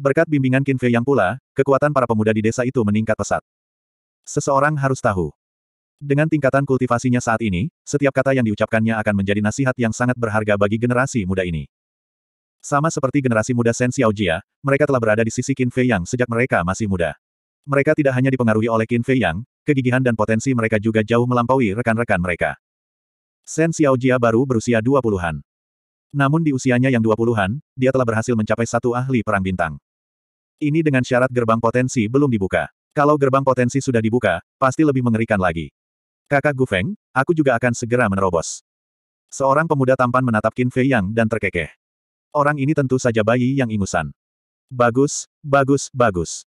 Berkat bimbingan Qin Fei yang pula, kekuatan para pemuda di desa itu meningkat pesat. Seseorang harus tahu. Dengan tingkatan kultivasinya saat ini, setiap kata yang diucapkannya akan menjadi nasihat yang sangat berharga bagi generasi muda ini. Sama seperti generasi muda Shen Jia, mereka telah berada di sisi Qin Fei Yang sejak mereka masih muda. Mereka tidak hanya dipengaruhi oleh Qin Fei Yang, kegigihan dan potensi mereka juga jauh melampaui rekan-rekan mereka. Shen Jia baru berusia 20-an. Namun di usianya yang 20-an, dia telah berhasil mencapai satu ahli perang bintang. Ini dengan syarat gerbang potensi belum dibuka. Kalau gerbang potensi sudah dibuka, pasti lebih mengerikan lagi. Kakak Gu Feng, aku juga akan segera menerobos. Seorang pemuda tampan menatap Qin Fei Yang dan terkekeh. Orang ini tentu saja bayi yang ingusan. Bagus, bagus, bagus.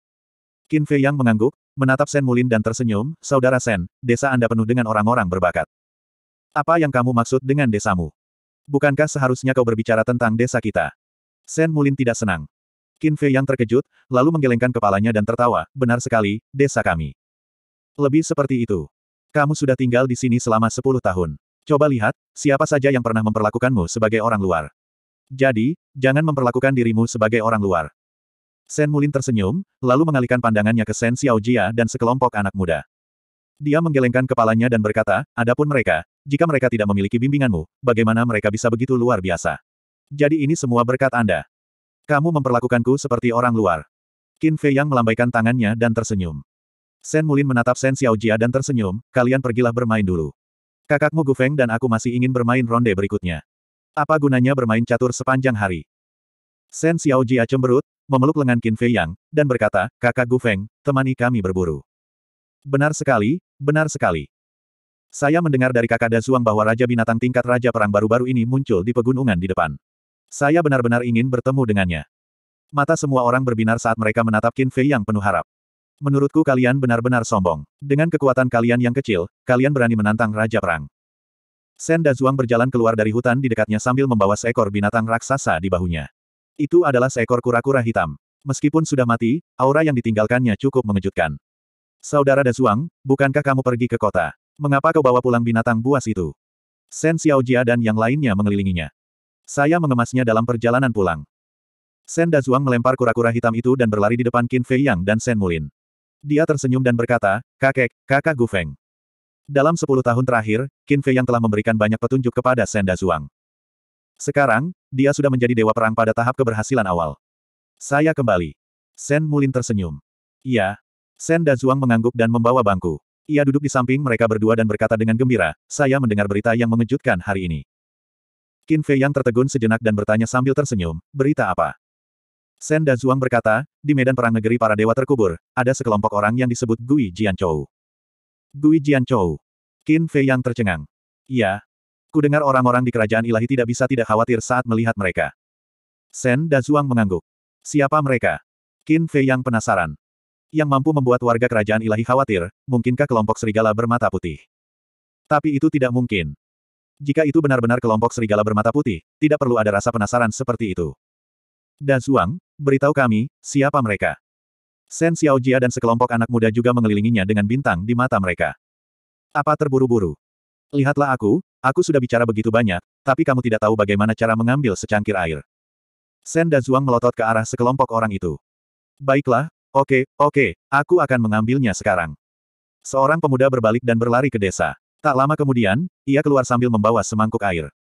Qin Fei Yang mengangguk, menatap Sen Mulin dan tersenyum, Saudara Sen, desa Anda penuh dengan orang-orang berbakat. Apa yang kamu maksud dengan desamu? Bukankah seharusnya kau berbicara tentang desa kita? Sen Mulin tidak senang. Qin Fei yang terkejut, lalu menggelengkan kepalanya dan tertawa, benar sekali, desa kami. Lebih seperti itu. Kamu sudah tinggal di sini selama 10 tahun. Coba lihat, siapa saja yang pernah memperlakukanmu sebagai orang luar. Jadi, jangan memperlakukan dirimu sebagai orang luar. Sen Mulin tersenyum, lalu mengalihkan pandangannya ke Sen Xiao Jia dan sekelompok anak muda. Dia menggelengkan kepalanya dan berkata, adapun mereka, jika mereka tidak memiliki bimbinganmu, bagaimana mereka bisa begitu luar biasa? Jadi ini semua berkat Anda. Kamu memperlakukanku seperti orang luar. Qin Fei Yang melambaikan tangannya dan tersenyum. Shen Mulin menatap Sen Jia dan tersenyum, kalian pergilah bermain dulu. Kakakmu Gu Feng dan aku masih ingin bermain ronde berikutnya. Apa gunanya bermain catur sepanjang hari? Sen Jia cemberut, memeluk lengan Qin Fei Yang, dan berkata, kakak Gu Feng, temani kami berburu. Benar sekali, benar sekali. Saya mendengar dari kakak Dazuang bahwa Raja Binatang tingkat Raja Perang baru-baru ini muncul di pegunungan di depan. Saya benar-benar ingin bertemu dengannya. Mata semua orang berbinar saat mereka menatap Qin Fei yang penuh harap. Menurutku kalian benar-benar sombong. Dengan kekuatan kalian yang kecil, kalian berani menantang Raja Perang. Sen Zhuang berjalan keluar dari hutan di dekatnya sambil membawa seekor binatang raksasa di bahunya. Itu adalah seekor kura-kura hitam. Meskipun sudah mati, aura yang ditinggalkannya cukup mengejutkan. Saudara Zhuang, bukankah kamu pergi ke kota? Mengapa kau bawa pulang binatang buas itu? Sen Xiaojia dan yang lainnya mengelilinginya. Saya mengemasnya dalam perjalanan pulang. Sen Dazuang melempar kura-kura hitam itu dan berlari di depan Qin Fei Yang dan Sen Mulin. Dia tersenyum dan berkata, kakek, kakak Gu Feng. Dalam sepuluh tahun terakhir, Qin Fei Yang telah memberikan banyak petunjuk kepada Sen Dazuang. Sekarang, dia sudah menjadi dewa perang pada tahap keberhasilan awal. Saya kembali. Sen Mulin tersenyum. Iya. Sen Dazuang mengangguk dan membawa bangku. Ia duduk di samping mereka berdua dan berkata dengan gembira, saya mendengar berita yang mengejutkan hari ini. Qin Fei yang tertegun sejenak dan bertanya sambil tersenyum, berita apa? Sen Zhuang berkata, di medan perang negeri para dewa terkubur, ada sekelompok orang yang disebut Gui Jianchou. Gui Jianchou. Qin Fei yang tercengang. Iya. Ku dengar orang-orang di kerajaan ilahi tidak bisa tidak khawatir saat melihat mereka. Sen Zhuang mengangguk. Siapa mereka? Qin Fei yang penasaran. Yang mampu membuat warga kerajaan ilahi khawatir, mungkinkah kelompok serigala bermata putih? Tapi itu tidak mungkin. Jika itu benar-benar kelompok serigala bermata putih, tidak perlu ada rasa penasaran seperti itu. Dan Suang, beritahu kami, siapa mereka. Shen Xiaojia dan sekelompok anak muda juga mengelilinginya dengan bintang di mata mereka. Apa terburu-buru? Lihatlah aku, aku sudah bicara begitu banyak, tapi kamu tidak tahu bagaimana cara mengambil secangkir air. Sen dan Zhuang melotot ke arah sekelompok orang itu. Baiklah, oke, okay, oke, okay, aku akan mengambilnya sekarang. Seorang pemuda berbalik dan berlari ke desa. Tak lama kemudian, ia keluar sambil membawa semangkuk air.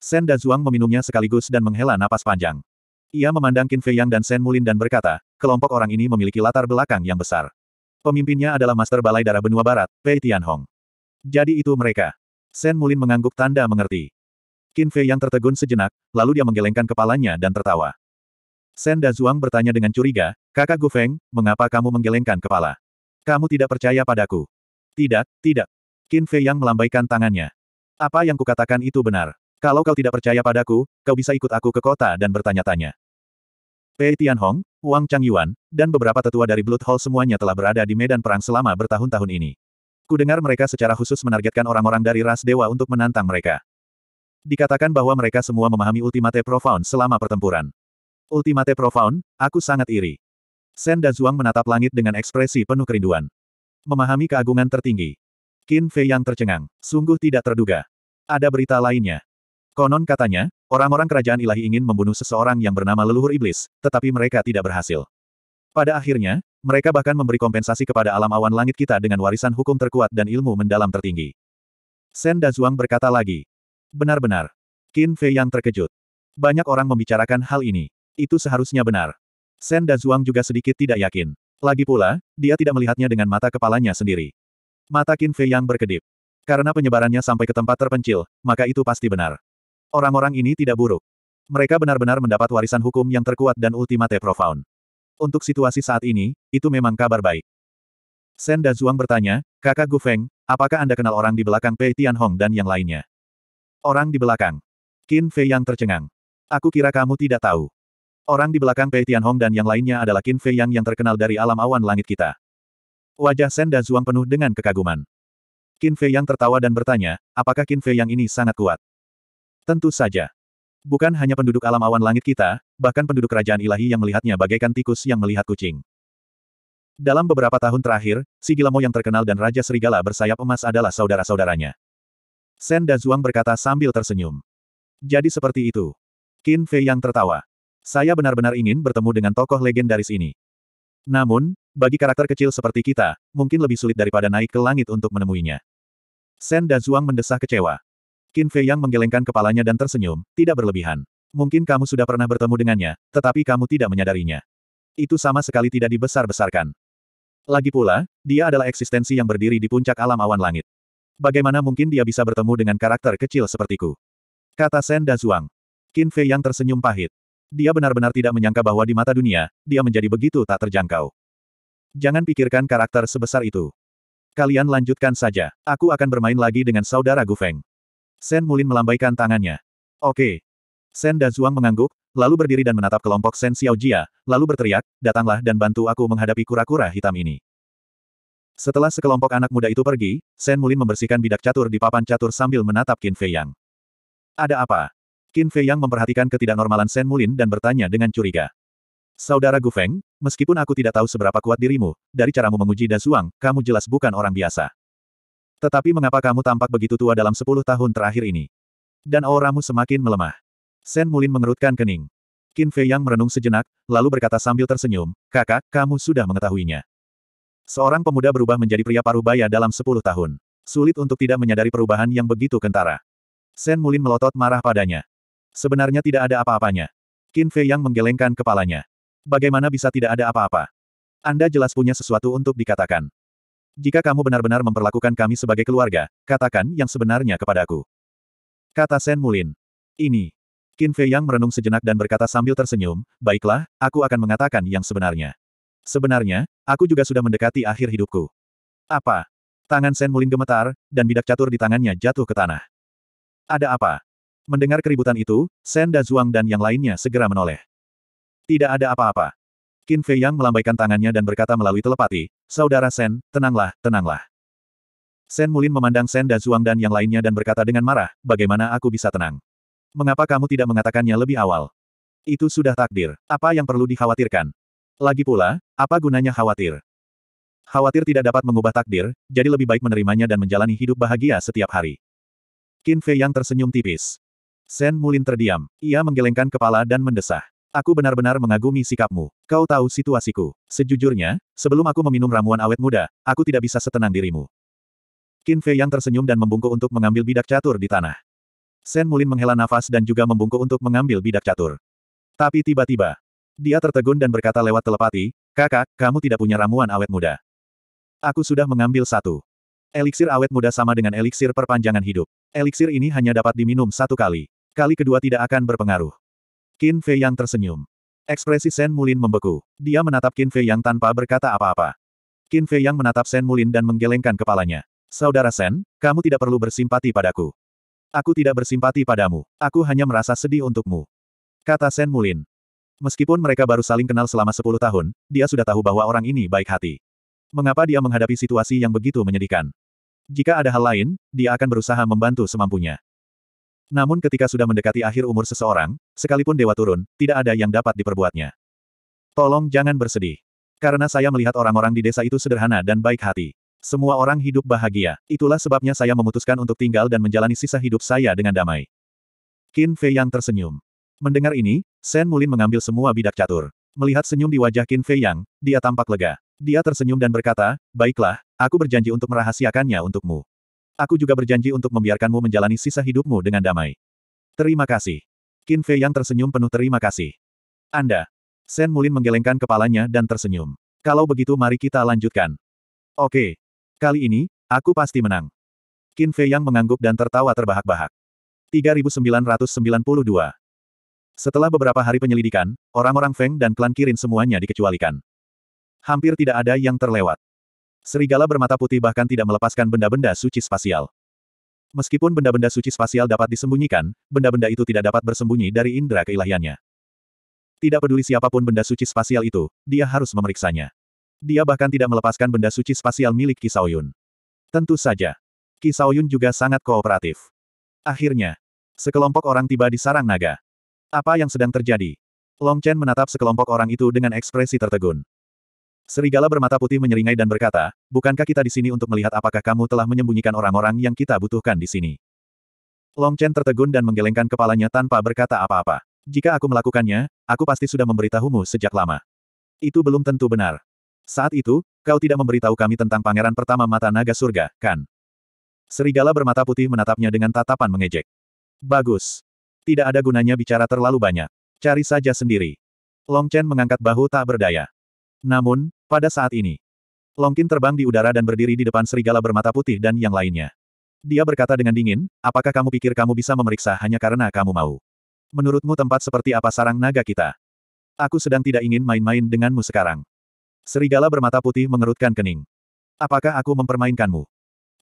Sen dan Zhuang meminumnya sekaligus dan menghela napas panjang. Ia memandang Qin Fei Yang dan Sen Mulin dan berkata, kelompok orang ini memiliki latar belakang yang besar. Pemimpinnya adalah Master Balai Darah Benua Barat, Pei Tianhong. Jadi itu mereka. Sen Mulin mengangguk tanda mengerti. Qin Fei Yang tertegun sejenak, lalu dia menggelengkan kepalanya dan tertawa. Sen Zhuang bertanya dengan curiga, Kakak Gu Feng, mengapa kamu menggelengkan kepala? Kamu tidak percaya padaku? Tidak, tidak, Qin Fei yang melambaikan tangannya. Apa yang kukatakan itu benar. Kalau kau tidak percaya padaku, kau bisa ikut aku ke kota dan bertanya-tanya. Pei Tianhong, Wang Changyuan, dan beberapa tetua dari Blood Hall semuanya telah berada di medan perang selama bertahun-tahun ini. Kudengar mereka secara khusus menargetkan orang-orang dari ras dewa untuk menantang mereka. Dikatakan bahwa mereka semua memahami Ultimate Profound selama pertempuran. Ultimate Profound, aku sangat iri. Sen Zhuang menatap langit dengan ekspresi penuh kerinduan. Memahami keagungan tertinggi. Qin Fei yang tercengang. Sungguh tidak terduga. Ada berita lainnya. Konon katanya, orang-orang kerajaan ilahi ingin membunuh seseorang yang bernama leluhur iblis, tetapi mereka tidak berhasil. Pada akhirnya, mereka bahkan memberi kompensasi kepada alam awan langit kita dengan warisan hukum terkuat dan ilmu mendalam tertinggi. Sen Dazuang berkata lagi. Benar-benar. Qin Fei yang terkejut. Banyak orang membicarakan hal ini. Itu seharusnya benar. Sen Dazuang juga sedikit tidak yakin. Lagi pula, dia tidak melihatnya dengan mata kepalanya sendiri. Mata Qin Fei yang berkedip. Karena penyebarannya sampai ke tempat terpencil, maka itu pasti benar. Orang-orang ini tidak buruk. Mereka benar-benar mendapat warisan hukum yang terkuat dan ultimate profound. Untuk situasi saat ini, itu memang kabar baik. Shen Sen Zhuang bertanya, kakak Gu Feng, apakah Anda kenal orang di belakang Pei Tianhong dan yang lainnya? Orang di belakang. Qin Fei yang tercengang. Aku kira kamu tidak tahu. Orang di belakang Pei Tianhong dan yang lainnya adalah Qin Fei yang yang terkenal dari alam awan langit kita. Wajah Shen Zhuang penuh dengan kekaguman. Qin Fei Yang tertawa dan bertanya, apakah Qin Fei Yang ini sangat kuat? Tentu saja. Bukan hanya penduduk alam awan langit kita, bahkan penduduk kerajaan ilahi yang melihatnya bagaikan tikus yang melihat kucing. Dalam beberapa tahun terakhir, si Gilamo yang terkenal dan Raja Serigala bersayap emas adalah saudara-saudaranya. Da Zhuang berkata sambil tersenyum. Jadi seperti itu. Qin Fei yang tertawa. Saya benar-benar ingin bertemu dengan tokoh legendaris ini. Namun, bagi karakter kecil seperti kita, mungkin lebih sulit daripada naik ke langit untuk menemuinya. Sen dan Zhuang mendesah kecewa. Qin Fei Yang menggelengkan kepalanya dan tersenyum, tidak berlebihan. Mungkin kamu sudah pernah bertemu dengannya, tetapi kamu tidak menyadarinya. Itu sama sekali tidak dibesar-besarkan. Lagi pula, dia adalah eksistensi yang berdiri di puncak alam awan langit. Bagaimana mungkin dia bisa bertemu dengan karakter kecil sepertiku? Kata Sen Zhuang. Qin Fei Yang tersenyum pahit. Dia benar-benar tidak menyangka bahwa di mata dunia, dia menjadi begitu tak terjangkau. Jangan pikirkan karakter sebesar itu. Kalian lanjutkan saja. Aku akan bermain lagi dengan saudara Gu Feng. Shen Mulin melambaikan tangannya. Oke. Shen Sen Zhuang mengangguk, lalu berdiri dan menatap kelompok Sen Jia, lalu berteriak, datanglah dan bantu aku menghadapi kura-kura hitam ini. Setelah sekelompok anak muda itu pergi, Shen Mulin membersihkan bidak catur di papan catur sambil menatap Qin Fei Yang. Ada apa? Qin Fei Yang memperhatikan ketidaknormalan Shen Mulin dan bertanya dengan curiga. Saudara Gu Feng, Meskipun aku tidak tahu seberapa kuat dirimu, dari caramu menguji Dazuang, kamu jelas bukan orang biasa. Tetapi mengapa kamu tampak begitu tua dalam sepuluh tahun terakhir ini? Dan auramu semakin melemah. Sen Mulin mengerutkan kening. Qin Fei Yang merenung sejenak, lalu berkata sambil tersenyum, kakak, kamu sudah mengetahuinya. Seorang pemuda berubah menjadi pria parubaya dalam sepuluh tahun. Sulit untuk tidak menyadari perubahan yang begitu kentara. Sen Mulin melotot marah padanya. Sebenarnya tidak ada apa-apanya. Qin Fei Yang menggelengkan kepalanya. Bagaimana bisa tidak ada apa-apa? Anda jelas punya sesuatu untuk dikatakan. Jika kamu benar-benar memperlakukan kami sebagai keluarga, katakan yang sebenarnya kepadaku. Kata Sen Mulin. Ini. Qin Fei Yang merenung sejenak dan berkata sambil tersenyum, baiklah, aku akan mengatakan yang sebenarnya. Sebenarnya, aku juga sudah mendekati akhir hidupku. Apa? Tangan Sen Mulin gemetar, dan bidak catur di tangannya jatuh ke tanah. Ada apa? Mendengar keributan itu, Sen Da Zhuang dan yang lainnya segera menoleh. Tidak ada apa-apa. Qin Fei Yang melambaikan tangannya dan berkata melalui telepati, Saudara Sen, tenanglah, tenanglah. Sen Mulin memandang Sen Zhuang dan yang lainnya dan berkata dengan marah, bagaimana aku bisa tenang? Mengapa kamu tidak mengatakannya lebih awal? Itu sudah takdir. Apa yang perlu dikhawatirkan? Lagi pula, apa gunanya khawatir? Khawatir tidak dapat mengubah takdir, jadi lebih baik menerimanya dan menjalani hidup bahagia setiap hari. Qin Fei Yang tersenyum tipis. Sen Mulin terdiam. Ia menggelengkan kepala dan mendesah. Aku benar-benar mengagumi sikapmu. Kau tahu situasiku. Sejujurnya, sebelum aku meminum ramuan awet muda, aku tidak bisa setenang dirimu. Qin Fei yang tersenyum dan membungkuk untuk mengambil bidak catur di tanah. Sen Mulin menghela nafas dan juga membungkuk untuk mengambil bidak catur. Tapi tiba-tiba, dia tertegun dan berkata lewat telepati, Kakak, kamu tidak punya ramuan awet muda. Aku sudah mengambil satu. Eliksir awet muda sama dengan eliksir perpanjangan hidup. Eliksir ini hanya dapat diminum satu kali. Kali kedua tidak akan berpengaruh. Qin Fei yang tersenyum. Ekspresi Shen Mulin membeku. Dia menatap Qin Fei yang tanpa berkata apa-apa. Qin Fei yang menatap Shen Mulin dan menggelengkan kepalanya. Saudara Shen, kamu tidak perlu bersimpati padaku. Aku tidak bersimpati padamu. Aku hanya merasa sedih untukmu. Kata Shen Mulin. Meskipun mereka baru saling kenal selama 10 tahun, dia sudah tahu bahwa orang ini baik hati. Mengapa dia menghadapi situasi yang begitu menyedihkan? Jika ada hal lain, dia akan berusaha membantu semampunya. Namun ketika sudah mendekati akhir umur seseorang, sekalipun dewa turun, tidak ada yang dapat diperbuatnya. Tolong jangan bersedih. Karena saya melihat orang-orang di desa itu sederhana dan baik hati. Semua orang hidup bahagia. Itulah sebabnya saya memutuskan untuk tinggal dan menjalani sisa hidup saya dengan damai. Qin Fei yang tersenyum. Mendengar ini, Shen Mulin mengambil semua bidak catur. Melihat senyum di wajah Qin Fei Yang, dia tampak lega. Dia tersenyum dan berkata, Baiklah, aku berjanji untuk merahasiakannya untukmu. Aku juga berjanji untuk membiarkanmu menjalani sisa hidupmu dengan damai. Terima kasih. Qin Fei yang tersenyum penuh terima kasih. Anda. Shen Mulin menggelengkan kepalanya dan tersenyum. Kalau begitu mari kita lanjutkan. Oke. Kali ini, aku pasti menang. Qin Fei yang mengangguk dan tertawa terbahak-bahak. 3992. Setelah beberapa hari penyelidikan, orang-orang Feng dan klan Kirin semuanya dikecualikan. Hampir tidak ada yang terlewat. Serigala bermata putih bahkan tidak melepaskan benda-benda suci spasial. Meskipun benda-benda suci spasial dapat disembunyikan, benda-benda itu tidak dapat bersembunyi dari indera keilahiannya. Tidak peduli siapapun benda suci spasial itu, dia harus memeriksanya. Dia bahkan tidak melepaskan benda suci spasial milik Kisaoyun. Tentu saja. Kisaoyun juga sangat kooperatif. Akhirnya, sekelompok orang tiba di sarang naga. Apa yang sedang terjadi? Long Chen menatap sekelompok orang itu dengan ekspresi tertegun. Serigala bermata putih menyeringai dan berkata, bukankah kita di sini untuk melihat apakah kamu telah menyembunyikan orang-orang yang kita butuhkan di sini? Long Chen tertegun dan menggelengkan kepalanya tanpa berkata apa-apa. Jika aku melakukannya, aku pasti sudah memberitahumu sejak lama. Itu belum tentu benar. Saat itu, kau tidak memberitahu kami tentang pangeran pertama mata naga surga, kan? Serigala bermata putih menatapnya dengan tatapan mengejek. Bagus. Tidak ada gunanya bicara terlalu banyak. Cari saja sendiri. Long Chen mengangkat bahu tak berdaya. Namun, pada saat ini, Longkin terbang di udara dan berdiri di depan serigala bermata putih dan yang lainnya. Dia berkata dengan dingin, apakah kamu pikir kamu bisa memeriksa hanya karena kamu mau? Menurutmu tempat seperti apa sarang naga kita? Aku sedang tidak ingin main-main denganmu sekarang. Serigala bermata putih mengerutkan kening. Apakah aku mempermainkanmu?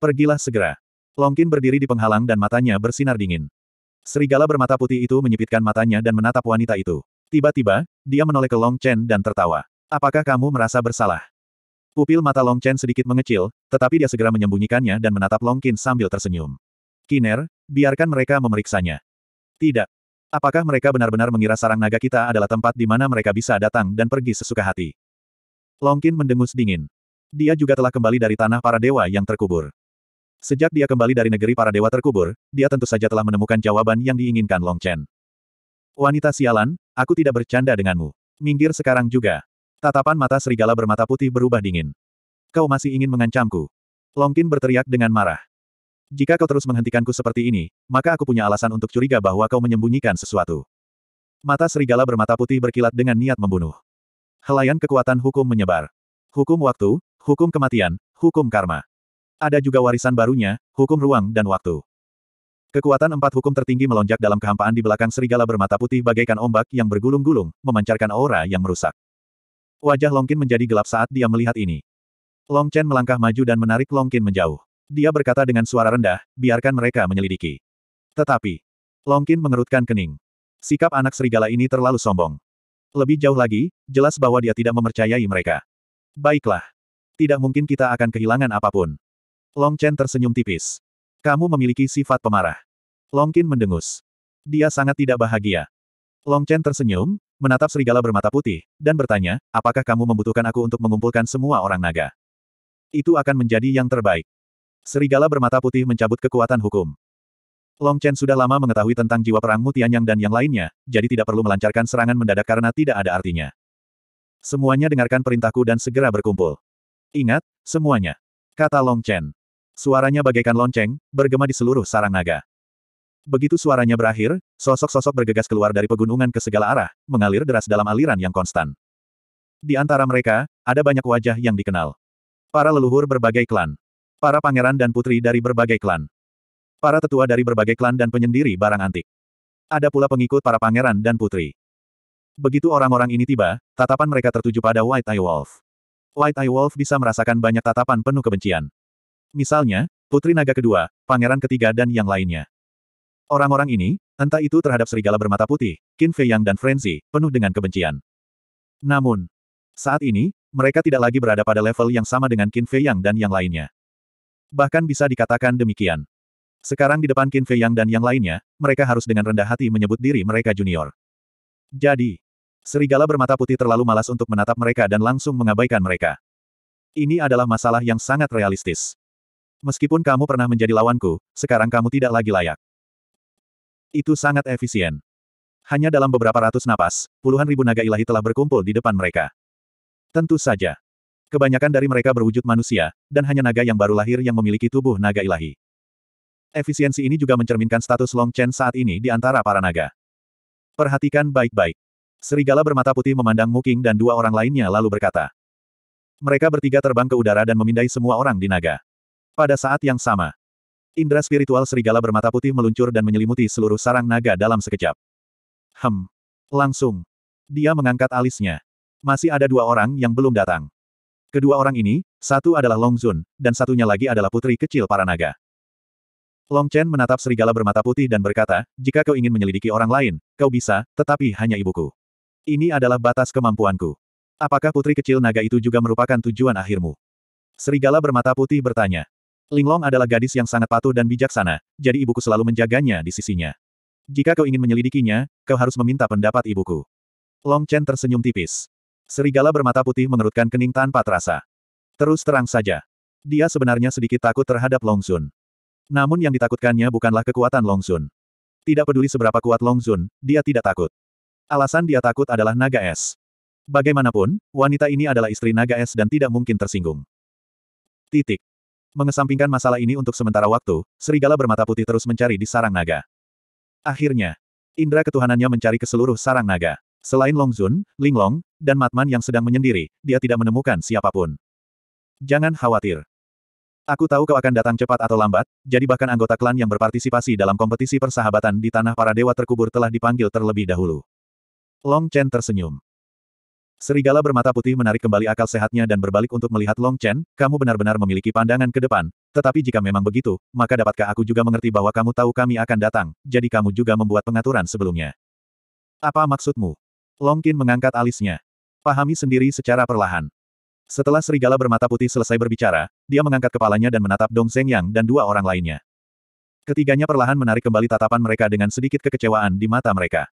Pergilah segera. Longkin berdiri di penghalang dan matanya bersinar dingin. Serigala bermata putih itu menyipitkan matanya dan menatap wanita itu. Tiba-tiba, dia menoleh ke Long Chen dan tertawa. Apakah kamu merasa bersalah? Pupil mata Long Chen sedikit mengecil, tetapi dia segera menyembunyikannya dan menatap Long Qin sambil tersenyum. Kiner, biarkan mereka memeriksanya. Tidak. Apakah mereka benar-benar mengira sarang naga kita adalah tempat di mana mereka bisa datang dan pergi sesuka hati? Long Qin mendengus dingin. Dia juga telah kembali dari tanah para dewa yang terkubur. Sejak dia kembali dari negeri para dewa terkubur, dia tentu saja telah menemukan jawaban yang diinginkan Long Chen. Wanita sialan, aku tidak bercanda denganmu. Minggir sekarang juga. Tatapan mata serigala bermata putih berubah dingin. Kau masih ingin mengancamku. Longkin berteriak dengan marah. Jika kau terus menghentikanku seperti ini, maka aku punya alasan untuk curiga bahwa kau menyembunyikan sesuatu. Mata serigala bermata putih berkilat dengan niat membunuh. Helaian kekuatan hukum menyebar. Hukum waktu, hukum kematian, hukum karma. Ada juga warisan barunya, hukum ruang dan waktu. Kekuatan empat hukum tertinggi melonjak dalam kehampaan di belakang serigala bermata putih bagaikan ombak yang bergulung-gulung, memancarkan aura yang merusak. Wajah Longkin menjadi gelap saat dia melihat ini. Long Chen melangkah maju dan menarik Longkin menjauh. Dia berkata dengan suara rendah, biarkan mereka menyelidiki. Tetapi, Longkin mengerutkan kening. Sikap anak serigala ini terlalu sombong. Lebih jauh lagi, jelas bahwa dia tidak mempercayai mereka. Baiklah. Tidak mungkin kita akan kehilangan apapun. Long Chen tersenyum tipis. Kamu memiliki sifat pemarah. Longkin mendengus. Dia sangat tidak bahagia. Long Chen tersenyum, menatap serigala bermata putih, dan bertanya, apakah kamu membutuhkan aku untuk mengumpulkan semua orang naga? Itu akan menjadi yang terbaik. Serigala bermata putih mencabut kekuatan hukum. Long Chen sudah lama mengetahui tentang jiwa perang Mutianyang dan yang lainnya, jadi tidak perlu melancarkan serangan mendadak karena tidak ada artinya. Semuanya dengarkan perintahku dan segera berkumpul. Ingat, semuanya. Kata Long Chen. Suaranya bagaikan lonceng, bergema di seluruh sarang naga. Begitu suaranya berakhir, sosok-sosok bergegas keluar dari pegunungan ke segala arah, mengalir deras dalam aliran yang konstan. Di antara mereka, ada banyak wajah yang dikenal. Para leluhur berbagai klan. Para pangeran dan putri dari berbagai klan. Para tetua dari berbagai klan dan penyendiri barang antik. Ada pula pengikut para pangeran dan putri. Begitu orang-orang ini tiba, tatapan mereka tertuju pada White Eye Wolf. White Eye Wolf bisa merasakan banyak tatapan penuh kebencian. Misalnya, Putri Naga kedua, Pangeran ketiga dan yang lainnya. Orang-orang ini, entah itu terhadap serigala bermata putih, Qin Fei Yang dan Frenzy, penuh dengan kebencian. Namun, saat ini, mereka tidak lagi berada pada level yang sama dengan Qin Fei Yang dan yang lainnya. Bahkan bisa dikatakan demikian. Sekarang di depan Qin Fei Yang dan yang lainnya, mereka harus dengan rendah hati menyebut diri mereka junior. Jadi, serigala bermata putih terlalu malas untuk menatap mereka dan langsung mengabaikan mereka. Ini adalah masalah yang sangat realistis. Meskipun kamu pernah menjadi lawanku, sekarang kamu tidak lagi layak. Itu sangat efisien. Hanya dalam beberapa ratus napas, puluhan ribu naga ilahi telah berkumpul di depan mereka. Tentu saja. Kebanyakan dari mereka berwujud manusia, dan hanya naga yang baru lahir yang memiliki tubuh naga ilahi. Efisiensi ini juga mencerminkan status Long Chen saat ini di antara para naga. Perhatikan baik-baik. Serigala bermata putih memandang Muking dan dua orang lainnya lalu berkata. Mereka bertiga terbang ke udara dan memindai semua orang di naga. Pada saat yang sama, Indra spiritual serigala bermata putih meluncur dan menyelimuti seluruh sarang naga dalam sekejap. Hem. Langsung. Dia mengangkat alisnya. Masih ada dua orang yang belum datang. Kedua orang ini, satu adalah Long Zun, dan satunya lagi adalah putri kecil para naga. Long Chen menatap serigala bermata putih dan berkata, jika kau ingin menyelidiki orang lain, kau bisa, tetapi hanya ibuku. Ini adalah batas kemampuanku. Apakah putri kecil naga itu juga merupakan tujuan akhirmu? Serigala bermata putih bertanya. Linglong adalah gadis yang sangat patuh dan bijaksana, jadi ibuku selalu menjaganya di sisinya. Jika kau ingin menyelidikinya, kau harus meminta pendapat ibuku. Long Chen tersenyum tipis. Serigala bermata putih mengerutkan kening tanpa terasa. Terus terang saja. Dia sebenarnya sedikit takut terhadap Long Sun. Namun yang ditakutkannya bukanlah kekuatan Long Sun. Tidak peduli seberapa kuat Long Sun, dia tidak takut. Alasan dia takut adalah naga es. Bagaimanapun, wanita ini adalah istri naga es dan tidak mungkin tersinggung. Titik. Mengesampingkan masalah ini untuk sementara waktu, serigala bermata putih terus mencari di sarang naga. Akhirnya, indera ketuhanannya mencari ke seluruh sarang naga. Selain Longzun, Linglong, dan Matman yang sedang menyendiri, dia tidak menemukan siapapun. Jangan khawatir. Aku tahu kau akan datang cepat atau lambat, jadi bahkan anggota klan yang berpartisipasi dalam kompetisi persahabatan di tanah para dewa terkubur telah dipanggil terlebih dahulu. Long Chen tersenyum. Serigala bermata putih menarik kembali akal sehatnya dan berbalik untuk melihat Long Chen, kamu benar-benar memiliki pandangan ke depan. Tetapi jika memang begitu, maka dapatkah aku juga mengerti bahwa kamu tahu kami akan datang, jadi kamu juga membuat pengaturan sebelumnya. Apa maksudmu? Long Qin mengangkat alisnya. Pahami sendiri secara perlahan. Setelah serigala bermata putih selesai berbicara, dia mengangkat kepalanya dan menatap Dong Zhengyang dan dua orang lainnya. Ketiganya perlahan menarik kembali tatapan mereka dengan sedikit kekecewaan di mata mereka.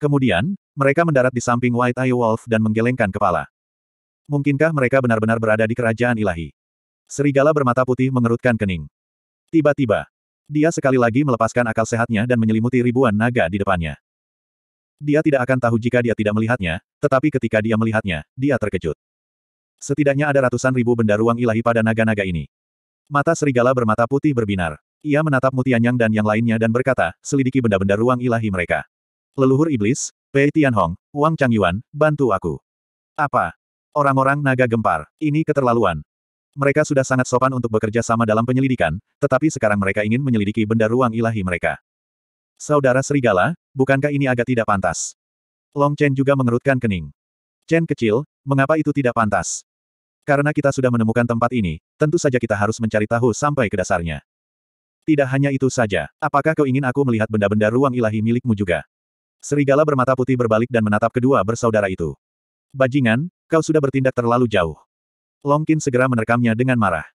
Kemudian, mereka mendarat di samping White Eye Wolf dan menggelengkan kepala. Mungkinkah mereka benar-benar berada di kerajaan ilahi? Serigala bermata putih mengerutkan kening. Tiba-tiba, dia sekali lagi melepaskan akal sehatnya dan menyelimuti ribuan naga di depannya. Dia tidak akan tahu jika dia tidak melihatnya, tetapi ketika dia melihatnya, dia terkejut. Setidaknya ada ratusan ribu benda ruang ilahi pada naga-naga ini. Mata serigala bermata putih berbinar. Ia menatap Mutianyang dan yang lainnya dan berkata, selidiki benda-benda ruang ilahi mereka. Leluhur Iblis, Pei Tianhong, Wang Changyuan, bantu aku. Apa? Orang-orang naga gempar, ini keterlaluan. Mereka sudah sangat sopan untuk bekerja sama dalam penyelidikan, tetapi sekarang mereka ingin menyelidiki benda ruang ilahi mereka. Saudara Serigala, bukankah ini agak tidak pantas? Long Chen juga mengerutkan kening. Chen kecil, mengapa itu tidak pantas? Karena kita sudah menemukan tempat ini, tentu saja kita harus mencari tahu sampai ke dasarnya. Tidak hanya itu saja, apakah kau ingin aku melihat benda-benda ruang ilahi milikmu juga? Serigala bermata putih berbalik dan menatap kedua bersaudara itu. Bajingan, kau sudah bertindak terlalu jauh. Longkin segera menerkamnya dengan marah.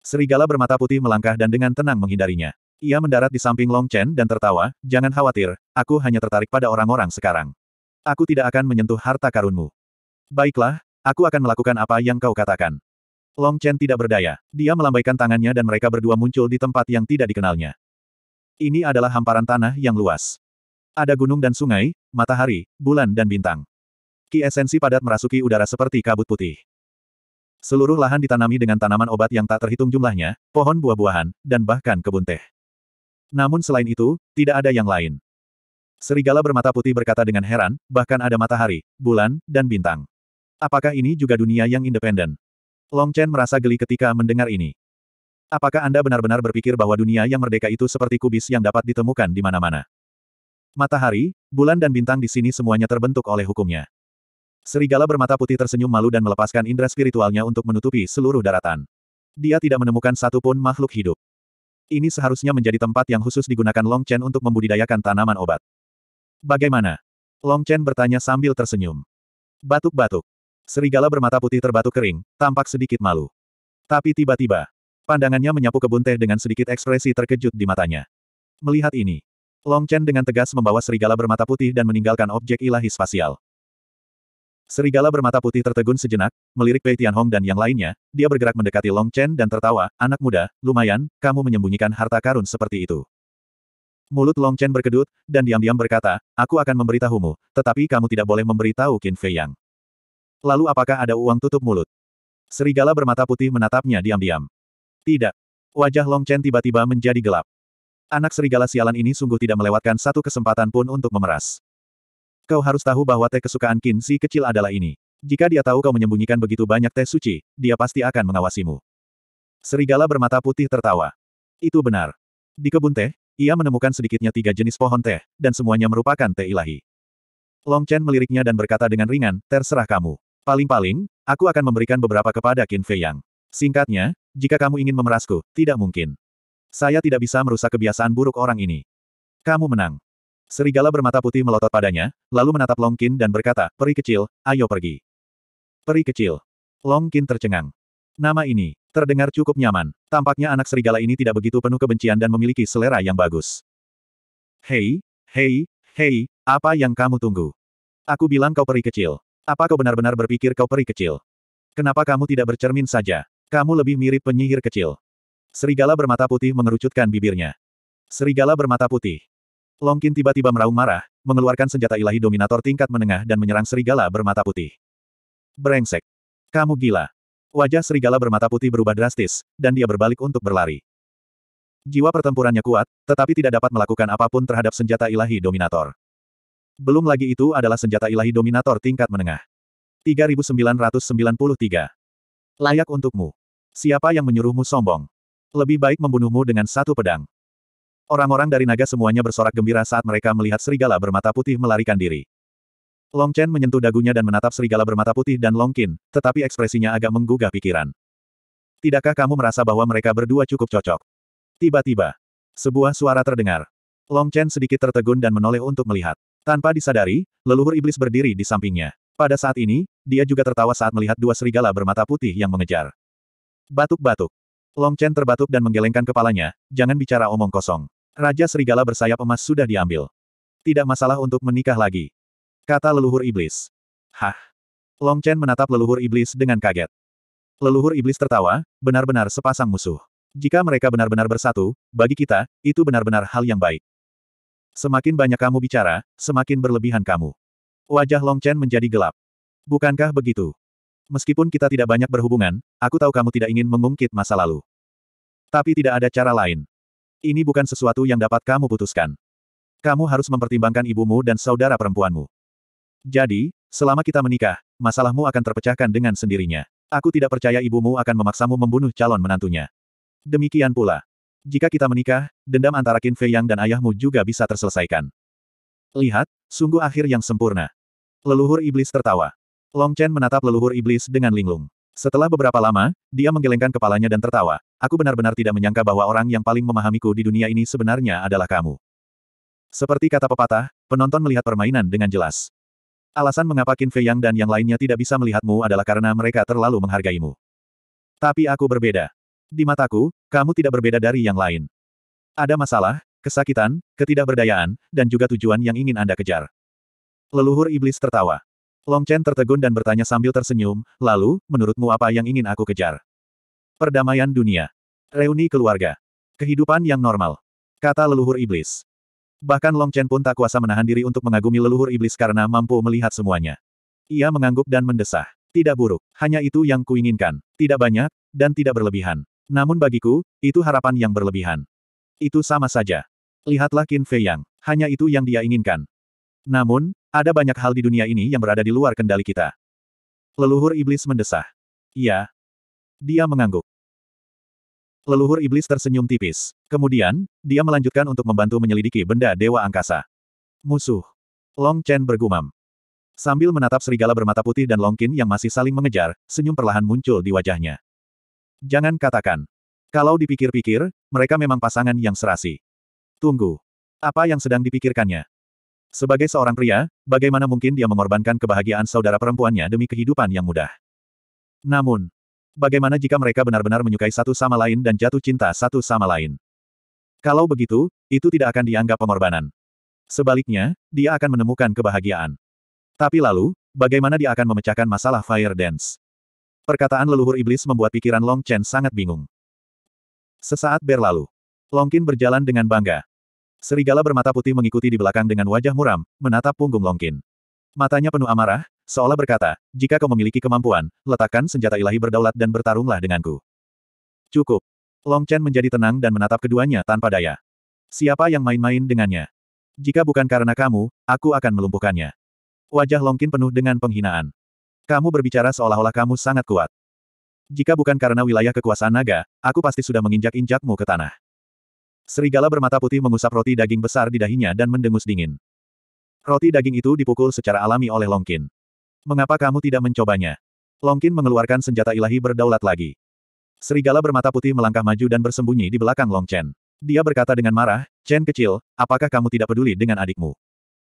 Serigala bermata putih melangkah dan dengan tenang menghindarinya. Ia mendarat di samping Long Chen dan tertawa, jangan khawatir, aku hanya tertarik pada orang-orang sekarang. Aku tidak akan menyentuh harta karunmu. Baiklah, aku akan melakukan apa yang kau katakan. Long Chen tidak berdaya. Dia melambaikan tangannya dan mereka berdua muncul di tempat yang tidak dikenalnya. Ini adalah hamparan tanah yang luas. Ada gunung dan sungai, matahari, bulan dan bintang. Ki esensi padat merasuki udara seperti kabut putih. Seluruh lahan ditanami dengan tanaman obat yang tak terhitung jumlahnya, pohon buah-buahan, dan bahkan kebun teh. Namun selain itu, tidak ada yang lain. Serigala bermata putih berkata dengan heran, bahkan ada matahari, bulan, dan bintang. Apakah ini juga dunia yang independen? Long Chen merasa geli ketika mendengar ini. Apakah Anda benar-benar berpikir bahwa dunia yang merdeka itu seperti kubis yang dapat ditemukan di mana-mana? Matahari, bulan dan bintang di sini semuanya terbentuk oleh hukumnya. Serigala bermata putih tersenyum malu dan melepaskan indera spiritualnya untuk menutupi seluruh daratan. Dia tidak menemukan satupun makhluk hidup. Ini seharusnya menjadi tempat yang khusus digunakan Long Chen untuk membudidayakan tanaman obat. Bagaimana? Long Chen bertanya sambil tersenyum. Batuk-batuk. Serigala bermata putih terbatuk kering, tampak sedikit malu. Tapi tiba-tiba, pandangannya menyapu kebun teh dengan sedikit ekspresi terkejut di matanya. Melihat ini, Long Chen dengan tegas membawa serigala bermata putih dan meninggalkan objek ilahi spasial. Serigala bermata putih tertegun sejenak, melirik Pei Tianhong dan yang lainnya, dia bergerak mendekati Long Chen dan tertawa, anak muda, lumayan, kamu menyembunyikan harta karun seperti itu. Mulut Long Chen berkedut, dan diam-diam berkata, aku akan memberitahumu, tetapi kamu tidak boleh memberitahu Qin Fei Yang. Lalu apakah ada uang tutup mulut? Serigala bermata putih menatapnya diam-diam. Tidak. Wajah Long Chen tiba-tiba menjadi gelap. Anak serigala sialan ini sungguh tidak melewatkan satu kesempatan pun untuk memeras. Kau harus tahu bahwa teh kesukaan Qin Si kecil adalah ini. Jika dia tahu kau menyembunyikan begitu banyak teh suci, dia pasti akan mengawasimu. Serigala bermata putih tertawa. Itu benar. Di kebun teh, ia menemukan sedikitnya tiga jenis pohon teh, dan semuanya merupakan teh ilahi. Long Chen meliriknya dan berkata dengan ringan, terserah kamu. Paling-paling, aku akan memberikan beberapa kepada Qin Fei Yang. Singkatnya, jika kamu ingin memerasku, tidak mungkin. Saya tidak bisa merusak kebiasaan buruk orang ini. Kamu menang. Serigala bermata putih melotot padanya, lalu menatap Longkin dan berkata, Peri kecil, ayo pergi. Peri kecil. Longkin tercengang. Nama ini, terdengar cukup nyaman. Tampaknya anak serigala ini tidak begitu penuh kebencian dan memiliki selera yang bagus. Hei, hei, hei, apa yang kamu tunggu? Aku bilang kau peri kecil. Apa kau benar-benar berpikir kau peri kecil? Kenapa kamu tidak bercermin saja? Kamu lebih mirip penyihir kecil. Serigala bermata putih mengerucutkan bibirnya. Serigala bermata putih. Longkin tiba-tiba meraung marah, mengeluarkan senjata ilahi dominator tingkat menengah dan menyerang serigala bermata putih. Brengsek. Kamu gila. Wajah serigala bermata putih berubah drastis, dan dia berbalik untuk berlari. Jiwa pertempurannya kuat, tetapi tidak dapat melakukan apapun terhadap senjata ilahi dominator. Belum lagi itu adalah senjata ilahi dominator tingkat menengah. 3993. Layak untukmu. Siapa yang menyuruhmu sombong? Lebih baik membunuhmu dengan satu pedang. Orang-orang dari naga semuanya bersorak gembira saat mereka melihat serigala bermata putih melarikan diri. Long Chen menyentuh dagunya dan menatap serigala bermata putih dan Long Qin, tetapi ekspresinya agak menggugah pikiran. Tidakkah kamu merasa bahwa mereka berdua cukup cocok? Tiba-tiba, sebuah suara terdengar. Long Chen sedikit tertegun dan menoleh untuk melihat. Tanpa disadari, leluhur iblis berdiri di sampingnya. Pada saat ini, dia juga tertawa saat melihat dua serigala bermata putih yang mengejar. Batuk-batuk. Long Chen terbatuk dan menggelengkan kepalanya, jangan bicara omong kosong. Raja Serigala bersayap emas sudah diambil. Tidak masalah untuk menikah lagi. Kata leluhur iblis. Hah. Long Chen menatap leluhur iblis dengan kaget. Leluhur iblis tertawa, benar-benar sepasang musuh. Jika mereka benar-benar bersatu, bagi kita, itu benar-benar hal yang baik. Semakin banyak kamu bicara, semakin berlebihan kamu. Wajah Long Chen menjadi gelap. Bukankah begitu? Meskipun kita tidak banyak berhubungan, aku tahu kamu tidak ingin mengungkit masa lalu. Tapi tidak ada cara lain. Ini bukan sesuatu yang dapat kamu putuskan. Kamu harus mempertimbangkan ibumu dan saudara perempuanmu. Jadi, selama kita menikah, masalahmu akan terpecahkan dengan sendirinya. Aku tidak percaya ibumu akan memaksamu membunuh calon menantunya. Demikian pula. Jika kita menikah, dendam antara Qin Fei Yang dan ayahmu juga bisa terselesaikan. Lihat, sungguh akhir yang sempurna. Leluhur iblis tertawa. Long Chen menatap leluhur iblis dengan linglung. Setelah beberapa lama, dia menggelengkan kepalanya dan tertawa. Aku benar-benar tidak menyangka bahwa orang yang paling memahamiku di dunia ini sebenarnya adalah kamu. Seperti kata pepatah, penonton melihat permainan dengan jelas. Alasan mengapa Qin Fei Yang dan yang lainnya tidak bisa melihatmu adalah karena mereka terlalu menghargaimu. Tapi aku berbeda. Di mataku, kamu tidak berbeda dari yang lain. Ada masalah, kesakitan, ketidakberdayaan, dan juga tujuan yang ingin Anda kejar. Leluhur iblis tertawa. Long Chen tertegun dan bertanya sambil tersenyum, lalu, menurutmu apa yang ingin aku kejar? Perdamaian dunia. Reuni keluarga. Kehidupan yang normal. Kata leluhur iblis. Bahkan Long Chen pun tak kuasa menahan diri untuk mengagumi leluhur iblis karena mampu melihat semuanya. Ia mengangguk dan mendesah. Tidak buruk, hanya itu yang kuinginkan. Tidak banyak, dan tidak berlebihan. Namun bagiku, itu harapan yang berlebihan. Itu sama saja. Lihatlah Qin Fei Yang. Hanya itu yang dia inginkan. Namun, ada banyak hal di dunia ini yang berada di luar kendali kita. Leluhur iblis mendesah. Iya. Dia mengangguk. Leluhur iblis tersenyum tipis. Kemudian, dia melanjutkan untuk membantu menyelidiki benda dewa angkasa. Musuh. Long Chen bergumam. Sambil menatap serigala bermata putih dan Long Qin yang masih saling mengejar, senyum perlahan muncul di wajahnya. Jangan katakan. Kalau dipikir-pikir, mereka memang pasangan yang serasi. Tunggu. Apa yang sedang dipikirkannya? Sebagai seorang pria, bagaimana mungkin dia mengorbankan kebahagiaan saudara perempuannya demi kehidupan yang mudah? Namun, bagaimana jika mereka benar-benar menyukai satu sama lain dan jatuh cinta satu sama lain? Kalau begitu, itu tidak akan dianggap pengorbanan. Sebaliknya, dia akan menemukan kebahagiaan. Tapi lalu, bagaimana dia akan memecahkan masalah Fire Dance? Perkataan leluhur iblis membuat pikiran Long Chen sangat bingung. Sesaat berlalu, Long Longkin berjalan dengan bangga, Serigala bermata putih mengikuti di belakang dengan wajah muram, menatap punggung Longkin. Matanya penuh amarah, seolah berkata, jika kau memiliki kemampuan, letakkan senjata ilahi berdaulat dan bertarunglah denganku. Cukup. Long Chen menjadi tenang dan menatap keduanya tanpa daya. Siapa yang main-main dengannya? Jika bukan karena kamu, aku akan melumpuhkannya. Wajah Longkin penuh dengan penghinaan. Kamu berbicara seolah-olah kamu sangat kuat. Jika bukan karena wilayah kekuasaan naga, aku pasti sudah menginjak-injakmu ke tanah. Serigala bermata putih mengusap roti daging besar di dahinya dan mendengus dingin. Roti daging itu dipukul secara alami oleh Longkin. Mengapa kamu tidak mencobanya? Longkin mengeluarkan senjata ilahi berdaulat lagi. Serigala bermata putih melangkah maju dan bersembunyi di belakang Long Chen. Dia berkata dengan marah, Chen kecil, apakah kamu tidak peduli dengan adikmu?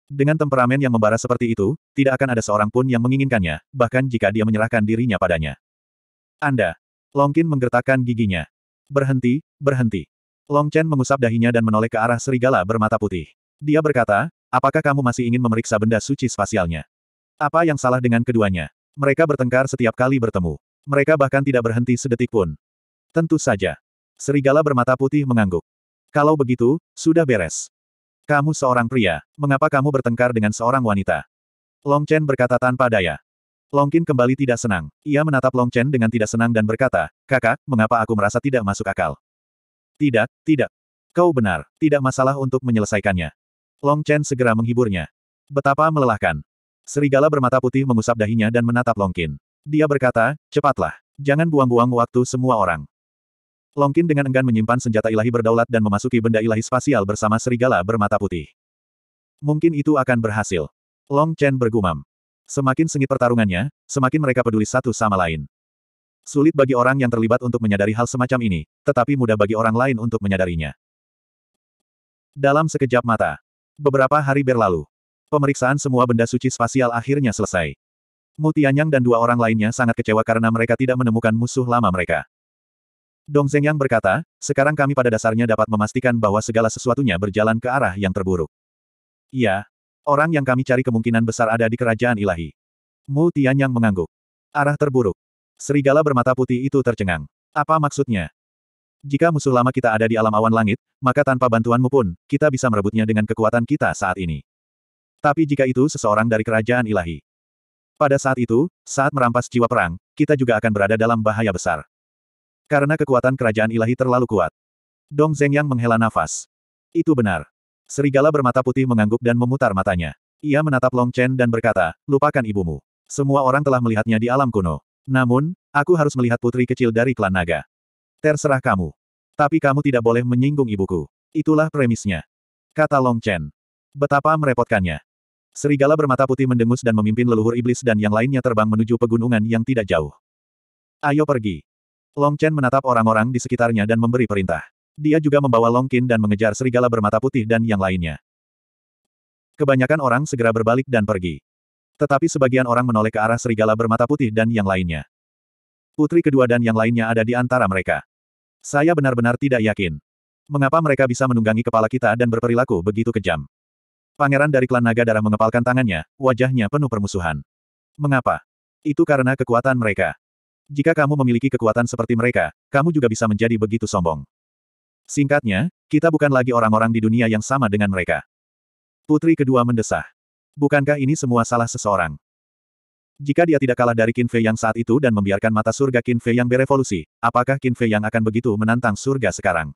Dengan temperamen yang membara seperti itu, tidak akan ada seorang pun yang menginginkannya, bahkan jika dia menyerahkan dirinya padanya. Anda. Longkin menggertakkan giginya. Berhenti, berhenti. Long Chen mengusap dahinya dan menoleh ke arah serigala bermata putih. Dia berkata, apakah kamu masih ingin memeriksa benda suci spasialnya? Apa yang salah dengan keduanya? Mereka bertengkar setiap kali bertemu. Mereka bahkan tidak berhenti sedetik pun. Tentu saja. Serigala bermata putih mengangguk. Kalau begitu, sudah beres. Kamu seorang pria, mengapa kamu bertengkar dengan seorang wanita? Long Chen berkata tanpa daya. Long Qin kembali tidak senang. Ia menatap Long Chen dengan tidak senang dan berkata, Kakak, mengapa aku merasa tidak masuk akal? Tidak, tidak. Kau benar, tidak masalah untuk menyelesaikannya. Long Chen segera menghiburnya. Betapa melelahkan. Serigala bermata putih mengusap dahinya dan menatap Long Qin. Dia berkata, cepatlah. Jangan buang-buang waktu semua orang. Long Qin dengan enggan menyimpan senjata ilahi berdaulat dan memasuki benda ilahi spasial bersama serigala bermata putih. Mungkin itu akan berhasil. Long Chen bergumam. Semakin sengit pertarungannya, semakin mereka peduli satu sama lain. Sulit bagi orang yang terlibat untuk menyadari hal semacam ini, tetapi mudah bagi orang lain untuk menyadarinya. Dalam sekejap mata, beberapa hari berlalu. Pemeriksaan semua benda suci spasial akhirnya selesai. Mutianyang dan dua orang lainnya sangat kecewa karena mereka tidak menemukan musuh lama mereka. Dong Zhengyang berkata, sekarang kami pada dasarnya dapat memastikan bahwa segala sesuatunya berjalan ke arah yang terburuk. Iya, orang yang kami cari kemungkinan besar ada di kerajaan ilahi. Mu Tianyang mengangguk. Arah terburuk. Serigala bermata putih itu tercengang. Apa maksudnya? Jika musuh lama kita ada di alam awan langit, maka tanpa bantuanmu pun, kita bisa merebutnya dengan kekuatan kita saat ini. Tapi jika itu seseorang dari kerajaan ilahi. Pada saat itu, saat merampas jiwa perang, kita juga akan berada dalam bahaya besar. Karena kekuatan kerajaan ilahi terlalu kuat. Dong Zeng yang menghela nafas. Itu benar. Serigala bermata putih mengangguk dan memutar matanya. Ia menatap Long Chen dan berkata, lupakan ibumu. Semua orang telah melihatnya di alam kuno. Namun, aku harus melihat putri kecil dari klan naga. Terserah kamu. Tapi kamu tidak boleh menyinggung ibuku. Itulah premisnya. Kata Long Chen. Betapa merepotkannya. Serigala bermata putih mendengus dan memimpin leluhur iblis dan yang lainnya terbang menuju pegunungan yang tidak jauh. Ayo pergi. Long Chen menatap orang-orang di sekitarnya dan memberi perintah. Dia juga membawa Long Qin dan mengejar serigala bermata putih dan yang lainnya. Kebanyakan orang segera berbalik dan pergi. Tetapi sebagian orang menoleh ke arah serigala bermata putih dan yang lainnya. Putri kedua dan yang lainnya ada di antara mereka. Saya benar-benar tidak yakin. Mengapa mereka bisa menunggangi kepala kita dan berperilaku begitu kejam? Pangeran dari klan naga darah mengepalkan tangannya, wajahnya penuh permusuhan. Mengapa? Itu karena kekuatan mereka. Jika kamu memiliki kekuatan seperti mereka, kamu juga bisa menjadi begitu sombong. Singkatnya, kita bukan lagi orang-orang di dunia yang sama dengan mereka. Putri kedua mendesah. Bukankah ini semua salah seseorang? Jika dia tidak kalah dari Qin Fei yang saat itu dan membiarkan mata surga Qin Fei yang berevolusi, apakah Qin Fei yang akan begitu menantang surga sekarang?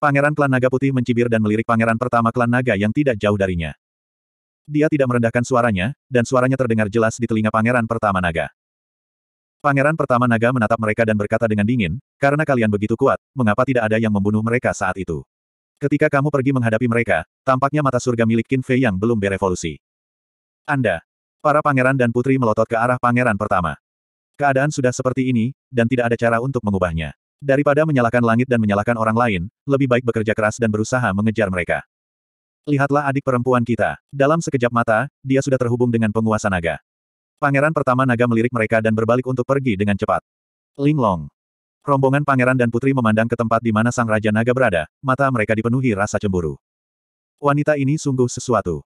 Pangeran klan naga putih mencibir dan melirik pangeran pertama klan naga yang tidak jauh darinya. Dia tidak merendahkan suaranya, dan suaranya terdengar jelas di telinga pangeran pertama naga. Pangeran pertama naga menatap mereka dan berkata dengan dingin, karena kalian begitu kuat, mengapa tidak ada yang membunuh mereka saat itu? Ketika kamu pergi menghadapi mereka, tampaknya mata surga milik Qin Fei yang belum berevolusi. Anda. Para pangeran dan putri melotot ke arah pangeran pertama. Keadaan sudah seperti ini, dan tidak ada cara untuk mengubahnya. Daripada menyalahkan langit dan menyalahkan orang lain, lebih baik bekerja keras dan berusaha mengejar mereka. Lihatlah adik perempuan kita. Dalam sekejap mata, dia sudah terhubung dengan penguasa naga. Pangeran pertama naga melirik mereka dan berbalik untuk pergi dengan cepat. Linglong. Rombongan pangeran dan putri memandang ke tempat di mana sang Raja Naga berada, mata mereka dipenuhi rasa cemburu. Wanita ini sungguh sesuatu.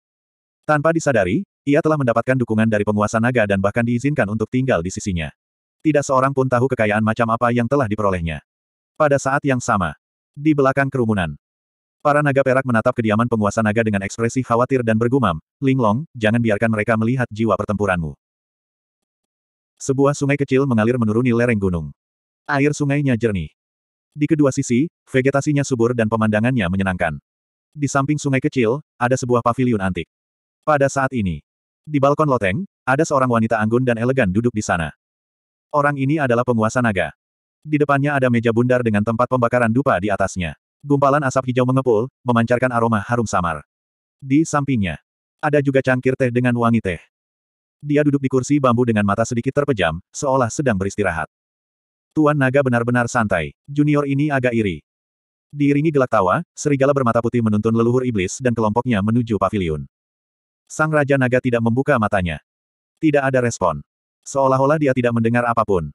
Tanpa disadari, ia telah mendapatkan dukungan dari penguasa naga dan bahkan diizinkan untuk tinggal di sisinya. Tidak seorang pun tahu kekayaan macam apa yang telah diperolehnya. Pada saat yang sama, di belakang kerumunan, para naga perak menatap kediaman penguasa naga dengan ekspresi khawatir dan bergumam, Linglong, jangan biarkan mereka melihat jiwa pertempuranmu. Sebuah sungai kecil mengalir menuruni lereng gunung. Air sungainya jernih. Di kedua sisi, vegetasinya subur dan pemandangannya menyenangkan. Di samping sungai kecil, ada sebuah paviliun antik. Pada saat ini, di balkon loteng, ada seorang wanita anggun dan elegan duduk di sana. Orang ini adalah penguasa naga. Di depannya ada meja bundar dengan tempat pembakaran dupa di atasnya. Gumpalan asap hijau mengepul, memancarkan aroma harum samar. Di sampingnya, ada juga cangkir teh dengan wangi teh. Dia duduk di kursi bambu dengan mata sedikit terpejam, seolah sedang beristirahat. Tuan naga benar-benar santai. Junior ini agak iri. Diiringi gelak tawa, serigala bermata putih menuntun leluhur iblis dan kelompoknya menuju pavilion. Sang Raja Naga tidak membuka matanya. Tidak ada respon. Seolah-olah dia tidak mendengar apapun.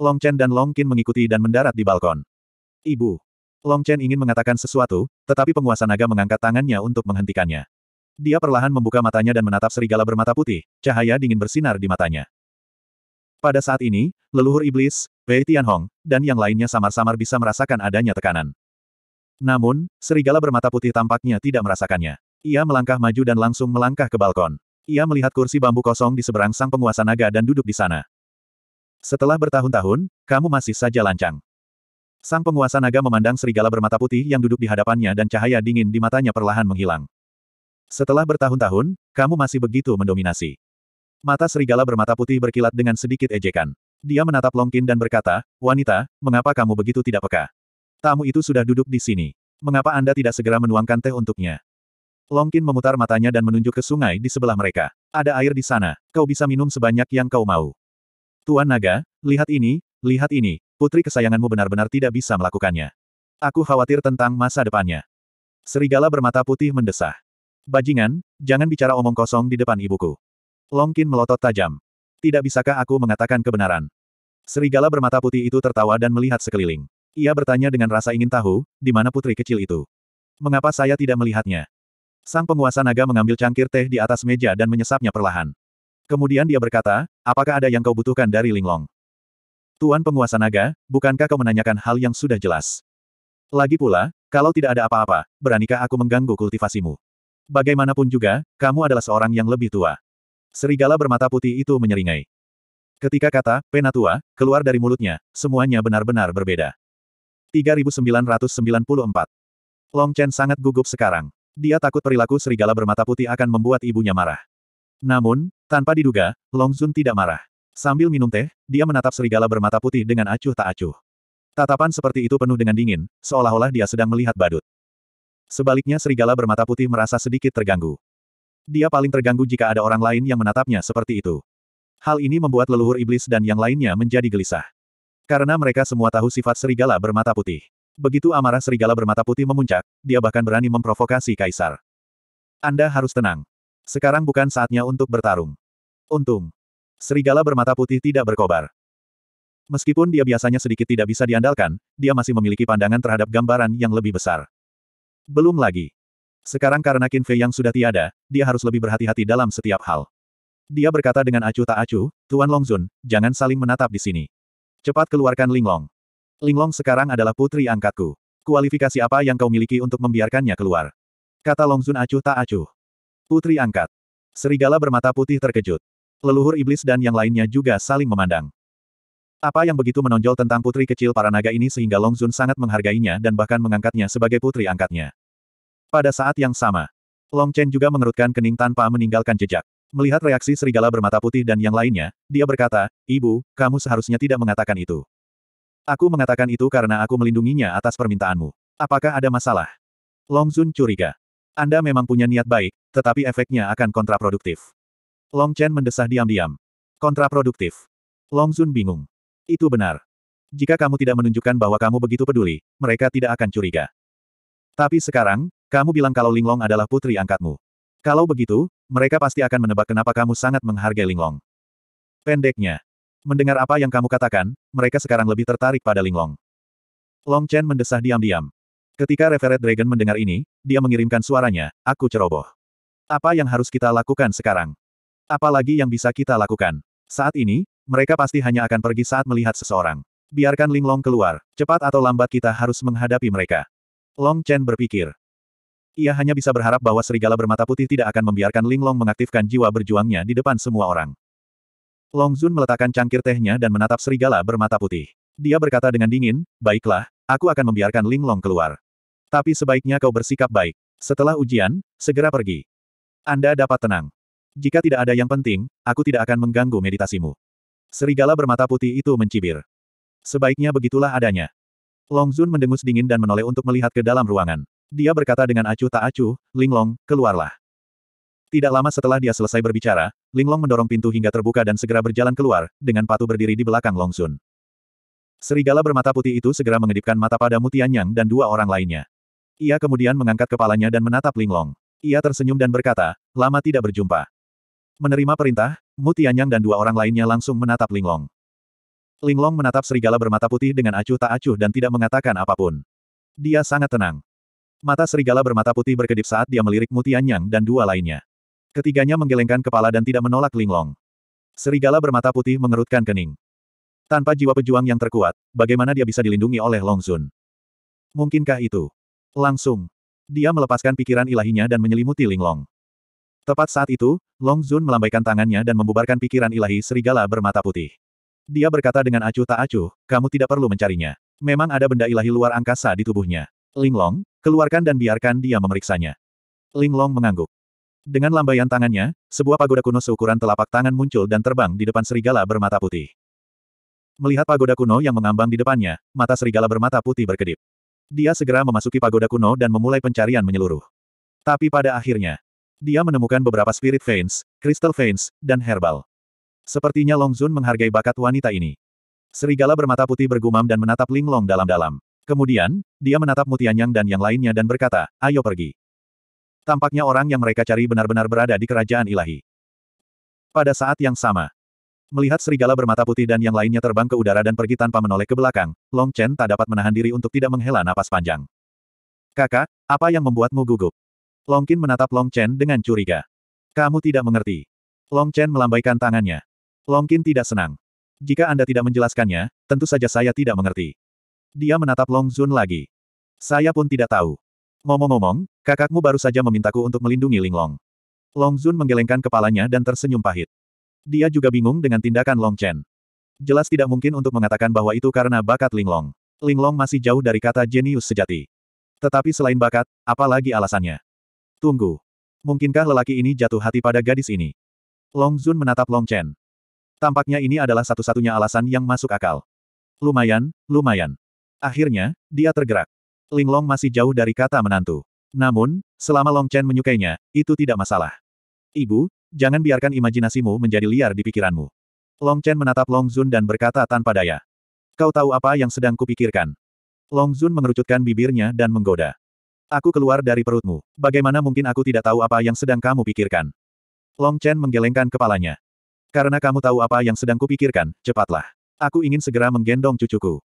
Long Chen dan Long Qin mengikuti dan mendarat di balkon. Ibu. Long Chen ingin mengatakan sesuatu, tetapi penguasa naga mengangkat tangannya untuk menghentikannya. Dia perlahan membuka matanya dan menatap serigala bermata putih, cahaya dingin bersinar di matanya. Pada saat ini, leluhur iblis, Wei Tianhong, dan yang lainnya samar-samar bisa merasakan adanya tekanan. Namun, serigala bermata putih tampaknya tidak merasakannya. Ia melangkah maju dan langsung melangkah ke balkon. Ia melihat kursi bambu kosong di seberang sang penguasa naga dan duduk di sana. Setelah bertahun-tahun, kamu masih saja lancang. Sang penguasa naga memandang serigala bermata putih yang duduk di hadapannya dan cahaya dingin di matanya perlahan menghilang. Setelah bertahun-tahun, kamu masih begitu mendominasi. Mata serigala bermata putih berkilat dengan sedikit ejekan. Dia menatap Longkin dan berkata, Wanita, mengapa kamu begitu tidak peka? Tamu itu sudah duduk di sini. Mengapa Anda tidak segera menuangkan teh untuknya? Longkin memutar matanya dan menunjuk ke sungai di sebelah mereka. Ada air di sana, kau bisa minum sebanyak yang kau mau. Tuan Naga, lihat ini, lihat ini, putri kesayanganmu benar-benar tidak bisa melakukannya. Aku khawatir tentang masa depannya. Serigala bermata putih mendesah. Bajingan, jangan bicara omong kosong di depan ibuku. Longkin melotot tajam. Tidak bisakah aku mengatakan kebenaran? Serigala bermata putih itu tertawa dan melihat sekeliling. Ia bertanya dengan rasa ingin tahu, di mana putri kecil itu. Mengapa saya tidak melihatnya? Sang penguasa naga mengambil cangkir teh di atas meja dan menyesapnya perlahan. Kemudian dia berkata, apakah ada yang kau butuhkan dari Linglong? Tuan penguasa naga, bukankah kau menanyakan hal yang sudah jelas? Lagi pula, kalau tidak ada apa-apa, beranikah aku mengganggu kultivasimu? Bagaimanapun juga, kamu adalah seorang yang lebih tua. Serigala bermata putih itu menyeringai. Ketika kata, Penatua, keluar dari mulutnya, semuanya benar-benar berbeda. 3994. Long Chen sangat gugup sekarang. Dia takut perilaku serigala bermata putih akan membuat ibunya marah. Namun, tanpa diduga, Long Zun tidak marah. Sambil minum teh, dia menatap serigala bermata putih dengan acuh tak acuh. Tatapan seperti itu penuh dengan dingin, seolah-olah dia sedang melihat badut. Sebaliknya serigala bermata putih merasa sedikit terganggu. Dia paling terganggu jika ada orang lain yang menatapnya seperti itu. Hal ini membuat leluhur iblis dan yang lainnya menjadi gelisah. Karena mereka semua tahu sifat serigala bermata putih. Begitu amarah serigala bermata putih memuncak, dia bahkan berani memprovokasi kaisar. Anda harus tenang. Sekarang bukan saatnya untuk bertarung. Untung. Serigala bermata putih tidak berkobar. Meskipun dia biasanya sedikit tidak bisa diandalkan, dia masih memiliki pandangan terhadap gambaran yang lebih besar. Belum lagi, sekarang karena Qin Fei yang sudah tiada, dia harus lebih berhati-hati dalam setiap hal. Dia berkata dengan acuh tak acuh, Tuan Longzun, jangan saling menatap di sini. Cepat keluarkan Linglong. Linglong sekarang adalah putri angkatku. Kualifikasi apa yang kau miliki untuk membiarkannya keluar? Kata Longzun acuh tak acuh. Putri angkat. Serigala bermata putih terkejut. Leluhur iblis dan yang lainnya juga saling memandang. Apa yang begitu menonjol tentang putri kecil para naga ini sehingga Longzun sangat menghargainya dan bahkan mengangkatnya sebagai putri angkatnya. Pada saat yang sama, Long Chen juga mengerutkan kening tanpa meninggalkan jejak. Melihat reaksi serigala bermata putih dan yang lainnya, dia berkata, Ibu, kamu seharusnya tidak mengatakan itu. Aku mengatakan itu karena aku melindunginya atas permintaanmu. Apakah ada masalah? Long Zun curiga. Anda memang punya niat baik, tetapi efeknya akan kontraproduktif. Long Chen mendesah diam-diam. Kontraproduktif. Long Zun bingung. Itu benar. Jika kamu tidak menunjukkan bahwa kamu begitu peduli, mereka tidak akan curiga. Tapi sekarang, kamu bilang kalau Linglong adalah putri angkatmu. Kalau begitu, mereka pasti akan menebak kenapa kamu sangat menghargai Linglong. Pendeknya. Mendengar apa yang kamu katakan, mereka sekarang lebih tertarik pada Linglong. Long Chen mendesah diam-diam. Ketika Reveret Dragon mendengar ini, dia mengirimkan suaranya, aku ceroboh. Apa yang harus kita lakukan sekarang? Apalagi yang bisa kita lakukan? Saat ini, mereka pasti hanya akan pergi saat melihat seseorang. Biarkan Linglong keluar, cepat atau lambat kita harus menghadapi mereka. Long Chen berpikir. Ia hanya bisa berharap bahwa serigala bermata putih tidak akan membiarkan Linglong mengaktifkan jiwa berjuangnya di depan semua orang. Long Zun meletakkan cangkir tehnya dan menatap serigala bermata putih. Dia berkata dengan dingin, baiklah, aku akan membiarkan Linglong keluar. Tapi sebaiknya kau bersikap baik. Setelah ujian, segera pergi. Anda dapat tenang. Jika tidak ada yang penting, aku tidak akan mengganggu meditasimu. Serigala bermata putih itu mencibir. Sebaiknya begitulah adanya. Long Zun mendengus dingin dan menoleh untuk melihat ke dalam ruangan. Dia berkata dengan acuh tak acuh, Linglong, keluarlah. Tidak lama setelah dia selesai berbicara, Linglong mendorong pintu hingga terbuka dan segera berjalan keluar, dengan patuh berdiri di belakang Long Sun. Serigala bermata putih itu segera mengedipkan mata pada Mutianyang dan dua orang lainnya. Ia kemudian mengangkat kepalanya dan menatap Linglong. Ia tersenyum dan berkata, lama tidak berjumpa. Menerima perintah, Mutianyang dan dua orang lainnya langsung menatap Linglong. Linglong menatap serigala bermata putih dengan acuh tak acuh dan tidak mengatakan apapun. Dia sangat tenang. Mata serigala bermata putih berkedip saat dia melirik Mutian Yang dan dua lainnya. Ketiganya menggelengkan kepala dan tidak menolak Linglong. Serigala bermata putih mengerutkan kening. Tanpa jiwa pejuang yang terkuat, bagaimana dia bisa dilindungi oleh Long Zun? Mungkinkah itu? Langsung. Dia melepaskan pikiran ilahinya dan menyelimuti Linglong. Tepat saat itu, Long Zun melambaikan tangannya dan membubarkan pikiran ilahi serigala bermata putih. Dia berkata dengan acuh tak acuh, kamu tidak perlu mencarinya. Memang ada benda ilahi luar angkasa di tubuhnya. Linglong, keluarkan dan biarkan dia memeriksanya. Linglong mengangguk. Dengan lambaian tangannya, sebuah pagoda kuno seukuran telapak tangan muncul dan terbang di depan serigala bermata putih. Melihat pagoda kuno yang mengambang di depannya, mata serigala bermata putih berkedip. Dia segera memasuki pagoda kuno dan memulai pencarian menyeluruh. Tapi pada akhirnya, dia menemukan beberapa spirit veins, crystal veins, dan herbal. Sepertinya Longzun menghargai bakat wanita ini. Serigala bermata putih bergumam dan menatap Linglong dalam-dalam. Kemudian, dia menatap Mutianyang dan yang lainnya dan berkata, ayo pergi. Tampaknya orang yang mereka cari benar-benar berada di kerajaan ilahi. Pada saat yang sama, melihat serigala bermata putih dan yang lainnya terbang ke udara dan pergi tanpa menoleh ke belakang, Long Chen tak dapat menahan diri untuk tidak menghela napas panjang. Kakak, apa yang membuatmu gugup? Long Qin menatap Long Chen dengan curiga. Kamu tidak mengerti. Long Chen melambaikan tangannya. Long Qin tidak senang. Jika Anda tidak menjelaskannya, tentu saja saya tidak mengerti. Dia menatap Long Zun lagi. Saya pun tidak tahu. Ngomong-ngomong, kakakmu baru saja memintaku untuk melindungi Ling Long Long Zun menggelengkan kepalanya dan tersenyum pahit. Dia juga bingung dengan tindakan Long Chen. Jelas tidak mungkin untuk mengatakan bahwa itu karena bakat Ling Long. Ling Long masih jauh dari kata jenius sejati. Tetapi selain bakat, apalagi alasannya? Tunggu. Mungkinkah lelaki ini jatuh hati pada gadis ini? Long Zun menatap Long Chen. Tampaknya ini adalah satu-satunya alasan yang masuk akal. Lumayan, lumayan. Akhirnya, dia tergerak. Linglong masih jauh dari kata menantu. Namun, selama Long Chen menyukainya, itu tidak masalah. Ibu, jangan biarkan imajinasimu menjadi liar di pikiranmu. Long Chen menatap Long Zun dan berkata tanpa daya. Kau tahu apa yang sedang kupikirkan. Long Zun mengerucutkan bibirnya dan menggoda. Aku keluar dari perutmu. Bagaimana mungkin aku tidak tahu apa yang sedang kamu pikirkan? Long Chen menggelengkan kepalanya. Karena kamu tahu apa yang sedang kupikirkan, cepatlah. Aku ingin segera menggendong cucuku.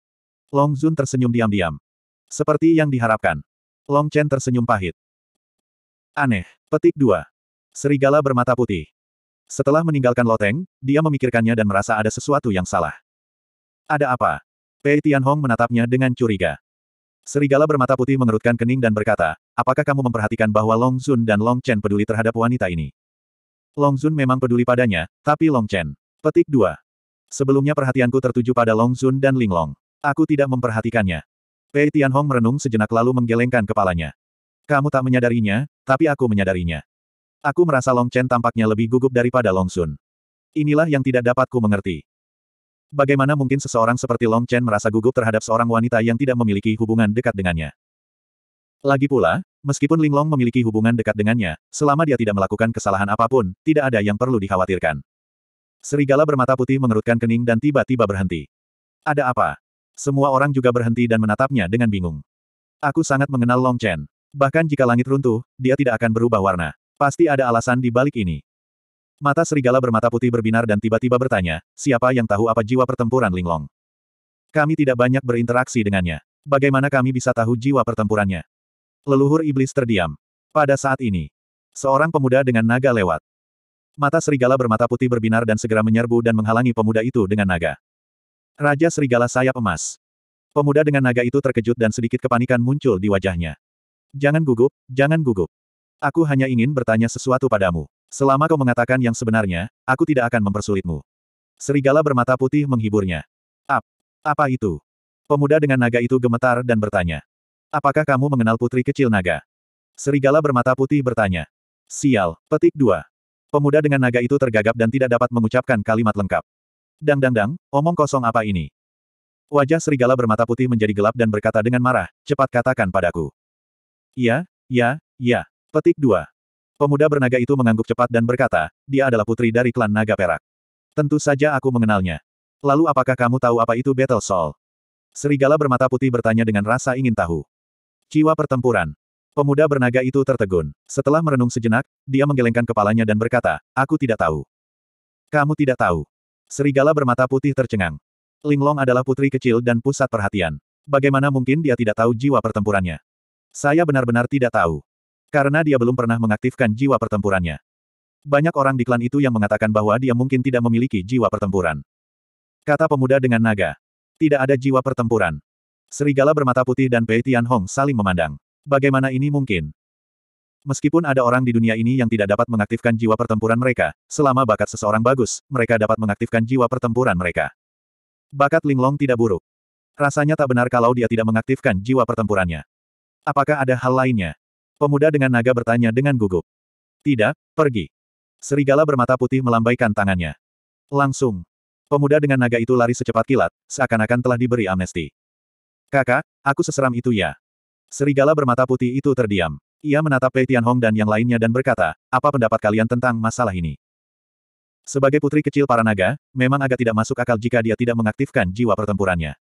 Long Zun tersenyum diam-diam. Seperti yang diharapkan. Long Chen tersenyum pahit. Aneh. Petik 2. Serigala bermata putih. Setelah meninggalkan loteng, dia memikirkannya dan merasa ada sesuatu yang salah. Ada apa? Pei Tianhong menatapnya dengan curiga. Serigala bermata putih mengerutkan kening dan berkata, apakah kamu memperhatikan bahwa Long Zun dan Long Chen peduli terhadap wanita ini? Long Zun memang peduli padanya, tapi Long Chen. Petik 2. Sebelumnya perhatianku tertuju pada Long Zun dan Ling Long. Aku tidak memperhatikannya. Pei Tianhong merenung sejenak lalu menggelengkan kepalanya. Kamu tak menyadarinya, tapi aku menyadarinya. Aku merasa Long Chen tampaknya lebih gugup daripada Long Sun. Inilah yang tidak dapatku mengerti. Bagaimana mungkin seseorang seperti Long Chen merasa gugup terhadap seorang wanita yang tidak memiliki hubungan dekat dengannya? Lagi pula, meskipun Ling Long memiliki hubungan dekat dengannya, selama dia tidak melakukan kesalahan apapun, tidak ada yang perlu dikhawatirkan. Serigala bermata putih mengerutkan kening dan tiba-tiba berhenti. Ada apa? Semua orang juga berhenti dan menatapnya dengan bingung. Aku sangat mengenal Long Chen. Bahkan jika langit runtuh, dia tidak akan berubah warna. Pasti ada alasan di balik ini. Mata serigala bermata putih berbinar dan tiba-tiba bertanya, siapa yang tahu apa jiwa pertempuran Linglong? Kami tidak banyak berinteraksi dengannya. Bagaimana kami bisa tahu jiwa pertempurannya? Leluhur iblis terdiam. Pada saat ini, seorang pemuda dengan naga lewat. Mata serigala bermata putih berbinar dan segera menyerbu dan menghalangi pemuda itu dengan naga. Raja Serigala Sayap Emas. Pemuda dengan naga itu terkejut dan sedikit kepanikan muncul di wajahnya. Jangan gugup, jangan gugup. Aku hanya ingin bertanya sesuatu padamu. Selama kau mengatakan yang sebenarnya, aku tidak akan mempersulitmu. Serigala bermata putih menghiburnya. Ap, apa itu? Pemuda dengan naga itu gemetar dan bertanya. Apakah kamu mengenal putri kecil naga? Serigala bermata putih bertanya. Sial, petik dua. Pemuda dengan naga itu tergagap dan tidak dapat mengucapkan kalimat lengkap. Dang-dang-dang, omong kosong apa ini? Wajah serigala bermata putih menjadi gelap dan berkata dengan marah, cepat katakan padaku. Ya, ya, ya. Petik 2. Pemuda bernaga itu mengangguk cepat dan berkata, dia adalah putri dari klan naga perak. Tentu saja aku mengenalnya. Lalu apakah kamu tahu apa itu Battle Soul? Serigala bermata putih bertanya dengan rasa ingin tahu. Jiwa pertempuran. Pemuda bernaga itu tertegun. Setelah merenung sejenak, dia menggelengkan kepalanya dan berkata, aku tidak tahu. Kamu tidak tahu. Serigala bermata putih tercengang. Linglong adalah putri kecil dan pusat perhatian. Bagaimana mungkin dia tidak tahu jiwa pertempurannya? Saya benar-benar tidak tahu. Karena dia belum pernah mengaktifkan jiwa pertempurannya. Banyak orang di klan itu yang mengatakan bahwa dia mungkin tidak memiliki jiwa pertempuran. Kata pemuda dengan naga. Tidak ada jiwa pertempuran. Serigala bermata putih dan Pei Tian Hong saling memandang. Bagaimana ini mungkin? Meskipun ada orang di dunia ini yang tidak dapat mengaktifkan jiwa pertempuran mereka, selama bakat seseorang bagus, mereka dapat mengaktifkan jiwa pertempuran mereka. Bakat Linglong tidak buruk. Rasanya tak benar kalau dia tidak mengaktifkan jiwa pertempurannya. Apakah ada hal lainnya? Pemuda dengan naga bertanya dengan gugup. Tidak, pergi. Serigala bermata putih melambaikan tangannya. Langsung. Pemuda dengan naga itu lari secepat kilat, seakan-akan telah diberi amnesti. Kakak, aku seseram itu ya. Serigala bermata putih itu terdiam. Ia menatap Pei Tianhong dan yang lainnya dan berkata, apa pendapat kalian tentang masalah ini? Sebagai putri kecil para naga, memang agak tidak masuk akal jika dia tidak mengaktifkan jiwa pertempurannya.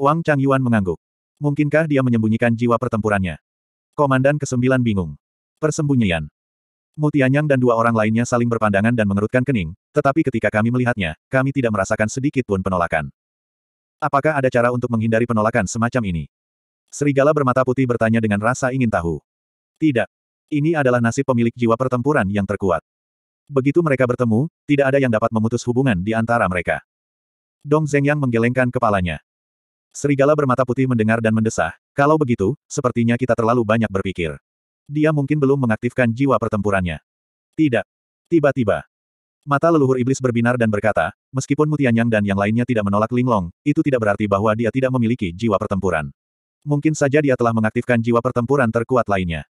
Wang Chang Yuan mengangguk. Mungkinkah dia menyembunyikan jiwa pertempurannya? Komandan ke-9 bingung. Persembunyian. Mutianyang dan dua orang lainnya saling berpandangan dan mengerutkan kening, tetapi ketika kami melihatnya, kami tidak merasakan sedikit pun penolakan. Apakah ada cara untuk menghindari penolakan semacam ini? Serigala bermata putih bertanya dengan rasa ingin tahu. Tidak. Ini adalah nasib pemilik jiwa pertempuran yang terkuat. Begitu mereka bertemu, tidak ada yang dapat memutus hubungan di antara mereka. Dong Zhengyang menggelengkan kepalanya. Serigala bermata putih mendengar dan mendesah, kalau begitu, sepertinya kita terlalu banyak berpikir. Dia mungkin belum mengaktifkan jiwa pertempurannya. Tidak. Tiba-tiba. Mata leluhur iblis berbinar dan berkata, meskipun Mutianyang dan yang lainnya tidak menolak Linglong, itu tidak berarti bahwa dia tidak memiliki jiwa pertempuran. Mungkin saja dia telah mengaktifkan jiwa pertempuran terkuat lainnya.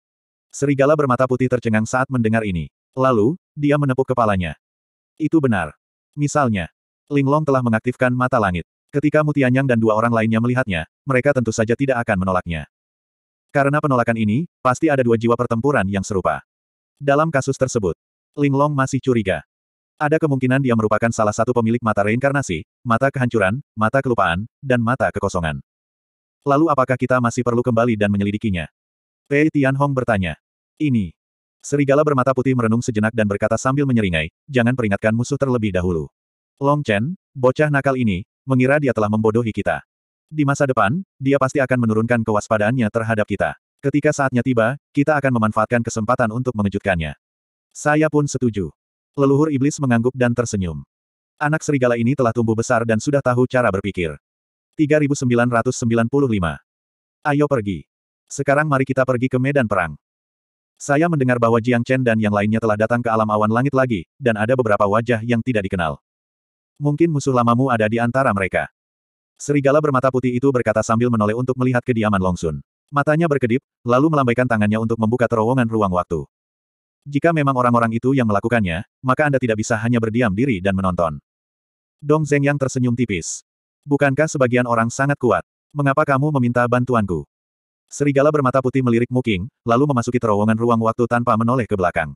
Serigala bermata putih tercengang saat mendengar ini. Lalu, dia menepuk kepalanya. Itu benar. Misalnya, Linglong telah mengaktifkan mata langit. Ketika Mutianyang dan dua orang lainnya melihatnya, mereka tentu saja tidak akan menolaknya. Karena penolakan ini, pasti ada dua jiwa pertempuran yang serupa. Dalam kasus tersebut, Linglong masih curiga. Ada kemungkinan dia merupakan salah satu pemilik mata reinkarnasi, mata kehancuran, mata kelupaan, dan mata kekosongan. Lalu apakah kita masih perlu kembali dan menyelidikinya? Tei Tianhong bertanya. Ini. Serigala bermata putih merenung sejenak dan berkata sambil menyeringai, jangan peringatkan musuh terlebih dahulu. Long Chen, bocah nakal ini, mengira dia telah membodohi kita. Di masa depan, dia pasti akan menurunkan kewaspadaannya terhadap kita. Ketika saatnya tiba, kita akan memanfaatkan kesempatan untuk mengejutkannya. Saya pun setuju. Leluhur iblis mengangguk dan tersenyum. Anak serigala ini telah tumbuh besar dan sudah tahu cara berpikir. 3995. Ayo pergi. Sekarang mari kita pergi ke medan perang. Saya mendengar bahwa Jiang Chen dan yang lainnya telah datang ke alam awan langit lagi, dan ada beberapa wajah yang tidak dikenal. Mungkin musuh lamamu ada di antara mereka. Serigala bermata putih itu berkata sambil menoleh untuk melihat kediaman Longsun. Matanya berkedip, lalu melambaikan tangannya untuk membuka terowongan ruang waktu. Jika memang orang-orang itu yang melakukannya, maka Anda tidak bisa hanya berdiam diri dan menonton. Dong Zeng yang tersenyum tipis. Bukankah sebagian orang sangat kuat? Mengapa kamu meminta bantuanku? Serigala bermata putih melirik Muking, lalu memasuki terowongan ruang waktu tanpa menoleh ke belakang.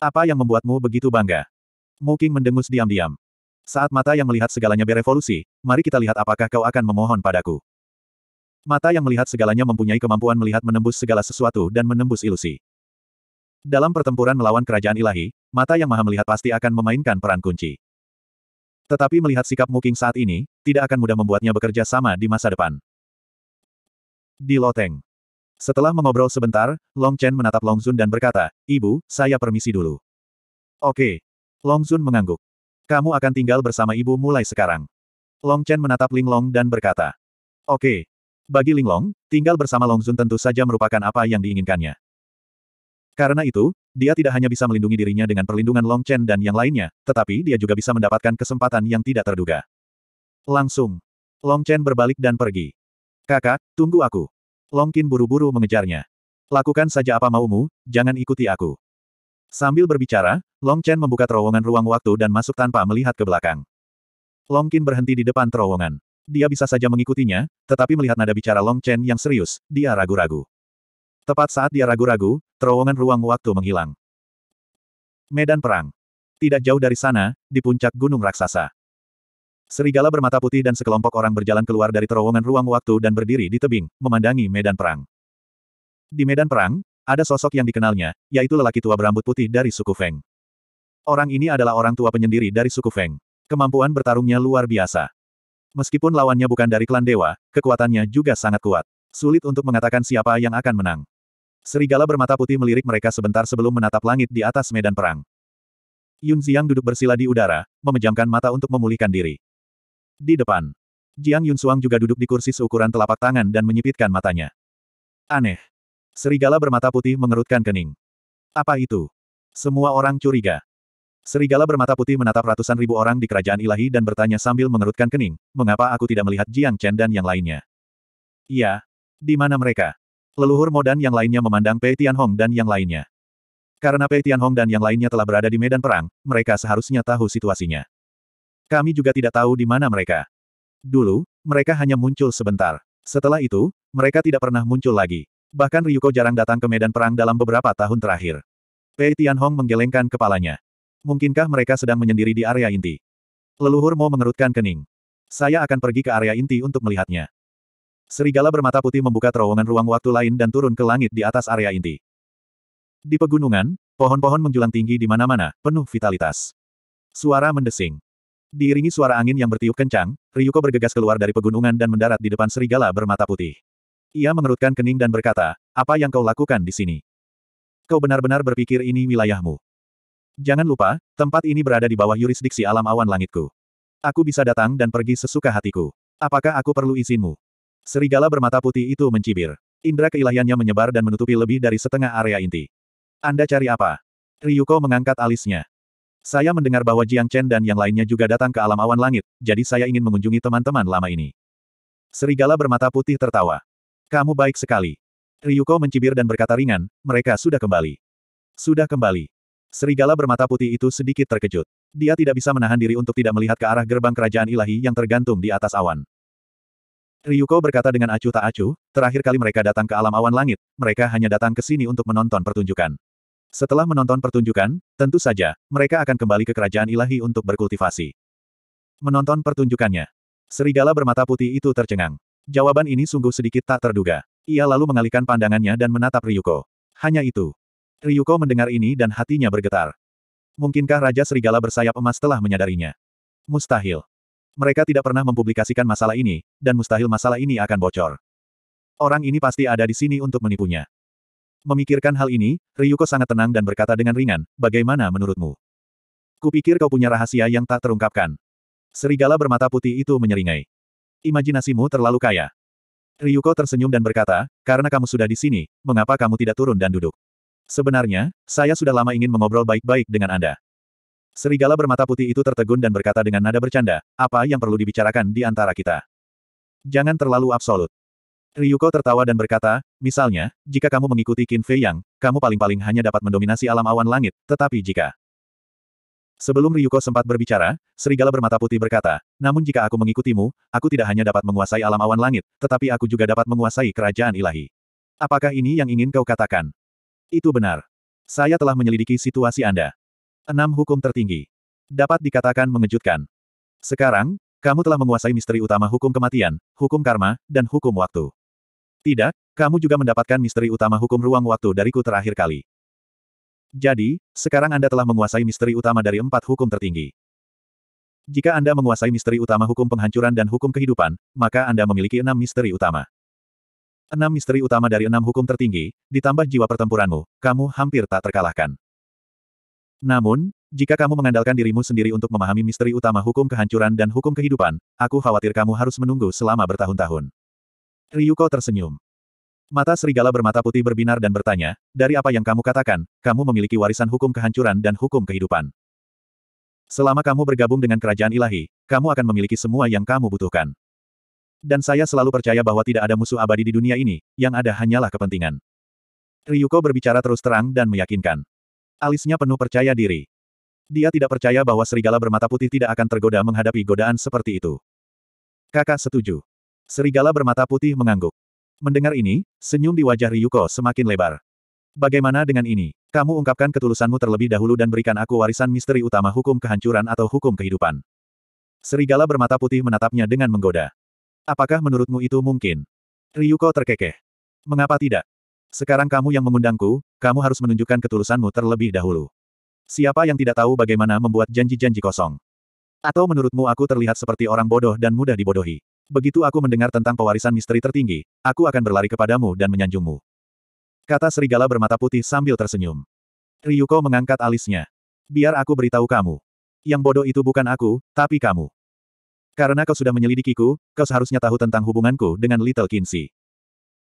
Apa yang membuatmu begitu bangga? Muking mendengus diam-diam. Saat mata yang melihat segalanya berevolusi, mari kita lihat apakah kau akan memohon padaku. Mata yang melihat segalanya mempunyai kemampuan melihat menembus segala sesuatu dan menembus ilusi. Dalam pertempuran melawan kerajaan ilahi, mata yang maha melihat pasti akan memainkan peran kunci. Tetapi melihat sikap Muking saat ini, tidak akan mudah membuatnya bekerja sama di masa depan di loteng. Setelah mengobrol sebentar, Long Chen menatap Long Zun dan berkata, Ibu, saya permisi dulu. Oke. Long Zun mengangguk. Kamu akan tinggal bersama ibu mulai sekarang. Long Chen menatap Ling Long dan berkata. Oke. Bagi Ling Long, tinggal bersama Long Zun tentu saja merupakan apa yang diinginkannya. Karena itu, dia tidak hanya bisa melindungi dirinya dengan perlindungan Long Chen dan yang lainnya, tetapi dia juga bisa mendapatkan kesempatan yang tidak terduga. Langsung. Long Chen berbalik dan pergi. Kakak, tunggu aku. Longkin buru-buru mengejarnya. Lakukan saja apa maumu, jangan ikuti aku. Sambil berbicara, Long Chen membuka terowongan ruang waktu dan masuk tanpa melihat ke belakang. Long Qin berhenti di depan terowongan. Dia bisa saja mengikutinya, tetapi melihat nada bicara Long Chen yang serius, dia ragu-ragu. Tepat saat dia ragu-ragu, terowongan ruang waktu menghilang. Medan Perang. Tidak jauh dari sana, di puncak gunung raksasa. Serigala bermata putih dan sekelompok orang berjalan keluar dari terowongan ruang waktu dan berdiri di tebing, memandangi medan perang. Di medan perang, ada sosok yang dikenalnya, yaitu lelaki tua berambut putih dari suku Feng. Orang ini adalah orang tua penyendiri dari suku Feng. Kemampuan bertarungnya luar biasa. Meskipun lawannya bukan dari klan dewa, kekuatannya juga sangat kuat. Sulit untuk mengatakan siapa yang akan menang. Serigala bermata putih melirik mereka sebentar sebelum menatap langit di atas medan perang. Yun Xiang duduk bersila di udara, memejamkan mata untuk memulihkan diri. Di depan. Jiang Yun Yunsuang juga duduk di kursi seukuran telapak tangan dan menyipitkan matanya. Aneh. Serigala bermata putih mengerutkan kening. Apa itu? Semua orang curiga. Serigala bermata putih menatap ratusan ribu orang di kerajaan ilahi dan bertanya sambil mengerutkan kening, mengapa aku tidak melihat Jiang Chen dan yang lainnya? Iya. Di mana mereka? Leluhur Modan yang lainnya memandang Pei Hong dan yang lainnya. Karena Pei Hong dan yang lainnya telah berada di medan perang, mereka seharusnya tahu situasinya. Kami juga tidak tahu di mana mereka. Dulu, mereka hanya muncul sebentar. Setelah itu, mereka tidak pernah muncul lagi. Bahkan Ryuko jarang datang ke medan perang dalam beberapa tahun terakhir. Pei Tianhong menggelengkan kepalanya. Mungkinkah mereka sedang menyendiri di area inti? Leluhur Mo mengerutkan kening. Saya akan pergi ke area inti untuk melihatnya. Serigala bermata putih membuka terowongan ruang waktu lain dan turun ke langit di atas area inti. Di pegunungan, pohon-pohon menjulang tinggi di mana-mana, penuh vitalitas. Suara mendesing. Diiringi suara angin yang bertiup kencang, Ryuko bergegas keluar dari pegunungan dan mendarat di depan serigala bermata putih. Ia mengerutkan kening dan berkata, apa yang kau lakukan di sini? Kau benar-benar berpikir ini wilayahmu. Jangan lupa, tempat ini berada di bawah yurisdiksi alam awan langitku. Aku bisa datang dan pergi sesuka hatiku. Apakah aku perlu izinmu? Serigala bermata putih itu mencibir. Indra keilahiannya menyebar dan menutupi lebih dari setengah area inti. Anda cari apa? Ryuko mengangkat alisnya. Saya mendengar bahwa Jiang Chen dan yang lainnya juga datang ke alam awan langit, jadi saya ingin mengunjungi teman-teman lama ini. Serigala bermata putih tertawa. Kamu baik sekali. Ryuko mencibir dan berkata ringan, mereka sudah kembali. Sudah kembali. Serigala bermata putih itu sedikit terkejut. Dia tidak bisa menahan diri untuk tidak melihat ke arah gerbang kerajaan ilahi yang tergantung di atas awan. Ryuko berkata dengan acuh tak acuh, terakhir kali mereka datang ke alam awan langit, mereka hanya datang ke sini untuk menonton pertunjukan. Setelah menonton pertunjukan, tentu saja, mereka akan kembali ke kerajaan ilahi untuk berkultivasi. Menonton pertunjukannya. Serigala bermata putih itu tercengang. Jawaban ini sungguh sedikit tak terduga. Ia lalu mengalihkan pandangannya dan menatap Ryuko. Hanya itu. Ryuko mendengar ini dan hatinya bergetar. Mungkinkah Raja Serigala bersayap emas telah menyadarinya? Mustahil. Mereka tidak pernah mempublikasikan masalah ini, dan mustahil masalah ini akan bocor. Orang ini pasti ada di sini untuk menipunya. Memikirkan hal ini, Ryuko sangat tenang dan berkata dengan ringan, bagaimana menurutmu? Kupikir kau punya rahasia yang tak terungkapkan. Serigala bermata putih itu menyeringai. Imajinasimu terlalu kaya. Ryuko tersenyum dan berkata, karena kamu sudah di sini, mengapa kamu tidak turun dan duduk? Sebenarnya, saya sudah lama ingin mengobrol baik-baik dengan Anda. Serigala bermata putih itu tertegun dan berkata dengan nada bercanda, apa yang perlu dibicarakan di antara kita? Jangan terlalu absolut. Ryuko tertawa dan berkata, misalnya, jika kamu mengikuti Qin Fei Yang, kamu paling-paling hanya dapat mendominasi alam awan langit, tetapi jika... Sebelum Ryuko sempat berbicara, serigala bermata putih berkata, namun jika aku mengikutimu, aku tidak hanya dapat menguasai alam awan langit, tetapi aku juga dapat menguasai kerajaan ilahi. Apakah ini yang ingin kau katakan? Itu benar. Saya telah menyelidiki situasi Anda. Enam hukum tertinggi. Dapat dikatakan mengejutkan. Sekarang, kamu telah menguasai misteri utama hukum kematian, hukum karma, dan hukum waktu. Tidak, kamu juga mendapatkan misteri utama hukum ruang waktu dariku terakhir kali. Jadi, sekarang Anda telah menguasai misteri utama dari empat hukum tertinggi. Jika Anda menguasai misteri utama hukum penghancuran dan hukum kehidupan, maka Anda memiliki enam misteri utama. Enam misteri utama dari enam hukum tertinggi, ditambah jiwa pertempuranmu, kamu hampir tak terkalahkan. Namun, jika kamu mengandalkan dirimu sendiri untuk memahami misteri utama hukum kehancuran dan hukum kehidupan, aku khawatir kamu harus menunggu selama bertahun-tahun. Ryuko tersenyum. Mata serigala bermata putih berbinar dan bertanya, dari apa yang kamu katakan, kamu memiliki warisan hukum kehancuran dan hukum kehidupan. Selama kamu bergabung dengan kerajaan ilahi, kamu akan memiliki semua yang kamu butuhkan. Dan saya selalu percaya bahwa tidak ada musuh abadi di dunia ini, yang ada hanyalah kepentingan. Ryuko berbicara terus terang dan meyakinkan. Alisnya penuh percaya diri. Dia tidak percaya bahwa serigala bermata putih tidak akan tergoda menghadapi godaan seperti itu. Kakak setuju. Serigala bermata putih mengangguk. Mendengar ini, senyum di wajah Ryuko semakin lebar. Bagaimana dengan ini? Kamu ungkapkan ketulusanmu terlebih dahulu dan berikan aku warisan misteri utama hukum kehancuran atau hukum kehidupan. Serigala bermata putih menatapnya dengan menggoda. Apakah menurutmu itu mungkin? Ryuko terkekeh. Mengapa tidak? Sekarang kamu yang mengundangku, kamu harus menunjukkan ketulusanmu terlebih dahulu. Siapa yang tidak tahu bagaimana membuat janji-janji kosong? Atau menurutmu aku terlihat seperti orang bodoh dan mudah dibodohi? Begitu aku mendengar tentang pewarisan misteri tertinggi, aku akan berlari kepadamu dan menyanjungmu. Kata serigala bermata putih sambil tersenyum. Ryuko mengangkat alisnya. Biar aku beritahu kamu. Yang bodoh itu bukan aku, tapi kamu. Karena kau sudah menyelidikiku, kau seharusnya tahu tentang hubunganku dengan Little Kinsey.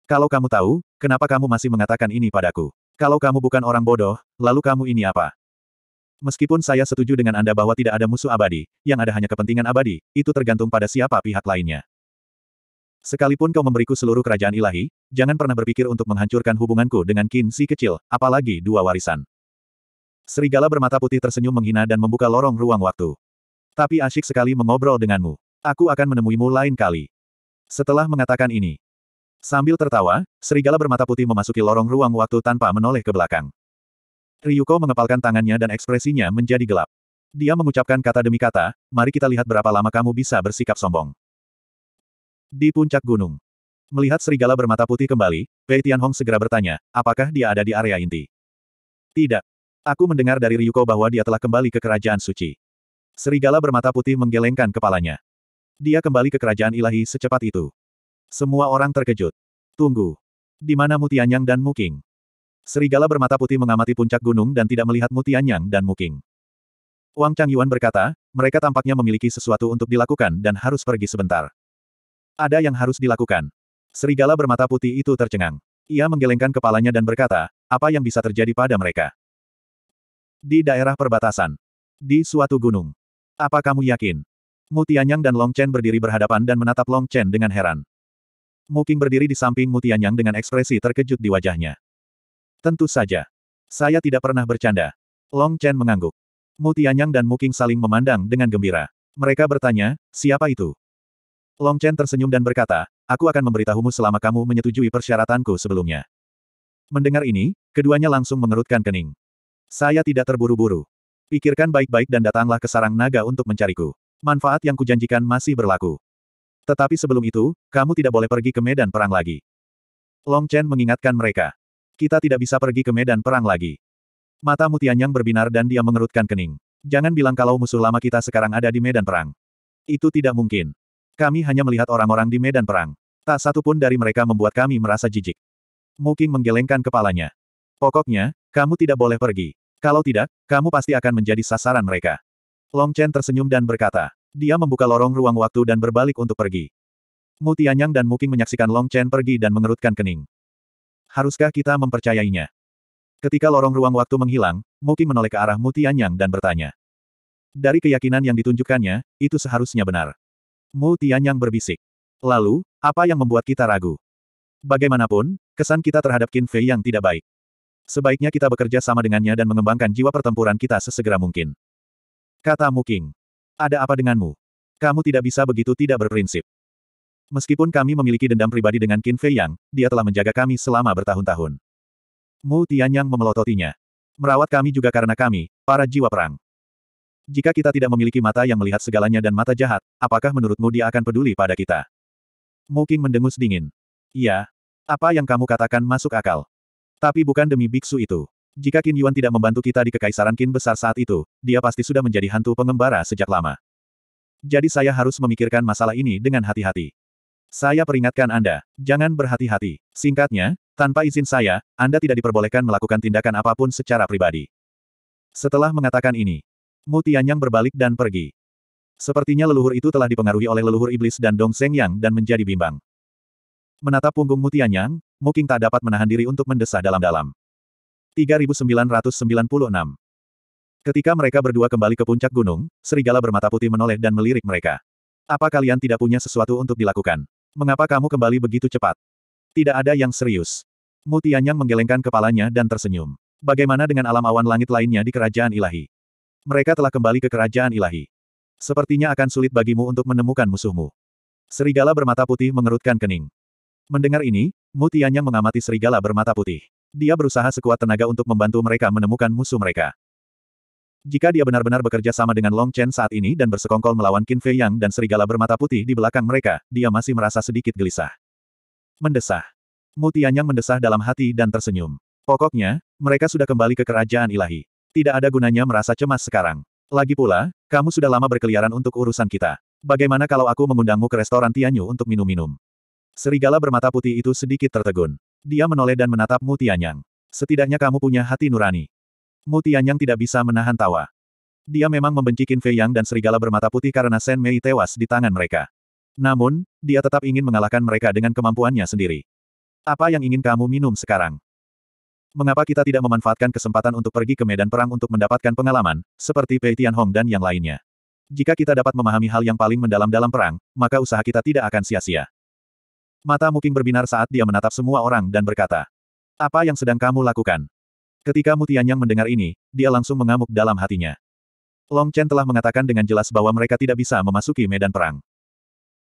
Kalau kamu tahu, kenapa kamu masih mengatakan ini padaku? Kalau kamu bukan orang bodoh, lalu kamu ini apa? Meskipun saya setuju dengan Anda bahwa tidak ada musuh abadi, yang ada hanya kepentingan abadi, itu tergantung pada siapa pihak lainnya. Sekalipun kau memberiku seluruh kerajaan ilahi, jangan pernah berpikir untuk menghancurkan hubunganku dengan Qin Si kecil, apalagi dua warisan. Serigala bermata putih tersenyum menghina dan membuka lorong ruang waktu. Tapi asyik sekali mengobrol denganmu. Aku akan menemuimu lain kali. Setelah mengatakan ini, sambil tertawa, serigala bermata putih memasuki lorong ruang waktu tanpa menoleh ke belakang. Ryuko mengepalkan tangannya dan ekspresinya menjadi gelap. Dia mengucapkan kata demi kata, mari kita lihat berapa lama kamu bisa bersikap sombong. Di puncak gunung. Melihat serigala bermata putih kembali, Pei Tianhong segera bertanya, apakah dia ada di area inti? Tidak. Aku mendengar dari Ryuko bahwa dia telah kembali ke kerajaan suci. Serigala bermata putih menggelengkan kepalanya. Dia kembali ke kerajaan ilahi secepat itu. Semua orang terkejut. Tunggu. Di mana Mutianyang dan Muking? Serigala bermata putih mengamati puncak gunung dan tidak melihat Mutianyang dan Muking. Wang Changyuan berkata, mereka tampaknya memiliki sesuatu untuk dilakukan dan harus pergi sebentar. Ada yang harus dilakukan. Serigala bermata putih itu tercengang. Ia menggelengkan kepalanya dan berkata, apa yang bisa terjadi pada mereka? Di daerah perbatasan. Di suatu gunung. Apa kamu yakin? Mutianyang dan Long Chen berdiri berhadapan dan menatap Long Chen dengan heran. Muking berdiri di samping Mutianyang dengan ekspresi terkejut di wajahnya. Tentu saja. Saya tidak pernah bercanda. Long Chen mengangguk. Mutianyang dan Muking saling memandang dengan gembira. Mereka bertanya, siapa itu? Long Chen tersenyum dan berkata, aku akan memberitahumu selama kamu menyetujui persyaratanku sebelumnya. Mendengar ini, keduanya langsung mengerutkan kening. Saya tidak terburu-buru. Pikirkan baik-baik dan datanglah ke sarang naga untuk mencariku. Manfaat yang kujanjikan masih berlaku. Tetapi sebelum itu, kamu tidak boleh pergi ke medan perang lagi. Long Chen mengingatkan mereka. Kita tidak bisa pergi ke medan perang lagi. Mata Mutianyang berbinar dan dia mengerutkan kening. Jangan bilang kalau musuh lama kita sekarang ada di medan perang. Itu tidak mungkin. Kami hanya melihat orang-orang di medan perang. Tak satu pun dari mereka membuat kami merasa jijik. Muking menggelengkan kepalanya. Pokoknya, kamu tidak boleh pergi. Kalau tidak, kamu pasti akan menjadi sasaran mereka. Long Chen tersenyum dan berkata. Dia membuka lorong ruang waktu dan berbalik untuk pergi. Mu Tianyang dan Muking menyaksikan Long Chen pergi dan mengerutkan kening. Haruskah kita mempercayainya? Ketika lorong ruang waktu menghilang, Muking menoleh ke arah Mu Tianyang dan bertanya. Dari keyakinan yang ditunjukkannya, itu seharusnya benar. Mu Tianyang berbisik. Lalu, apa yang membuat kita ragu? Bagaimanapun, kesan kita terhadap Qin Fei yang tidak baik. Sebaiknya kita bekerja sama dengannya dan mengembangkan jiwa pertempuran kita sesegera mungkin. Kata Mu King. Ada apa denganmu? Kamu tidak bisa begitu tidak berprinsip. Meskipun kami memiliki dendam pribadi dengan Qin Fei Yang, dia telah menjaga kami selama bertahun-tahun. Mu Tianyang memelototinya. Merawat kami juga karena kami, para jiwa perang. Jika kita tidak memiliki mata yang melihat segalanya dan mata jahat, apakah menurutmu dia akan peduli pada kita? Muking mendengus dingin. Iya. Apa yang kamu katakan masuk akal. Tapi bukan demi biksu itu. Jika Qin Yuan tidak membantu kita di kekaisaran Qin besar saat itu, dia pasti sudah menjadi hantu pengembara sejak lama. Jadi saya harus memikirkan masalah ini dengan hati-hati. Saya peringatkan Anda, jangan berhati-hati. Singkatnya, tanpa izin saya, Anda tidak diperbolehkan melakukan tindakan apapun secara pribadi. Setelah mengatakan ini, Mu Tianyang berbalik dan pergi. Sepertinya leluhur itu telah dipengaruhi oleh leluhur iblis dan Dong Seng Yang dan menjadi bimbang. Menatap punggung Mu Tianyang, Mu King tak dapat menahan diri untuk mendesah dalam-dalam. 3996 Ketika mereka berdua kembali ke puncak gunung, serigala bermata putih menoleh dan melirik mereka. Apa kalian tidak punya sesuatu untuk dilakukan? Mengapa kamu kembali begitu cepat? Tidak ada yang serius. Mu Tianyang menggelengkan kepalanya dan tersenyum. Bagaimana dengan alam awan langit lainnya di kerajaan ilahi? Mereka telah kembali ke kerajaan ilahi. Sepertinya akan sulit bagimu untuk menemukan musuhmu. Serigala bermata putih mengerutkan kening. Mendengar ini, Mutianya mengamati serigala bermata putih. Dia berusaha sekuat tenaga untuk membantu mereka menemukan musuh mereka. Jika dia benar-benar bekerja sama dengan Long Chen saat ini dan bersekongkol melawan Qin Fei Yang dan serigala bermata putih di belakang mereka, dia masih merasa sedikit gelisah. Mendesah. Mutianyang mendesah dalam hati dan tersenyum. Pokoknya, mereka sudah kembali ke kerajaan ilahi. Tidak ada gunanya merasa cemas sekarang. Lagi pula, kamu sudah lama berkeliaran untuk urusan kita. Bagaimana kalau aku mengundangmu ke restoran Tianyu untuk minum-minum? Serigala bermata putih itu sedikit tertegun. Dia menoleh dan menatap Mu Tianyang. Setidaknya kamu punya hati nurani. Mu Tianyang tidak bisa menahan tawa. Dia memang membenci Qin Fei Yang dan serigala bermata putih karena Shen Mei tewas di tangan mereka. Namun, dia tetap ingin mengalahkan mereka dengan kemampuannya sendiri. Apa yang ingin kamu minum sekarang? Mengapa kita tidak memanfaatkan kesempatan untuk pergi ke medan perang untuk mendapatkan pengalaman, seperti Pei Tianhong dan yang lainnya? Jika kita dapat memahami hal yang paling mendalam dalam perang, maka usaha kita tidak akan sia-sia. Mata Muking berbinar saat dia menatap semua orang dan berkata, Apa yang sedang kamu lakukan? Ketika Mutian Yang mendengar ini, dia langsung mengamuk dalam hatinya. Long Chen telah mengatakan dengan jelas bahwa mereka tidak bisa memasuki medan perang.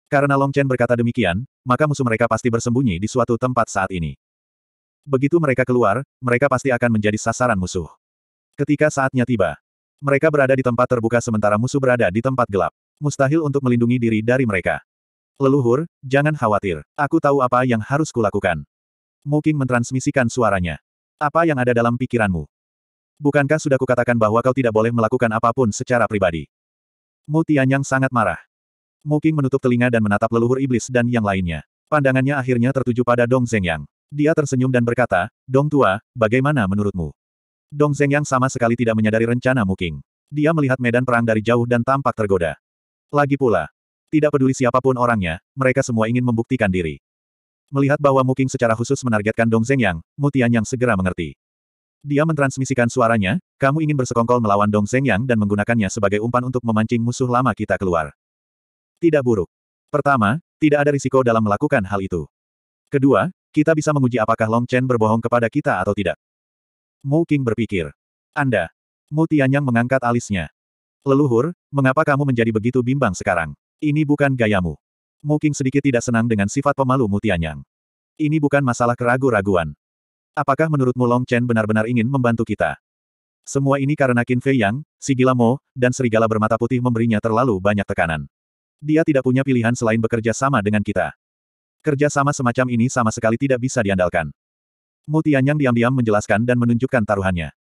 Karena Long Chen berkata demikian, maka musuh mereka pasti bersembunyi di suatu tempat saat ini. Begitu mereka keluar, mereka pasti akan menjadi sasaran musuh. Ketika saatnya tiba, mereka berada di tempat terbuka sementara musuh berada di tempat gelap. Mustahil untuk melindungi diri dari mereka. Leluhur, jangan khawatir. Aku tahu apa yang harus kulakukan. Muking mentransmisikan suaranya. Apa yang ada dalam pikiranmu? Bukankah sudah kukatakan bahwa kau tidak boleh melakukan apapun secara pribadi? Mu Tianyang sangat marah. Muking menutup telinga dan menatap leluhur iblis dan yang lainnya. Pandangannya akhirnya tertuju pada Dong Zhengyang. Dia tersenyum dan berkata, Dong Tua, bagaimana menurutmu? Dong Zeng yang sama sekali tidak menyadari rencana Muking. Dia melihat medan perang dari jauh dan tampak tergoda. Lagi pula, tidak peduli siapapun orangnya, mereka semua ingin membuktikan diri. Melihat bahwa Muking secara khusus menargetkan Dong Zeng Yang, Mutian Yang segera mengerti. Dia mentransmisikan suaranya, kamu ingin bersekongkol melawan Dong Zeng Yang dan menggunakannya sebagai umpan untuk memancing musuh lama kita keluar. Tidak buruk. Pertama, tidak ada risiko dalam melakukan hal itu. Kedua, kita bisa menguji apakah Long Chen berbohong kepada kita atau tidak. Mu King berpikir. Anda. Mu Tianyang mengangkat alisnya. Leluhur, mengapa kamu menjadi begitu bimbang sekarang? Ini bukan gayamu. Mu King sedikit tidak senang dengan sifat pemalu Mu Tianyang. Ini bukan masalah keragu-raguan. Apakah menurutmu Long Chen benar-benar ingin membantu kita? Semua ini karena Qin Fei Yang, si gila Mo, dan serigala bermata putih memberinya terlalu banyak tekanan. Dia tidak punya pilihan selain bekerja sama dengan kita. Kerja sama semacam ini sama sekali tidak bisa diandalkan. Mutian yang diam-diam menjelaskan dan menunjukkan taruhannya.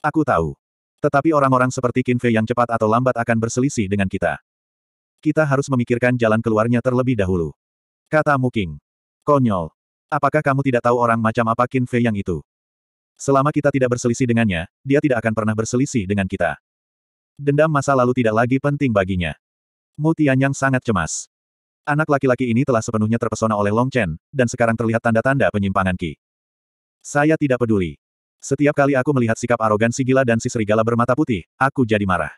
Aku tahu. Tetapi orang-orang seperti Qin Fei yang cepat atau lambat akan berselisih dengan kita. Kita harus memikirkan jalan keluarnya terlebih dahulu. Kata Muking. Konyol. Apakah kamu tidak tahu orang macam apa Qin Fei yang itu? Selama kita tidak berselisih dengannya, dia tidak akan pernah berselisih dengan kita. Dendam masa lalu tidak lagi penting baginya. Mutian yang sangat cemas. Anak laki-laki ini telah sepenuhnya terpesona oleh Long Chen, dan sekarang terlihat tanda-tanda penyimpangan Ki. Saya tidak peduli. Setiap kali aku melihat sikap arogansi gila dan si serigala bermata putih, aku jadi marah.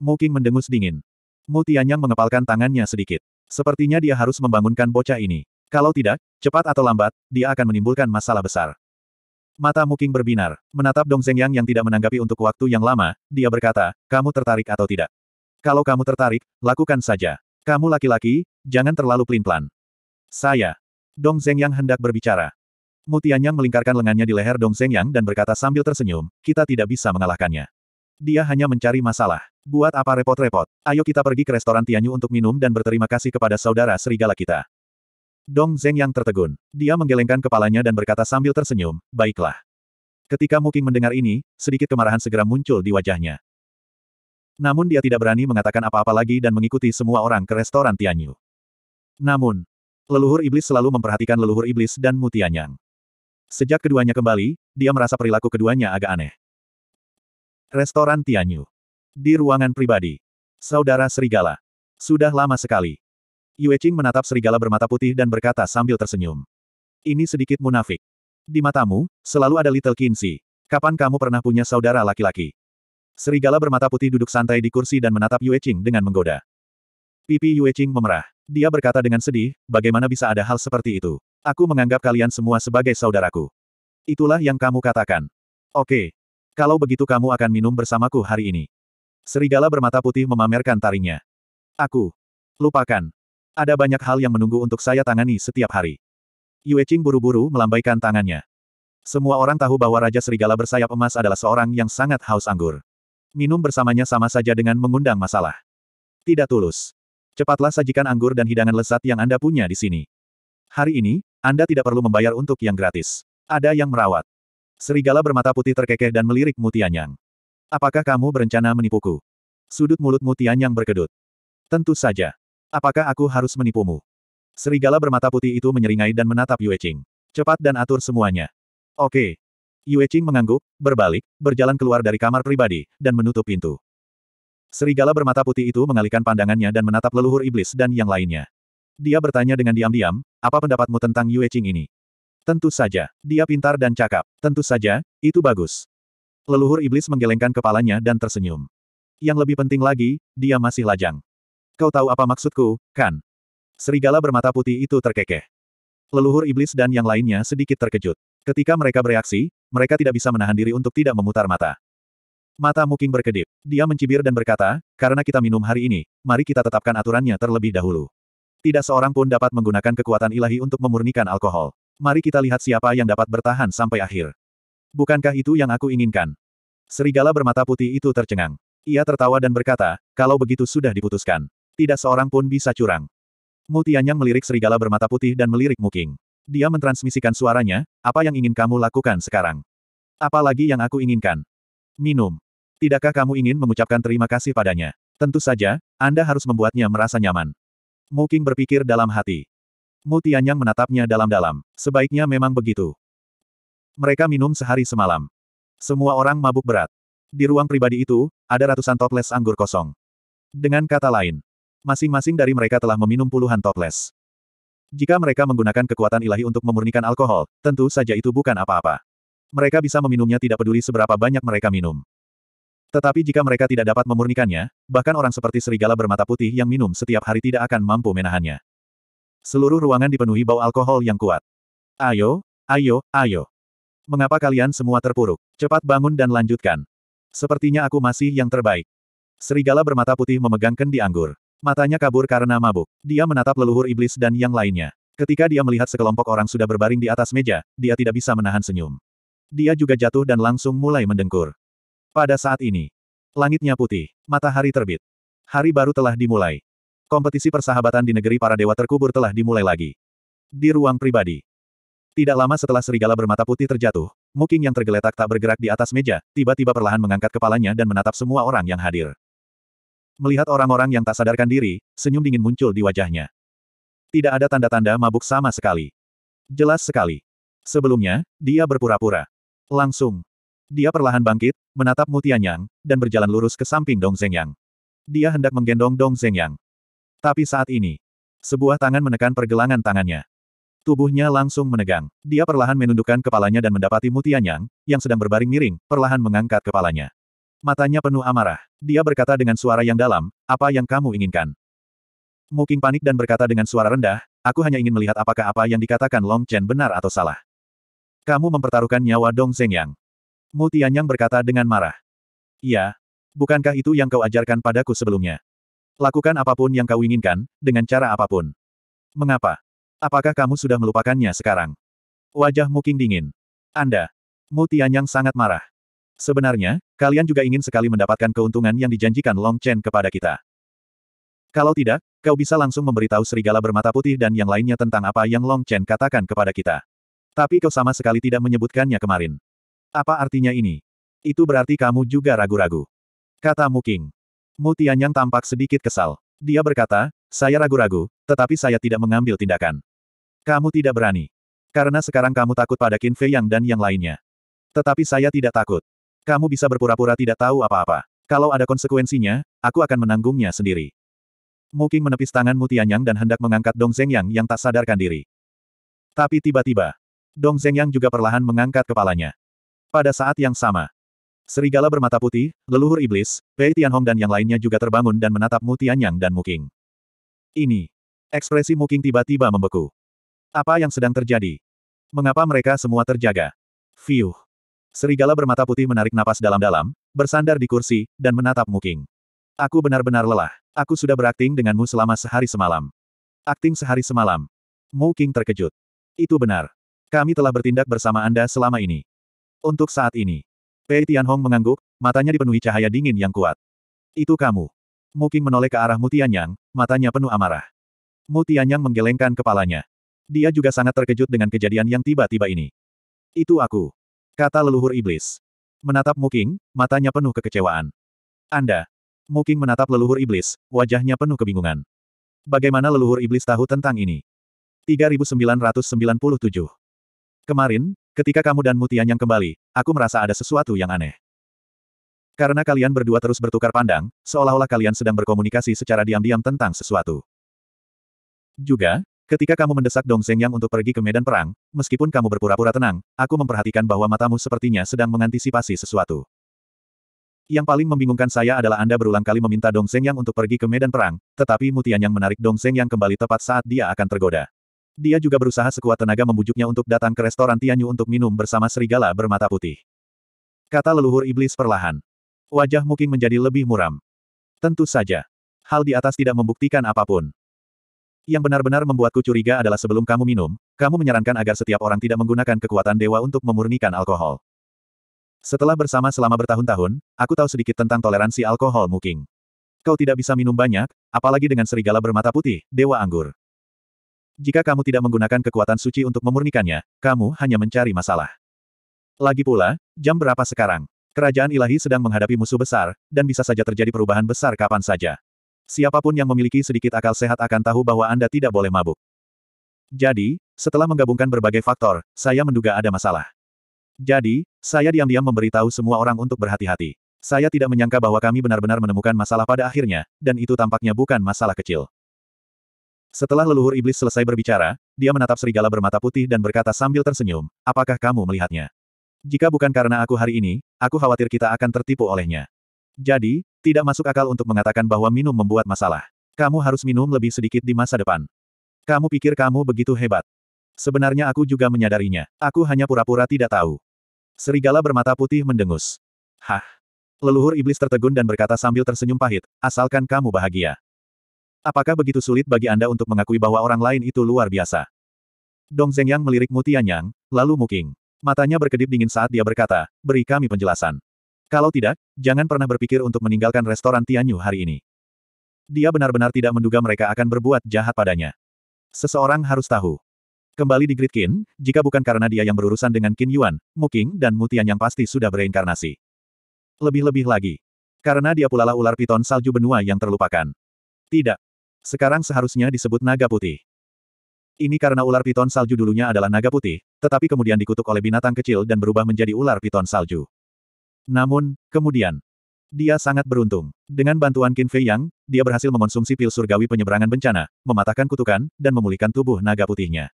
Mu Qing mendengus dingin. Mu Tianyang mengepalkan tangannya sedikit. Sepertinya dia harus membangunkan bocah ini. Kalau tidak, cepat atau lambat, dia akan menimbulkan masalah besar. Mata Mu Qing berbinar, menatap Dong Zeng yang tidak menanggapi untuk waktu yang lama, dia berkata, kamu tertarik atau tidak? Kalau kamu tertarik, lakukan saja. Kamu laki-laki, Jangan terlalu pelin-pelan. Saya. Dong Zhengyang hendak berbicara. Mutianya melingkarkan lengannya di leher Dong Zhengyang dan berkata sambil tersenyum, kita tidak bisa mengalahkannya. Dia hanya mencari masalah. Buat apa repot-repot? Ayo kita pergi ke restoran Tianyu untuk minum dan berterima kasih kepada saudara serigala kita. Dong Zeng yang tertegun. Dia menggelengkan kepalanya dan berkata sambil tersenyum, baiklah. Ketika Muking mendengar ini, sedikit kemarahan segera muncul di wajahnya. Namun dia tidak berani mengatakan apa-apa lagi dan mengikuti semua orang ke restoran Tianyu. Namun, leluhur iblis selalu memperhatikan leluhur iblis dan mutianyang. Sejak keduanya kembali, dia merasa perilaku keduanya agak aneh. Restoran Tianyu. Di ruangan pribadi. Saudara Serigala. Sudah lama sekali. Yue Qing menatap Serigala bermata putih dan berkata sambil tersenyum. Ini sedikit munafik. Di matamu, selalu ada Little Kinsey. Kapan kamu pernah punya saudara laki-laki? Serigala bermata putih duduk santai di kursi dan menatap Yue Qing dengan menggoda. Pipi Yue Qing memerah. Dia berkata dengan sedih, bagaimana bisa ada hal seperti itu? Aku menganggap kalian semua sebagai saudaraku. Itulah yang kamu katakan. Oke. Kalau begitu kamu akan minum bersamaku hari ini. Serigala bermata putih memamerkan taringnya. Aku. Lupakan. Ada banyak hal yang menunggu untuk saya tangani setiap hari. Yue Qing buru-buru melambaikan tangannya. Semua orang tahu bahwa Raja Serigala bersayap emas adalah seorang yang sangat haus anggur. Minum bersamanya sama saja dengan mengundang masalah. Tidak tulus. Cepatlah sajikan anggur dan hidangan lezat yang Anda punya di sini. Hari ini, Anda tidak perlu membayar untuk yang gratis. Ada yang merawat. Serigala bermata putih terkekeh dan melirik Mutianyang. Apakah kamu berencana menipuku? Sudut mulut Mutianyang berkedut. Tentu saja. Apakah aku harus menipumu? Serigala bermata putih itu menyeringai dan menatap Yue Qing. Cepat dan atur semuanya. Oke. Yue Qing mengangguk, berbalik, berjalan keluar dari kamar pribadi, dan menutup pintu. Serigala bermata putih itu mengalihkan pandangannya dan menatap leluhur iblis dan yang lainnya. Dia bertanya dengan diam-diam, apa pendapatmu tentang Yue Qing ini? Tentu saja, dia pintar dan cakap. Tentu saja, itu bagus. Leluhur iblis menggelengkan kepalanya dan tersenyum. Yang lebih penting lagi, dia masih lajang. Kau tahu apa maksudku, kan? Serigala bermata putih itu terkekeh. Leluhur iblis dan yang lainnya sedikit terkejut. Ketika mereka bereaksi, mereka tidak bisa menahan diri untuk tidak memutar mata. Mata Muking berkedip. Dia mencibir dan berkata, karena kita minum hari ini, mari kita tetapkan aturannya terlebih dahulu. Tidak seorang pun dapat menggunakan kekuatan ilahi untuk memurnikan alkohol. Mari kita lihat siapa yang dapat bertahan sampai akhir. Bukankah itu yang aku inginkan? Serigala bermata putih itu tercengang. Ia tertawa dan berkata, kalau begitu sudah diputuskan. Tidak seorang pun bisa curang. Mutianyang melirik serigala bermata putih dan melirik Muking. Dia mentransmisikan suaranya, apa yang ingin kamu lakukan sekarang? Apalagi yang aku inginkan? Minum. Tidakkah kamu ingin mengucapkan terima kasih padanya? Tentu saja, Anda harus membuatnya merasa nyaman. Muking berpikir dalam hati. Mu Tianyang menatapnya dalam-dalam. Sebaiknya memang begitu. Mereka minum sehari semalam. Semua orang mabuk berat. Di ruang pribadi itu, ada ratusan toples anggur kosong. Dengan kata lain, masing-masing dari mereka telah meminum puluhan toples. Jika mereka menggunakan kekuatan ilahi untuk memurnikan alkohol, tentu saja itu bukan apa-apa. Mereka bisa meminumnya tidak peduli seberapa banyak mereka minum. Tetapi jika mereka tidak dapat memurnikannya, bahkan orang seperti serigala bermata putih yang minum setiap hari tidak akan mampu menahannya. Seluruh ruangan dipenuhi bau alkohol yang kuat. Ayo, ayo, ayo. Mengapa kalian semua terpuruk? Cepat bangun dan lanjutkan. Sepertinya aku masih yang terbaik. Serigala bermata putih memegang kendi anggur. Matanya kabur karena mabuk. Dia menatap leluhur iblis dan yang lainnya. Ketika dia melihat sekelompok orang sudah berbaring di atas meja, dia tidak bisa menahan senyum. Dia juga jatuh dan langsung mulai mendengkur. Pada saat ini, langitnya putih, matahari terbit. Hari baru telah dimulai. Kompetisi persahabatan di negeri para dewa terkubur telah dimulai lagi. Di ruang pribadi. Tidak lama setelah serigala bermata putih terjatuh, Muking yang tergeletak tak bergerak di atas meja, tiba-tiba perlahan mengangkat kepalanya dan menatap semua orang yang hadir. Melihat orang-orang yang tak sadarkan diri, senyum dingin muncul di wajahnya. Tidak ada tanda-tanda mabuk sama sekali. Jelas sekali. Sebelumnya, dia berpura-pura. Langsung, dia perlahan bangkit, menatap Mutianyang, dan berjalan lurus ke samping Dong Zhengyang. Dia hendak menggendong Dong Zhengyang. Tapi saat ini, sebuah tangan menekan pergelangan tangannya. Tubuhnya langsung menegang. Dia perlahan menundukkan kepalanya dan mendapati Mutianyang, yang sedang berbaring miring, perlahan mengangkat kepalanya. Matanya penuh amarah. Dia berkata dengan suara yang dalam, apa yang kamu inginkan? Muking panik dan berkata dengan suara rendah, aku hanya ingin melihat apakah apa yang dikatakan Long Chen benar atau salah. Kamu mempertaruhkan nyawa Dong Zhengyang. Mu Tianyang berkata dengan marah. Iya. Bukankah itu yang kau ajarkan padaku sebelumnya? Lakukan apapun yang kau inginkan, dengan cara apapun. Mengapa? Apakah kamu sudah melupakannya sekarang? Wajah Muking dingin. Anda. Mu Tianyang sangat marah. Sebenarnya, kalian juga ingin sekali mendapatkan keuntungan yang dijanjikan Long Chen kepada kita. Kalau tidak, kau bisa langsung memberitahu serigala bermata putih dan yang lainnya tentang apa yang Long Chen katakan kepada kita. Tapi kau sama sekali tidak menyebutkannya kemarin. Apa artinya ini? Itu berarti kamu juga ragu-ragu. Kata Muking. Mu Tianyang tampak sedikit kesal. Dia berkata, saya ragu-ragu, tetapi saya tidak mengambil tindakan. Kamu tidak berani. Karena sekarang kamu takut pada Qin Fei Yang dan yang lainnya. Tetapi saya tidak takut. Kamu bisa berpura-pura tidak tahu apa-apa. Kalau ada konsekuensinya, aku akan menanggungnya sendiri. Muking menepis tangan Mutianyang dan hendak mengangkat Dong Zhengyang yang tak sadarkan diri. Tapi tiba-tiba, Dong Zhengyang juga perlahan mengangkat kepalanya. Pada saat yang sama, serigala bermata putih, leluhur iblis, Pei Tianhong dan yang lainnya juga terbangun dan menatap Mu Tianyang dan Muking. Ini. Ekspresi Muking tiba-tiba membeku. Apa yang sedang terjadi? Mengapa mereka semua terjaga? Fiuh. Serigala bermata putih menarik napas dalam-dalam, bersandar di kursi, dan menatap Muking. Aku benar-benar lelah. Aku sudah berakting denganmu selama sehari semalam. Akting sehari semalam. Muking terkejut. Itu benar. Kami telah bertindak bersama Anda selama ini. Untuk saat ini. Pei Tianhong mengangguk, matanya dipenuhi cahaya dingin yang kuat. Itu kamu. Muking menoleh ke arah Mutianyang, matanya penuh amarah. Mutianyang menggelengkan kepalanya. Dia juga sangat terkejut dengan kejadian yang tiba-tiba ini. Itu aku. Kata leluhur iblis. Menatap Muking, matanya penuh kekecewaan. Anda. Muking menatap leluhur iblis, wajahnya penuh kebingungan. Bagaimana leluhur iblis tahu tentang ini? 3997. Kemarin, Ketika kamu dan Mutianyang kembali, aku merasa ada sesuatu yang aneh. Karena kalian berdua terus bertukar pandang, seolah-olah kalian sedang berkomunikasi secara diam-diam tentang sesuatu. Juga, ketika kamu mendesak Dong Zhengyang untuk pergi ke medan perang, meskipun kamu berpura-pura tenang, aku memperhatikan bahwa matamu sepertinya sedang mengantisipasi sesuatu. Yang paling membingungkan saya adalah Anda berulang kali meminta Dong Zhengyang untuk pergi ke medan perang, tetapi Mutian yang menarik Dong Zhengyang kembali tepat saat dia akan tergoda. Dia juga berusaha sekuat tenaga membujuknya untuk datang ke restoran Tianyu untuk minum bersama serigala bermata putih. Kata leluhur iblis perlahan. Wajah Muking menjadi lebih muram. Tentu saja. Hal di atas tidak membuktikan apapun. Yang benar-benar membuatku curiga adalah sebelum kamu minum, kamu menyarankan agar setiap orang tidak menggunakan kekuatan dewa untuk memurnikan alkohol. Setelah bersama selama bertahun-tahun, aku tahu sedikit tentang toleransi alkohol Muking. Kau tidak bisa minum banyak, apalagi dengan serigala bermata putih, Dewa Anggur. Jika kamu tidak menggunakan kekuatan suci untuk memurnikannya, kamu hanya mencari masalah. Lagi pula, jam berapa sekarang? Kerajaan ilahi sedang menghadapi musuh besar, dan bisa saja terjadi perubahan besar kapan saja. Siapapun yang memiliki sedikit akal sehat akan tahu bahwa Anda tidak boleh mabuk. Jadi, setelah menggabungkan berbagai faktor, saya menduga ada masalah. Jadi, saya diam-diam memberitahu semua orang untuk berhati-hati. Saya tidak menyangka bahwa kami benar-benar menemukan masalah pada akhirnya, dan itu tampaknya bukan masalah kecil. Setelah leluhur iblis selesai berbicara, dia menatap serigala bermata putih dan berkata sambil tersenyum, apakah kamu melihatnya? Jika bukan karena aku hari ini, aku khawatir kita akan tertipu olehnya. Jadi, tidak masuk akal untuk mengatakan bahwa minum membuat masalah. Kamu harus minum lebih sedikit di masa depan. Kamu pikir kamu begitu hebat. Sebenarnya aku juga menyadarinya. Aku hanya pura-pura tidak tahu. Serigala bermata putih mendengus. Hah. Leluhur iblis tertegun dan berkata sambil tersenyum pahit, asalkan kamu bahagia. Apakah begitu sulit bagi Anda untuk mengakui bahwa orang lain itu luar biasa? Dong Zhengyang melirik Mu Tianyang, lalu muking. Matanya berkedip dingin saat dia berkata, beri kami penjelasan. Kalau tidak, jangan pernah berpikir untuk meninggalkan restoran Tianyu hari ini. Dia benar-benar tidak menduga mereka akan berbuat jahat padanya. Seseorang harus tahu. Kembali di Great jika bukan karena dia yang berurusan dengan Qin Yuan, Muking dan Mutianyang pasti sudah bereinkarnasi. Lebih-lebih lagi. Karena dia pulalah ular piton salju benua yang terlupakan. Tidak, sekarang seharusnya disebut naga putih. Ini karena ular piton salju dulunya adalah naga putih, tetapi kemudian dikutuk oleh binatang kecil dan berubah menjadi ular piton salju. Namun, kemudian, dia sangat beruntung. Dengan bantuan Qin Fei Yang, dia berhasil mengonsumsi pil surgawi penyeberangan bencana, mematahkan kutukan, dan memulihkan tubuh naga putihnya.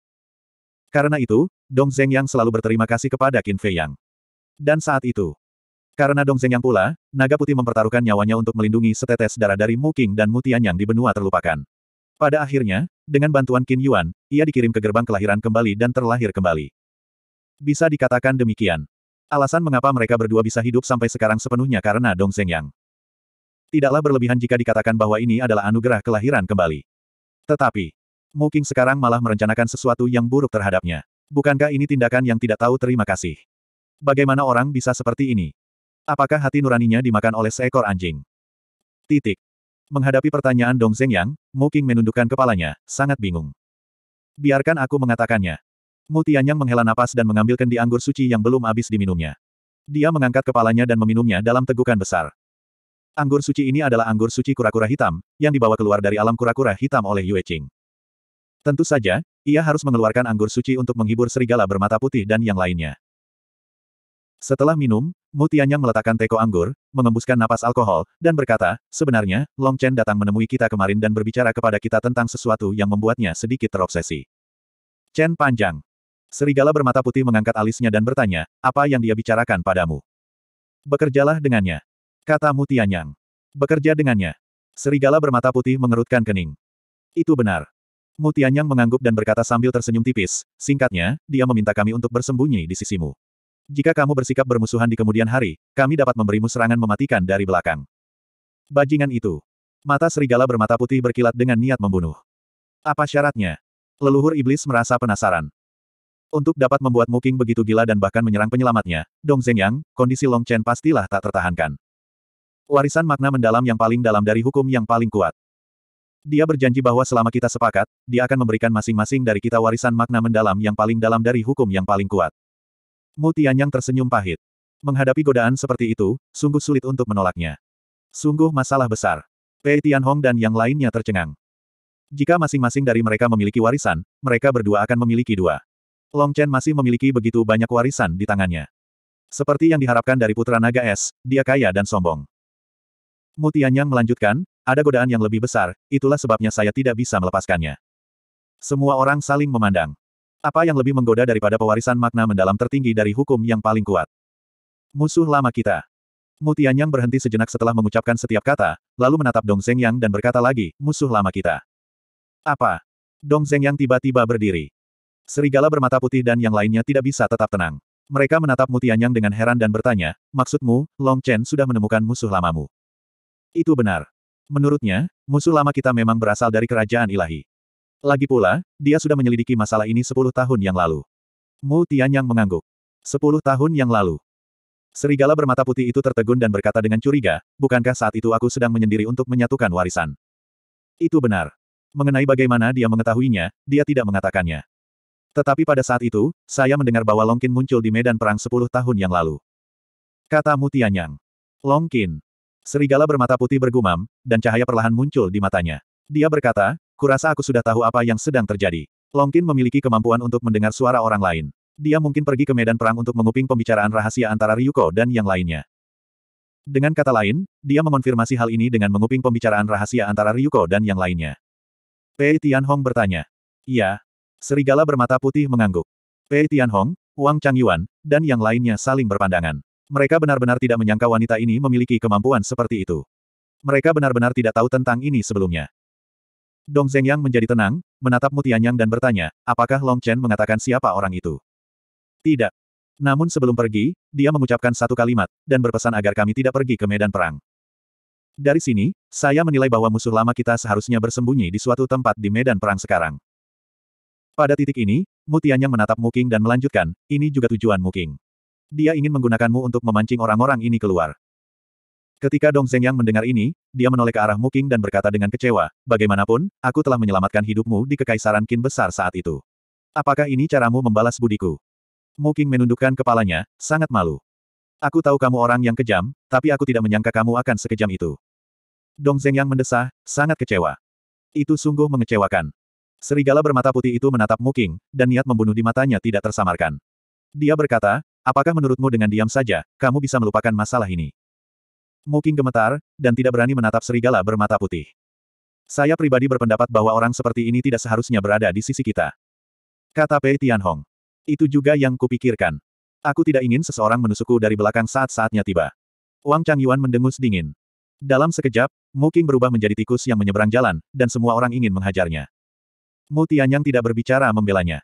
Karena itu, Dong Zeng Yang selalu berterima kasih kepada Qin Fei Yang. Dan saat itu, karena Dongzeng yang pula, naga putih mempertaruhkan nyawanya untuk melindungi setetes darah dari Muking dan yang di benua terlupakan. Pada akhirnya, dengan bantuan Qin Yuan, ia dikirim ke gerbang kelahiran kembali dan terlahir kembali. Bisa dikatakan demikian. Alasan mengapa mereka berdua bisa hidup sampai sekarang sepenuhnya karena Dongzeng Yang. Tidaklah berlebihan jika dikatakan bahwa ini adalah anugerah kelahiran kembali. Tetapi, Muking sekarang malah merencanakan sesuatu yang buruk terhadapnya. Bukankah ini tindakan yang tidak tahu terima kasih? Bagaimana orang bisa seperti ini? Apakah hati nuraninya dimakan oleh seekor anjing? Titik. Menghadapi pertanyaan Dong Zeng Yang, Mu Qing menundukkan kepalanya, sangat bingung. Biarkan aku mengatakannya. Mu Tianyang menghela napas dan mengambil kendi anggur suci yang belum habis diminumnya. Dia mengangkat kepalanya dan meminumnya dalam tegukan besar. Anggur suci ini adalah anggur suci kura-kura hitam, yang dibawa keluar dari alam kura-kura hitam oleh Yue Qing. Tentu saja, ia harus mengeluarkan anggur suci untuk menghibur serigala bermata putih dan yang lainnya. Setelah minum, Mutianyang meletakkan teko anggur, mengembuskan napas alkohol, dan berkata, sebenarnya, Long Chen datang menemui kita kemarin dan berbicara kepada kita tentang sesuatu yang membuatnya sedikit terobsesi. Chen panjang. Serigala bermata putih mengangkat alisnya dan bertanya, apa yang dia bicarakan padamu? Bekerjalah dengannya. Kata Mutianyang. Bekerja dengannya. Serigala bermata putih mengerutkan kening. Itu benar. Mutianyang mengangguk dan berkata sambil tersenyum tipis, singkatnya, dia meminta kami untuk bersembunyi di sisimu. Jika kamu bersikap bermusuhan di kemudian hari, kami dapat memberimu serangan mematikan dari belakang. Bajingan itu. Mata serigala bermata putih berkilat dengan niat membunuh. Apa syaratnya? Leluhur iblis merasa penasaran. Untuk dapat membuat Muking begitu gila dan bahkan menyerang penyelamatnya, Dong Zhenyang, kondisi Long Chen pastilah tak tertahankan. Warisan makna mendalam yang paling dalam dari hukum yang paling kuat. Dia berjanji bahwa selama kita sepakat, dia akan memberikan masing-masing dari kita warisan makna mendalam yang paling dalam dari hukum yang paling kuat. Mu Tianyang tersenyum pahit. Menghadapi godaan seperti itu, sungguh sulit untuk menolaknya. Sungguh masalah besar. Pei Tianhong dan yang lainnya tercengang. Jika masing-masing dari mereka memiliki warisan, mereka berdua akan memiliki dua. Long Chen masih memiliki begitu banyak warisan di tangannya. Seperti yang diharapkan dari putra naga es, dia kaya dan sombong. Mutianyang melanjutkan, ada godaan yang lebih besar, itulah sebabnya saya tidak bisa melepaskannya. Semua orang saling memandang. Apa yang lebih menggoda daripada pewarisan makna mendalam tertinggi dari hukum yang paling kuat? Musuh lama kita. Mutianyang Yang berhenti sejenak setelah mengucapkan setiap kata, lalu menatap Dong Zeng Yang dan berkata lagi, musuh lama kita. Apa? Dong Zeng Yang tiba-tiba berdiri. Serigala bermata putih dan yang lainnya tidak bisa tetap tenang. Mereka menatap Mutianyang Yang dengan heran dan bertanya, maksudmu, Long Chen sudah menemukan musuh lamamu? Itu benar. Menurutnya, musuh lama kita memang berasal dari kerajaan ilahi. Lagi pula, dia sudah menyelidiki masalah ini sepuluh tahun yang lalu. Mu Tianyang mengangguk. Sepuluh tahun yang lalu. Serigala bermata putih itu tertegun dan berkata dengan curiga, bukankah saat itu aku sedang menyendiri untuk menyatukan warisan? Itu benar. Mengenai bagaimana dia mengetahuinya, dia tidak mengatakannya. Tetapi pada saat itu, saya mendengar bahwa Longkin muncul di medan perang sepuluh tahun yang lalu. Kata Mu Tianyang. Longkin. Serigala bermata putih bergumam, dan cahaya perlahan muncul di matanya. Dia berkata, Kurasa aku sudah tahu apa yang sedang terjadi. Longkin memiliki kemampuan untuk mendengar suara orang lain. Dia mungkin pergi ke medan perang untuk menguping pembicaraan rahasia antara Ryuko dan yang lainnya. Dengan kata lain, dia mengonfirmasi hal ini dengan menguping pembicaraan rahasia antara Ryuko dan yang lainnya. Pei Tianhong bertanya. Iya. Serigala bermata putih mengangguk. Pei Tianhong, Wang Changyuan, dan yang lainnya saling berpandangan. Mereka benar-benar tidak menyangka wanita ini memiliki kemampuan seperti itu. Mereka benar-benar tidak tahu tentang ini sebelumnya. Dong Zhengyang menjadi tenang, menatap Mutianyang dan bertanya, apakah Long Chen mengatakan siapa orang itu? Tidak. Namun sebelum pergi, dia mengucapkan satu kalimat, dan berpesan agar kami tidak pergi ke medan perang. Dari sini, saya menilai bahwa musuh lama kita seharusnya bersembunyi di suatu tempat di medan perang sekarang. Pada titik ini, Mutianyang menatap Muking dan melanjutkan, ini juga tujuan Muking. Dia ingin menggunakanmu untuk memancing orang-orang ini keluar. Ketika Dong Zeng Yang mendengar ini, dia menoleh ke arah Muking dan berkata dengan kecewa, bagaimanapun, aku telah menyelamatkan hidupmu di kekaisaran Qin besar saat itu. Apakah ini caramu membalas budiku? Muking menundukkan kepalanya, sangat malu. Aku tahu kamu orang yang kejam, tapi aku tidak menyangka kamu akan sekejam itu. Dong Zeng Yang mendesah, sangat kecewa. Itu sungguh mengecewakan. Serigala bermata putih itu menatap Muking, dan niat membunuh di matanya tidak tersamarkan. Dia berkata, apakah menurutmu dengan diam saja, kamu bisa melupakan masalah ini? Muking gemetar, dan tidak berani menatap serigala bermata putih. Saya pribadi berpendapat bahwa orang seperti ini tidak seharusnya berada di sisi kita. Kata Pei Tianhong. Itu juga yang kupikirkan. Aku tidak ingin seseorang menusukku dari belakang saat saatnya tiba. Wang Changyuan mendengus dingin. Dalam sekejap, Muking berubah menjadi tikus yang menyeberang jalan, dan semua orang ingin menghajarnya. Mu Tianyang tidak berbicara membelanya.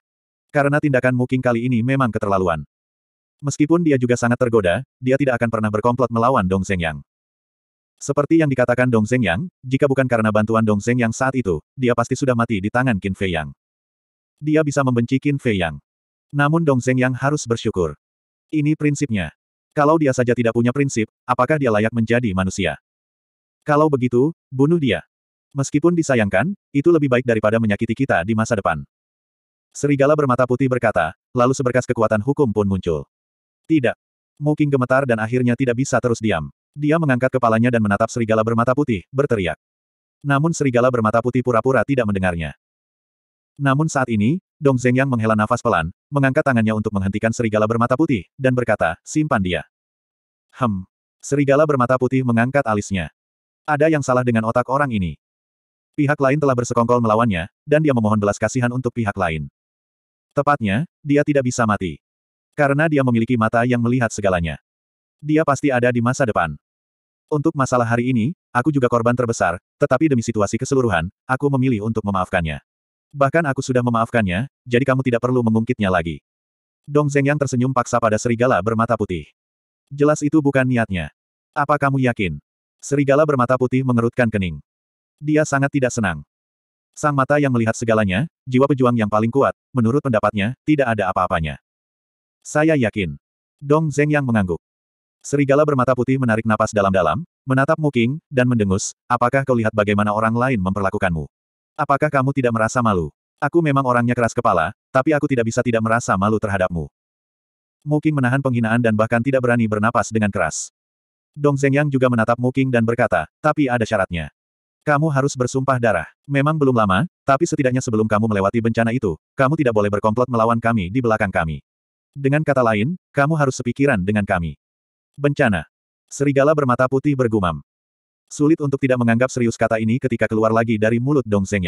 Karena tindakan Muking kali ini memang keterlaluan. Meskipun dia juga sangat tergoda, dia tidak akan pernah berkomplot melawan Dong Yang. Seperti yang dikatakan Dong Yang, jika bukan karena bantuan Dong Yang saat itu, dia pasti sudah mati di tangan Qin Fei Yang. Dia bisa membenci Qin Fei Yang. Namun Dong Yang harus bersyukur. Ini prinsipnya. Kalau dia saja tidak punya prinsip, apakah dia layak menjadi manusia? Kalau begitu, bunuh dia. Meskipun disayangkan, itu lebih baik daripada menyakiti kita di masa depan. Serigala bermata putih berkata, lalu seberkas kekuatan hukum pun muncul. Tidak. Moking gemetar dan akhirnya tidak bisa terus diam. Dia mengangkat kepalanya dan menatap serigala bermata putih, berteriak. Namun serigala bermata putih pura-pura tidak mendengarnya. Namun saat ini, Dong Zeng yang menghela nafas pelan, mengangkat tangannya untuk menghentikan serigala bermata putih, dan berkata, simpan dia. Hem. Serigala bermata putih mengangkat alisnya. Ada yang salah dengan otak orang ini. Pihak lain telah bersekongkol melawannya, dan dia memohon belas kasihan untuk pihak lain. Tepatnya, dia tidak bisa mati. Karena dia memiliki mata yang melihat segalanya. Dia pasti ada di masa depan. Untuk masalah hari ini, aku juga korban terbesar, tetapi demi situasi keseluruhan, aku memilih untuk memaafkannya. Bahkan aku sudah memaafkannya, jadi kamu tidak perlu mengungkitnya lagi. Dong Zeng yang tersenyum paksa pada serigala bermata putih. Jelas itu bukan niatnya. Apa kamu yakin? Serigala bermata putih mengerutkan kening. Dia sangat tidak senang. Sang mata yang melihat segalanya, jiwa pejuang yang paling kuat, menurut pendapatnya, tidak ada apa-apanya. Saya yakin. Dong Zeng yang mengangguk. Serigala bermata putih menarik napas dalam-dalam, menatap Muking, dan mendengus, apakah kau lihat bagaimana orang lain memperlakukanmu? Apakah kamu tidak merasa malu? Aku memang orangnya keras kepala, tapi aku tidak bisa tidak merasa malu terhadapmu. Muking menahan penghinaan dan bahkan tidak berani bernapas dengan keras. Dong Zeng Yang juga menatap Muking dan berkata, tapi ada syaratnya. Kamu harus bersumpah darah. Memang belum lama, tapi setidaknya sebelum kamu melewati bencana itu, kamu tidak boleh berkomplot melawan kami di belakang kami. Dengan kata lain, kamu harus sepikiran dengan kami. Bencana. Serigala bermata putih bergumam. Sulit untuk tidak menganggap serius kata ini ketika keluar lagi dari mulut Dong Zeng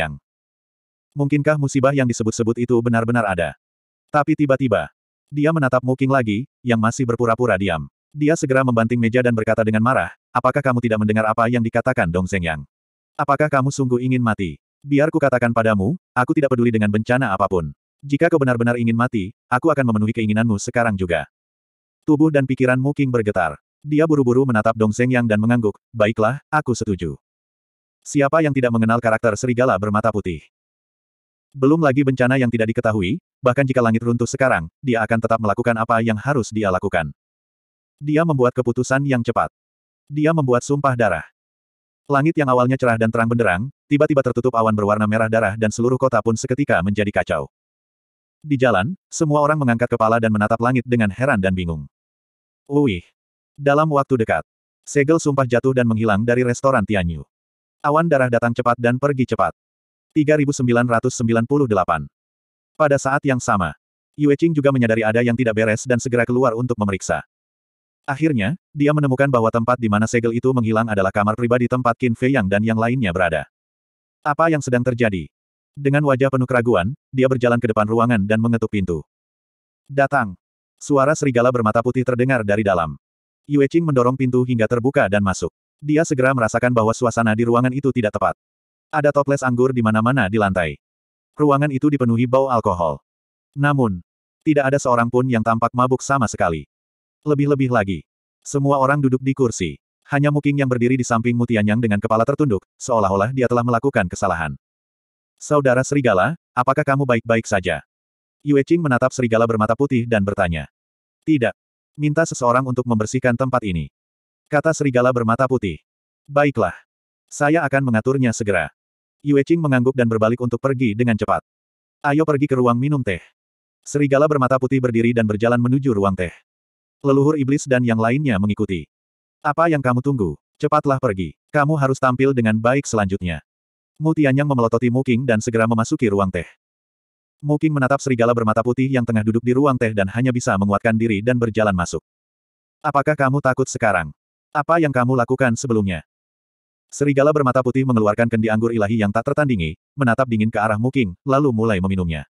Mungkinkah musibah yang disebut-sebut itu benar-benar ada? Tapi tiba-tiba, dia menatap Muking lagi, yang masih berpura-pura diam. Dia segera membanting meja dan berkata dengan marah, apakah kamu tidak mendengar apa yang dikatakan Dong Zeng Apakah kamu sungguh ingin mati? Biar ku katakan padamu, aku tidak peduli dengan bencana apapun. Jika kau benar-benar ingin mati, aku akan memenuhi keinginanmu sekarang juga. Tubuh dan pikiran King bergetar. Dia buru-buru menatap Dong Zeng Yang dan mengangguk, baiklah, aku setuju. Siapa yang tidak mengenal karakter serigala bermata putih? Belum lagi bencana yang tidak diketahui, bahkan jika langit runtuh sekarang, dia akan tetap melakukan apa yang harus dia lakukan. Dia membuat keputusan yang cepat. Dia membuat sumpah darah. Langit yang awalnya cerah dan terang benderang, tiba-tiba tertutup awan berwarna merah darah dan seluruh kota pun seketika menjadi kacau. Di jalan, semua orang mengangkat kepala dan menatap langit dengan heran dan bingung. Wih! Dalam waktu dekat, segel sumpah jatuh dan menghilang dari restoran Tianyu. Awan darah datang cepat dan pergi cepat. 3998 Pada saat yang sama, Yue Qing juga menyadari ada yang tidak beres dan segera keluar untuk memeriksa. Akhirnya, dia menemukan bahwa tempat di mana segel itu menghilang adalah kamar pribadi tempat Qin Fei Yang dan yang lainnya berada. Apa yang sedang terjadi? Dengan wajah penuh keraguan, dia berjalan ke depan ruangan dan mengetuk pintu. Datang! Suara serigala bermata putih terdengar dari dalam. Yue Qing mendorong pintu hingga terbuka dan masuk. Dia segera merasakan bahwa suasana di ruangan itu tidak tepat. Ada toples anggur di mana-mana di lantai. Ruangan itu dipenuhi bau alkohol. Namun, tidak ada seorang pun yang tampak mabuk sama sekali. Lebih-lebih lagi, semua orang duduk di kursi. Hanya Muking yang berdiri di samping Mutianyang dengan kepala tertunduk, seolah-olah dia telah melakukan kesalahan. Saudara Serigala, apakah kamu baik-baik saja? Yue Qing menatap Serigala bermata putih dan bertanya. Tidak. Minta seseorang untuk membersihkan tempat ini. Kata Serigala bermata putih. Baiklah. Saya akan mengaturnya segera. Yue Qing mengangguk dan berbalik untuk pergi dengan cepat. Ayo pergi ke ruang minum teh. Serigala bermata putih berdiri dan berjalan menuju ruang teh. Leluhur iblis dan yang lainnya mengikuti. Apa yang kamu tunggu? Cepatlah pergi. Kamu harus tampil dengan baik selanjutnya. Mu Tianyang memelototi Mu dan segera memasuki ruang teh. Mu menatap serigala bermata putih yang tengah duduk di ruang teh dan hanya bisa menguatkan diri dan berjalan masuk. Apakah kamu takut sekarang? Apa yang kamu lakukan sebelumnya? Serigala bermata putih mengeluarkan kendi anggur ilahi yang tak tertandingi, menatap dingin ke arah Mu lalu mulai meminumnya.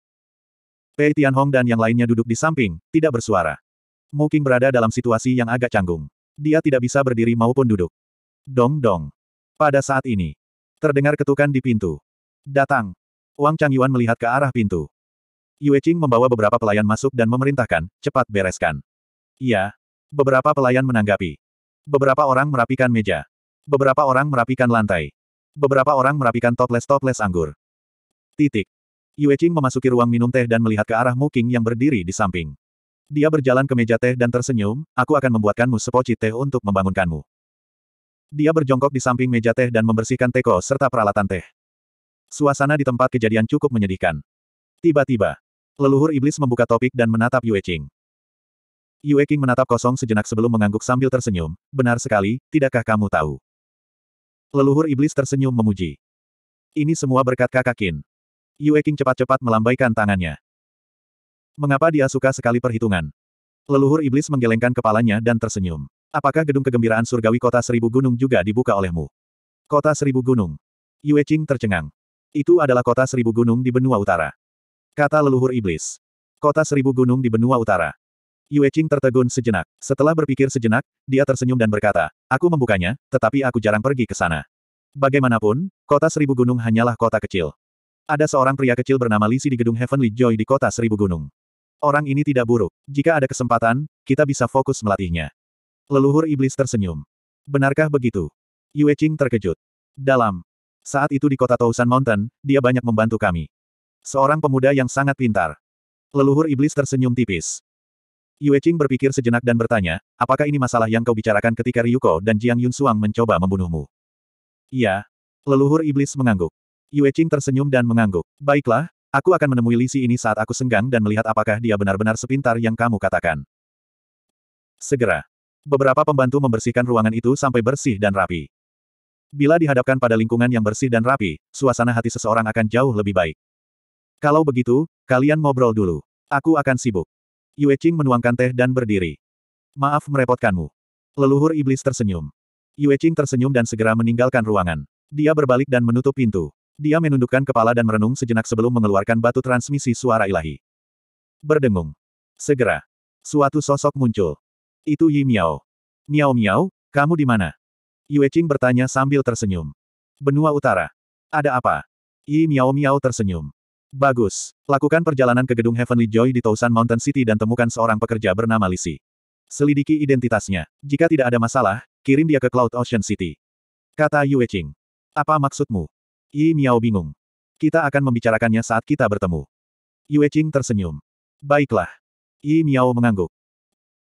Pei Tianhong dan yang lainnya duduk di samping, tidak bersuara. Mu berada dalam situasi yang agak canggung. Dia tidak bisa berdiri maupun duduk. Dong dong. Pada saat ini, Terdengar ketukan di pintu. Datang. Wang Changyuan melihat ke arah pintu. Yue Qing membawa beberapa pelayan masuk dan memerintahkan, cepat bereskan. Iya. Beberapa pelayan menanggapi. Beberapa orang merapikan meja. Beberapa orang merapikan lantai. Beberapa orang merapikan toples-toples anggur. Titik. Yue Qing memasuki ruang minum teh dan melihat ke arah Mu Qing yang berdiri di samping. Dia berjalan ke meja teh dan tersenyum, aku akan membuatkanmu sepoci teh untuk membangunkanmu. Dia berjongkok di samping meja teh dan membersihkan teko serta peralatan teh. Suasana di tempat kejadian cukup menyedihkan. Tiba-tiba, leluhur iblis membuka topik dan menatap Yue Qing. Yue Qing menatap kosong sejenak sebelum mengangguk sambil tersenyum, benar sekali, tidakkah kamu tahu? Leluhur iblis tersenyum memuji. Ini semua berkat kakak Qin. Yue Qing cepat-cepat melambaikan tangannya. Mengapa dia suka sekali perhitungan? Leluhur iblis menggelengkan kepalanya dan tersenyum. Apakah gedung kegembiraan surgawi kota seribu gunung juga dibuka olehmu? Kota seribu gunung. Yue Qing tercengang. Itu adalah kota seribu gunung di benua utara. Kata leluhur iblis. Kota seribu gunung di benua utara. Yue Qing tertegun sejenak. Setelah berpikir sejenak, dia tersenyum dan berkata, Aku membukanya, tetapi aku jarang pergi ke sana. Bagaimanapun, kota seribu gunung hanyalah kota kecil. Ada seorang pria kecil bernama Lisi di gedung Heavenly Joy di kota seribu gunung. Orang ini tidak buruk. Jika ada kesempatan, kita bisa fokus melatihnya. Leluhur iblis tersenyum. Benarkah begitu? Yue Qing terkejut. Dalam saat itu di kota Tousan Mountain, dia banyak membantu kami. Seorang pemuda yang sangat pintar. Leluhur iblis tersenyum tipis. Yue Qing berpikir sejenak dan bertanya, apakah ini masalah yang kau bicarakan ketika Ryuko dan Jiang Yun Suang mencoba membunuhmu? Iya. Leluhur iblis mengangguk. Yue Qing tersenyum dan mengangguk. Baiklah, aku akan menemui Lisi ini saat aku senggang dan melihat apakah dia benar-benar sepintar yang kamu katakan. Segera, Beberapa pembantu membersihkan ruangan itu sampai bersih dan rapi. Bila dihadapkan pada lingkungan yang bersih dan rapi, suasana hati seseorang akan jauh lebih baik. Kalau begitu, kalian ngobrol dulu. Aku akan sibuk. Yue Qing menuangkan teh dan berdiri. Maaf merepotkanmu. Leluhur iblis tersenyum. Yue Qing tersenyum dan segera meninggalkan ruangan. Dia berbalik dan menutup pintu. Dia menundukkan kepala dan merenung sejenak sebelum mengeluarkan batu transmisi suara ilahi. Berdengung. Segera. Suatu sosok muncul. Itu Yi Miao. Miao Miao, kamu di mana? Yue Qing bertanya sambil tersenyum. Benua Utara. Ada apa? Yi Miao Miao tersenyum. Bagus. Lakukan perjalanan ke gedung Heavenly Joy di Tousan Mountain City dan temukan seorang pekerja bernama Lisi. Selidiki identitasnya. Jika tidak ada masalah, kirim dia ke Cloud Ocean City. Kata Yue Qing. Apa maksudmu? Yi Miao bingung. Kita akan membicarakannya saat kita bertemu. Yue Qing tersenyum. Baiklah. Yi Miao mengangguk.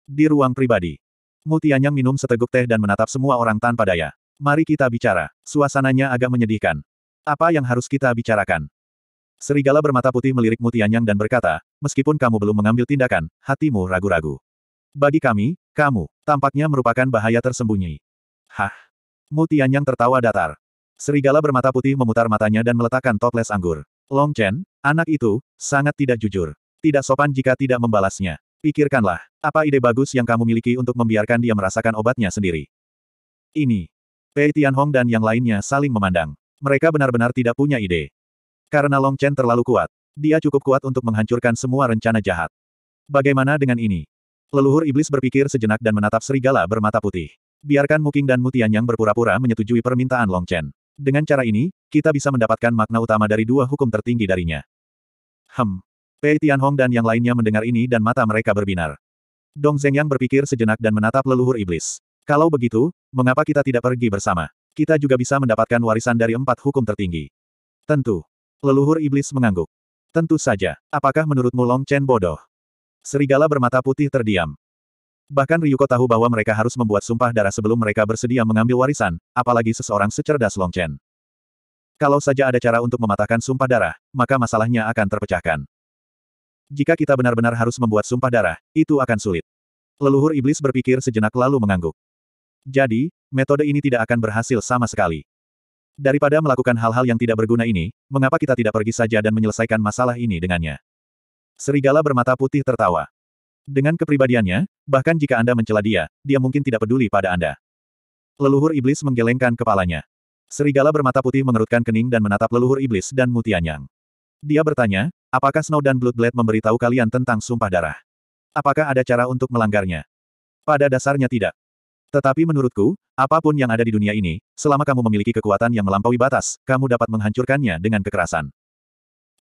Di ruang pribadi. Mutianya minum seteguk teh dan menatap semua orang tanpa daya. Mari kita bicara. Suasananya agak menyedihkan. Apa yang harus kita bicarakan? Serigala bermata putih melirik Mutianyang dan berkata, meskipun kamu belum mengambil tindakan, hatimu ragu-ragu. Bagi kami, kamu, tampaknya merupakan bahaya tersembunyi. Hah? Mutianyang tertawa datar. Serigala bermata putih memutar matanya dan meletakkan toples anggur. Long Chen, anak itu, sangat tidak jujur. Tidak sopan jika tidak membalasnya. Pikirkanlah, apa ide bagus yang kamu miliki untuk membiarkan dia merasakan obatnya sendiri? Ini. Pei Tianhong dan yang lainnya saling memandang. Mereka benar-benar tidak punya ide. Karena Long Chen terlalu kuat, dia cukup kuat untuk menghancurkan semua rencana jahat. Bagaimana dengan ini? Leluhur iblis berpikir sejenak dan menatap serigala bermata putih. Biarkan Muking dan Mutian yang berpura-pura menyetujui permintaan Long Chen. Dengan cara ini, kita bisa mendapatkan makna utama dari dua hukum tertinggi darinya. Hem, Pei Tianhong dan yang lainnya mendengar ini dan mata mereka berbinar. Dong Zhengyang berpikir sejenak dan menatap leluhur iblis. Kalau begitu, mengapa kita tidak pergi bersama? Kita juga bisa mendapatkan warisan dari empat hukum tertinggi. Tentu. Leluhur iblis mengangguk. Tentu saja. Apakah menurutmu Long Chen bodoh? Serigala bermata putih terdiam. Bahkan Ryuko tahu bahwa mereka harus membuat sumpah darah sebelum mereka bersedia mengambil warisan, apalagi seseorang secerdas Long Chen. Kalau saja ada cara untuk mematahkan sumpah darah, maka masalahnya akan terpecahkan. Jika kita benar-benar harus membuat sumpah darah, itu akan sulit. Leluhur iblis berpikir sejenak lalu mengangguk. Jadi, metode ini tidak akan berhasil sama sekali. Daripada melakukan hal-hal yang tidak berguna ini, mengapa kita tidak pergi saja dan menyelesaikan masalah ini dengannya? Serigala bermata putih tertawa. Dengan kepribadiannya, bahkan jika Anda mencela dia, dia mungkin tidak peduli pada Anda. Leluhur iblis menggelengkan kepalanya. Serigala bermata putih mengerutkan kening dan menatap leluhur iblis dan mutianyang. Dia bertanya, Apakah Snow dan Bloodblade memberitahu kalian tentang sumpah darah? Apakah ada cara untuk melanggarnya? Pada dasarnya tidak. Tetapi menurutku, apapun yang ada di dunia ini, selama kamu memiliki kekuatan yang melampaui batas, kamu dapat menghancurkannya dengan kekerasan.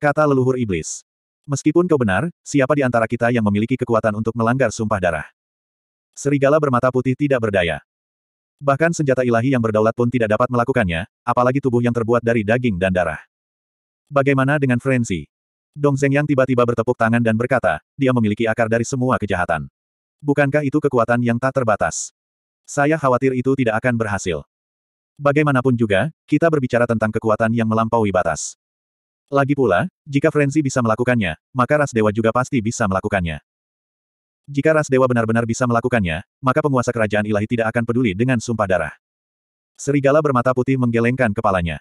Kata leluhur iblis. Meskipun kau benar, siapa di antara kita yang memiliki kekuatan untuk melanggar sumpah darah? Serigala bermata putih tidak berdaya. Bahkan senjata ilahi yang berdaulat pun tidak dapat melakukannya, apalagi tubuh yang terbuat dari daging dan darah. Bagaimana dengan Frenzy? Dong yang tiba-tiba bertepuk tangan dan berkata, dia memiliki akar dari semua kejahatan. Bukankah itu kekuatan yang tak terbatas? Saya khawatir itu tidak akan berhasil. Bagaimanapun juga, kita berbicara tentang kekuatan yang melampaui batas. Lagi pula, jika Frenzy bisa melakukannya, maka Ras Dewa juga pasti bisa melakukannya. Jika Ras Dewa benar-benar bisa melakukannya, maka penguasa kerajaan ilahi tidak akan peduli dengan sumpah darah. Serigala bermata putih menggelengkan kepalanya.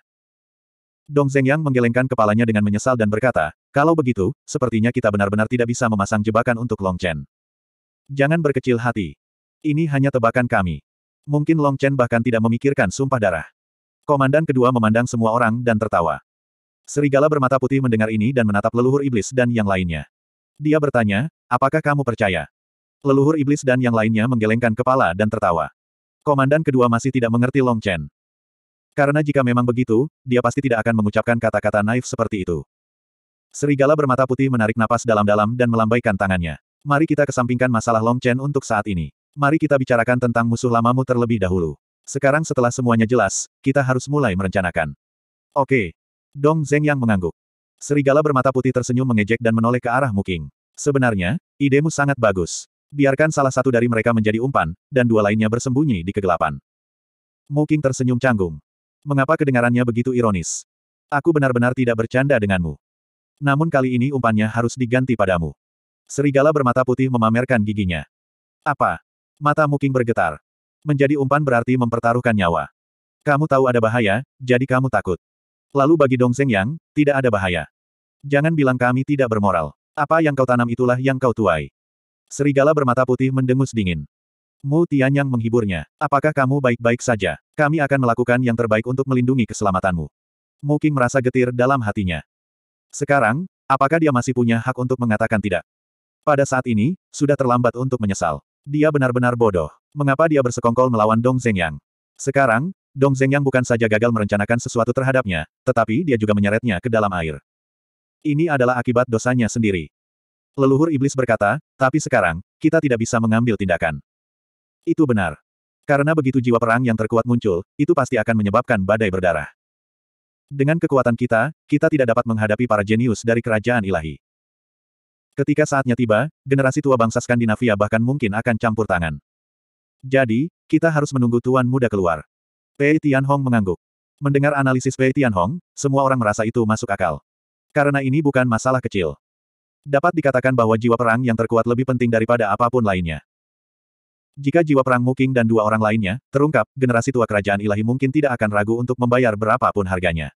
Dong Zhengyang menggelengkan kepalanya dengan menyesal dan berkata, kalau begitu, sepertinya kita benar-benar tidak bisa memasang jebakan untuk Long Chen. Jangan berkecil hati. Ini hanya tebakan kami. Mungkin Long Chen bahkan tidak memikirkan sumpah darah. Komandan kedua memandang semua orang dan tertawa. Serigala bermata putih mendengar ini dan menatap leluhur iblis dan yang lainnya. Dia bertanya, apakah kamu percaya? Leluhur iblis dan yang lainnya menggelengkan kepala dan tertawa. Komandan kedua masih tidak mengerti Long Chen. Karena jika memang begitu, dia pasti tidak akan mengucapkan kata-kata naif seperti itu. Serigala bermata putih menarik napas dalam-dalam dan melambaikan tangannya. Mari kita kesampingkan masalah Long Chen untuk saat ini. Mari kita bicarakan tentang musuh lamamu terlebih dahulu. Sekarang setelah semuanya jelas, kita harus mulai merencanakan. Oke. Dong Zeng yang mengangguk. Serigala bermata putih tersenyum mengejek dan menoleh ke arah Muking. Sebenarnya, idemu sangat bagus. Biarkan salah satu dari mereka menjadi umpan, dan dua lainnya bersembunyi di kegelapan. Muking tersenyum canggung. Mengapa kedengarannya begitu ironis? Aku benar-benar tidak bercanda denganmu. Namun kali ini umpannya harus diganti padamu. Serigala bermata putih memamerkan giginya. Apa? Mata Muking bergetar. Menjadi umpan berarti mempertaruhkan nyawa. Kamu tahu ada bahaya, jadi kamu takut. Lalu bagi Dong Seng Yang, tidak ada bahaya. Jangan bilang kami tidak bermoral. Apa yang kau tanam itulah yang kau tuai. Serigala bermata putih mendengus dingin. Mu Tianyang menghiburnya. Apakah kamu baik-baik saja? Kami akan melakukan yang terbaik untuk melindungi keselamatanmu. Mu Qing merasa getir dalam hatinya. Sekarang, apakah dia masih punya hak untuk mengatakan tidak? Pada saat ini, sudah terlambat untuk menyesal. Dia benar-benar bodoh. Mengapa dia bersekongkol melawan Dong Zhengyang? Sekarang, Dong Zhengyang bukan saja gagal merencanakan sesuatu terhadapnya, tetapi dia juga menyeretnya ke dalam air. Ini adalah akibat dosanya sendiri. Leluhur iblis berkata, tapi sekarang, kita tidak bisa mengambil tindakan. Itu benar. Karena begitu jiwa perang yang terkuat muncul, itu pasti akan menyebabkan badai berdarah. Dengan kekuatan kita, kita tidak dapat menghadapi para jenius dari kerajaan ilahi. Ketika saatnya tiba, generasi tua bangsa Skandinavia bahkan mungkin akan campur tangan. Jadi, kita harus menunggu tuan muda keluar. Pei Tianhong mengangguk. Mendengar analisis Pei Tianhong, semua orang merasa itu masuk akal. Karena ini bukan masalah kecil. Dapat dikatakan bahwa jiwa perang yang terkuat lebih penting daripada apapun lainnya. Jika jiwa perang Muking dan dua orang lainnya terungkap, generasi tua kerajaan ilahi mungkin tidak akan ragu untuk membayar berapapun harganya.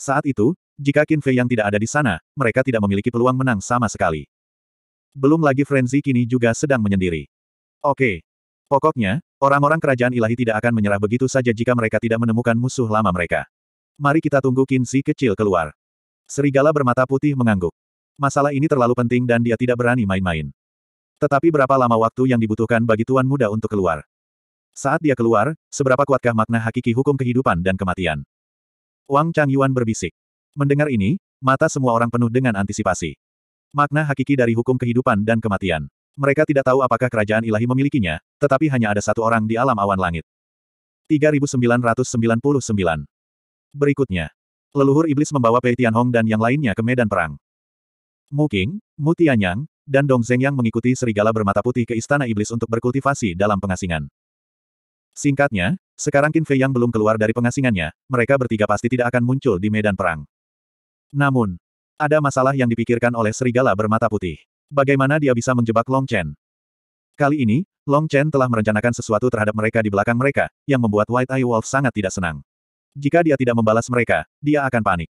Saat itu, jika Qin Fei yang tidak ada di sana, mereka tidak memiliki peluang menang sama sekali. Belum lagi Frenzy kini juga sedang menyendiri. Oke. Pokoknya, orang-orang kerajaan ilahi tidak akan menyerah begitu saja jika mereka tidak menemukan musuh lama mereka. Mari kita tunggu Qin Si kecil keluar. Serigala bermata putih mengangguk. Masalah ini terlalu penting dan dia tidak berani main-main. Tetapi berapa lama waktu yang dibutuhkan bagi tuan muda untuk keluar? Saat dia keluar, seberapa kuatkah makna hakiki hukum kehidupan dan kematian? Wang Chang Yuan berbisik. Mendengar ini, mata semua orang penuh dengan antisipasi. Makna hakiki dari hukum kehidupan dan kematian. Mereka tidak tahu apakah kerajaan ilahi memilikinya, tetapi hanya ada satu orang di alam awan langit. 3999 Berikutnya. Leluhur iblis membawa Pei Tianhong dan yang lainnya ke medan perang. Mu Qing, Mu Tianyang, dan Dong Zeng yang mengikuti serigala bermata putih ke Istana Iblis untuk berkultivasi dalam pengasingan. Singkatnya, sekarang Qin Fei yang belum keluar dari pengasingannya, mereka bertiga pasti tidak akan muncul di medan perang. Namun, ada masalah yang dipikirkan oleh serigala bermata putih. Bagaimana dia bisa menjebak Long Chen? Kali ini, Long Chen telah merencanakan sesuatu terhadap mereka di belakang mereka, yang membuat White Eye Wolf sangat tidak senang. Jika dia tidak membalas mereka, dia akan panik.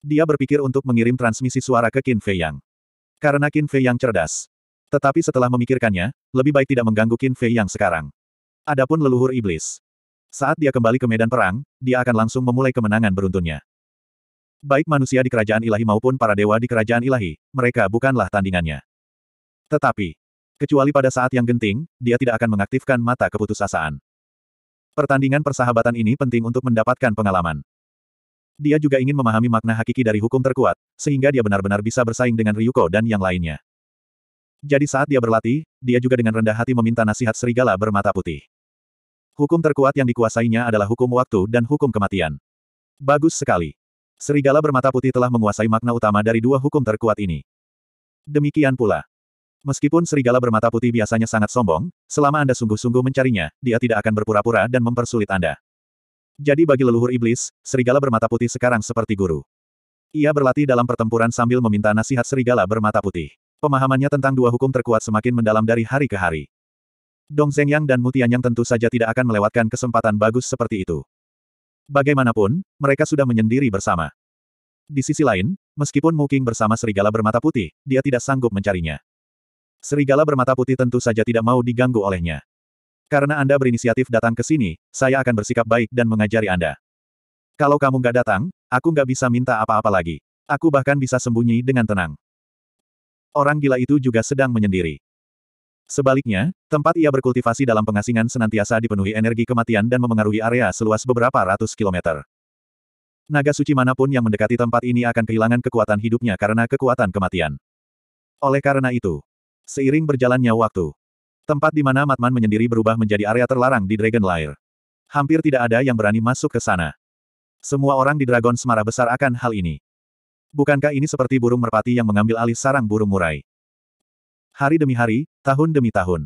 Dia berpikir untuk mengirim transmisi suara ke Qin Fei Yang. Karena Qin Fei yang cerdas. Tetapi setelah memikirkannya, lebih baik tidak mengganggu Qin Fei yang sekarang. Adapun leluhur iblis. Saat dia kembali ke medan perang, dia akan langsung memulai kemenangan beruntunnya. Baik manusia di kerajaan ilahi maupun para dewa di kerajaan ilahi, mereka bukanlah tandingannya. Tetapi, kecuali pada saat yang genting, dia tidak akan mengaktifkan mata keputusasaan. Pertandingan persahabatan ini penting untuk mendapatkan pengalaman. Dia juga ingin memahami makna hakiki dari hukum terkuat, sehingga dia benar-benar bisa bersaing dengan Ryuko dan yang lainnya. Jadi saat dia berlatih, dia juga dengan rendah hati meminta nasihat serigala bermata putih. Hukum terkuat yang dikuasainya adalah hukum waktu dan hukum kematian. Bagus sekali. Serigala bermata putih telah menguasai makna utama dari dua hukum terkuat ini. Demikian pula. Meskipun serigala bermata putih biasanya sangat sombong, selama Anda sungguh-sungguh mencarinya, dia tidak akan berpura-pura dan mempersulit Anda. Jadi bagi leluhur iblis, serigala bermata putih sekarang seperti guru. Ia berlatih dalam pertempuran sambil meminta nasihat serigala bermata putih. Pemahamannya tentang dua hukum terkuat semakin mendalam dari hari ke hari. Dong Zhengyang dan Mutianyang tentu saja tidak akan melewatkan kesempatan bagus seperti itu. Bagaimanapun, mereka sudah menyendiri bersama. Di sisi lain, meskipun Muking bersama serigala bermata putih, dia tidak sanggup mencarinya. Serigala bermata putih tentu saja tidak mau diganggu olehnya. Karena Anda berinisiatif datang ke sini, saya akan bersikap baik dan mengajari Anda. Kalau kamu nggak datang, aku nggak bisa minta apa-apa lagi. Aku bahkan bisa sembunyi dengan tenang. Orang gila itu juga sedang menyendiri. Sebaliknya, tempat ia berkultivasi dalam pengasingan senantiasa dipenuhi energi kematian dan memengaruhi area seluas beberapa ratus kilometer. Naga suci manapun yang mendekati tempat ini akan kehilangan kekuatan hidupnya karena kekuatan kematian. Oleh karena itu, seiring berjalannya waktu, Tempat di mana Matman menyendiri berubah menjadi area terlarang di Dragon Lair. Hampir tidak ada yang berani masuk ke sana. Semua orang di Dragon Semara besar akan hal ini. Bukankah ini seperti burung merpati yang mengambil alih sarang burung murai? Hari demi hari, tahun demi tahun.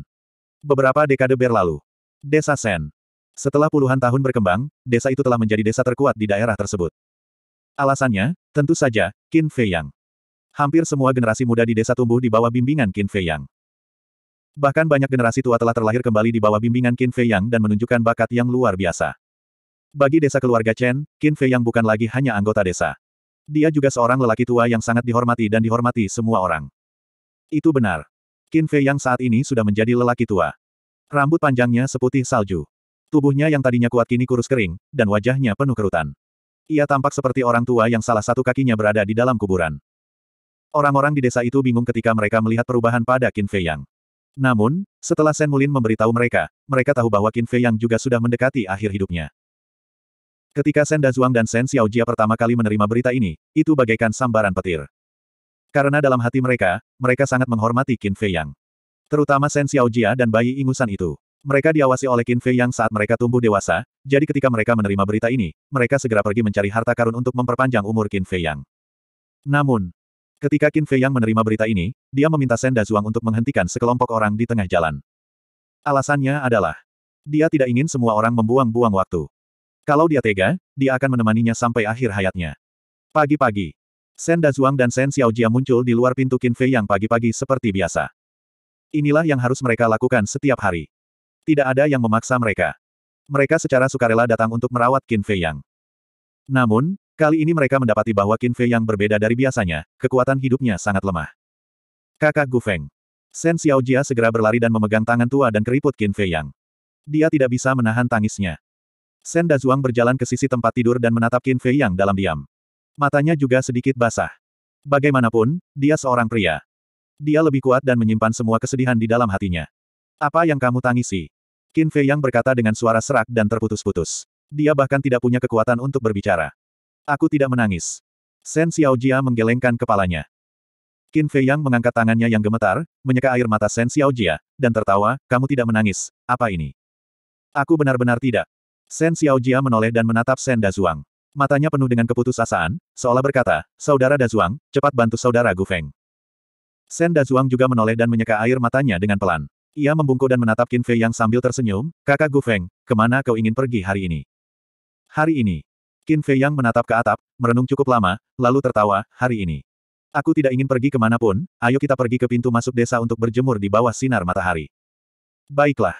Beberapa dekade berlalu. Desa Sen. Setelah puluhan tahun berkembang, desa itu telah menjadi desa terkuat di daerah tersebut. Alasannya, tentu saja, Qin Fei Yang. Hampir semua generasi muda di desa tumbuh di bawah bimbingan Qin Fei Yang. Bahkan banyak generasi tua telah terlahir kembali di bawah bimbingan Qin Fei Yang dan menunjukkan bakat yang luar biasa. Bagi desa keluarga Chen, Qin Fei Yang bukan lagi hanya anggota desa. Dia juga seorang lelaki tua yang sangat dihormati dan dihormati semua orang. Itu benar. Qin Fei Yang saat ini sudah menjadi lelaki tua. Rambut panjangnya seputih salju. Tubuhnya yang tadinya kuat kini kurus kering, dan wajahnya penuh kerutan. Ia tampak seperti orang tua yang salah satu kakinya berada di dalam kuburan. Orang-orang di desa itu bingung ketika mereka melihat perubahan pada Qin Fei Yang. Namun, setelah Shen Mulin memberitahu mereka, mereka tahu bahwa Qin Fei yang juga sudah mendekati akhir hidupnya. Ketika Sen Zhuang dan Sen Jia pertama kali menerima berita ini, itu bagaikan sambaran petir. Karena dalam hati mereka, mereka sangat menghormati Qin Fei Yang. Terutama Sen Jia dan bayi ingusan itu. Mereka diawasi oleh Qin Fei Yang saat mereka tumbuh dewasa, jadi ketika mereka menerima berita ini, mereka segera pergi mencari harta karun untuk memperpanjang umur Qin Fei Yang. Namun, Ketika Qin Fei Yang menerima berita ini, dia meminta Da Zhuang untuk menghentikan sekelompok orang di tengah jalan. Alasannya adalah, dia tidak ingin semua orang membuang-buang waktu. Kalau dia tega, dia akan menemaninya sampai akhir hayatnya. Pagi-pagi, Da Zhuang dan Sen Jia muncul di luar pintu Qin Fei Yang pagi-pagi seperti biasa. Inilah yang harus mereka lakukan setiap hari. Tidak ada yang memaksa mereka. Mereka secara sukarela datang untuk merawat Qin Fei Yang. Namun, Kali ini mereka mendapati bahwa Qin Fei yang berbeda dari biasanya, kekuatan hidupnya sangat lemah. Kakak Gu Feng. Shen Jia segera berlari dan memegang tangan tua dan keriput Qin Fei yang. Dia tidak bisa menahan tangisnya. Shen Dazuang berjalan ke sisi tempat tidur dan menatap Qin Fei yang dalam diam. Matanya juga sedikit basah. Bagaimanapun, dia seorang pria. Dia lebih kuat dan menyimpan semua kesedihan di dalam hatinya. Apa yang kamu tangisi? Qin Fei yang berkata dengan suara serak dan terputus-putus. Dia bahkan tidak punya kekuatan untuk berbicara. Aku tidak menangis. Shen Jia menggelengkan kepalanya. Qin Fei Yang mengangkat tangannya yang gemetar, menyeka air mata Shen Jia, dan tertawa, kamu tidak menangis, apa ini? Aku benar-benar tidak. Shen Jia menoleh dan menatap Shen Zhuang. Matanya penuh dengan keputusasaan, seolah berkata, Saudara Da Zhuang, cepat bantu Saudara Gu Feng. Shen Zhuang juga menoleh dan menyeka air matanya dengan pelan. Ia membungkuk dan menatap Qin Fei Yang sambil tersenyum, Kakak Gu Feng, kemana kau ingin pergi hari ini? Hari ini, Qin Fei Yang menatap ke atap, merenung cukup lama, lalu tertawa, hari ini. Aku tidak ingin pergi kemanapun, ayo kita pergi ke pintu masuk desa untuk berjemur di bawah sinar matahari. Baiklah.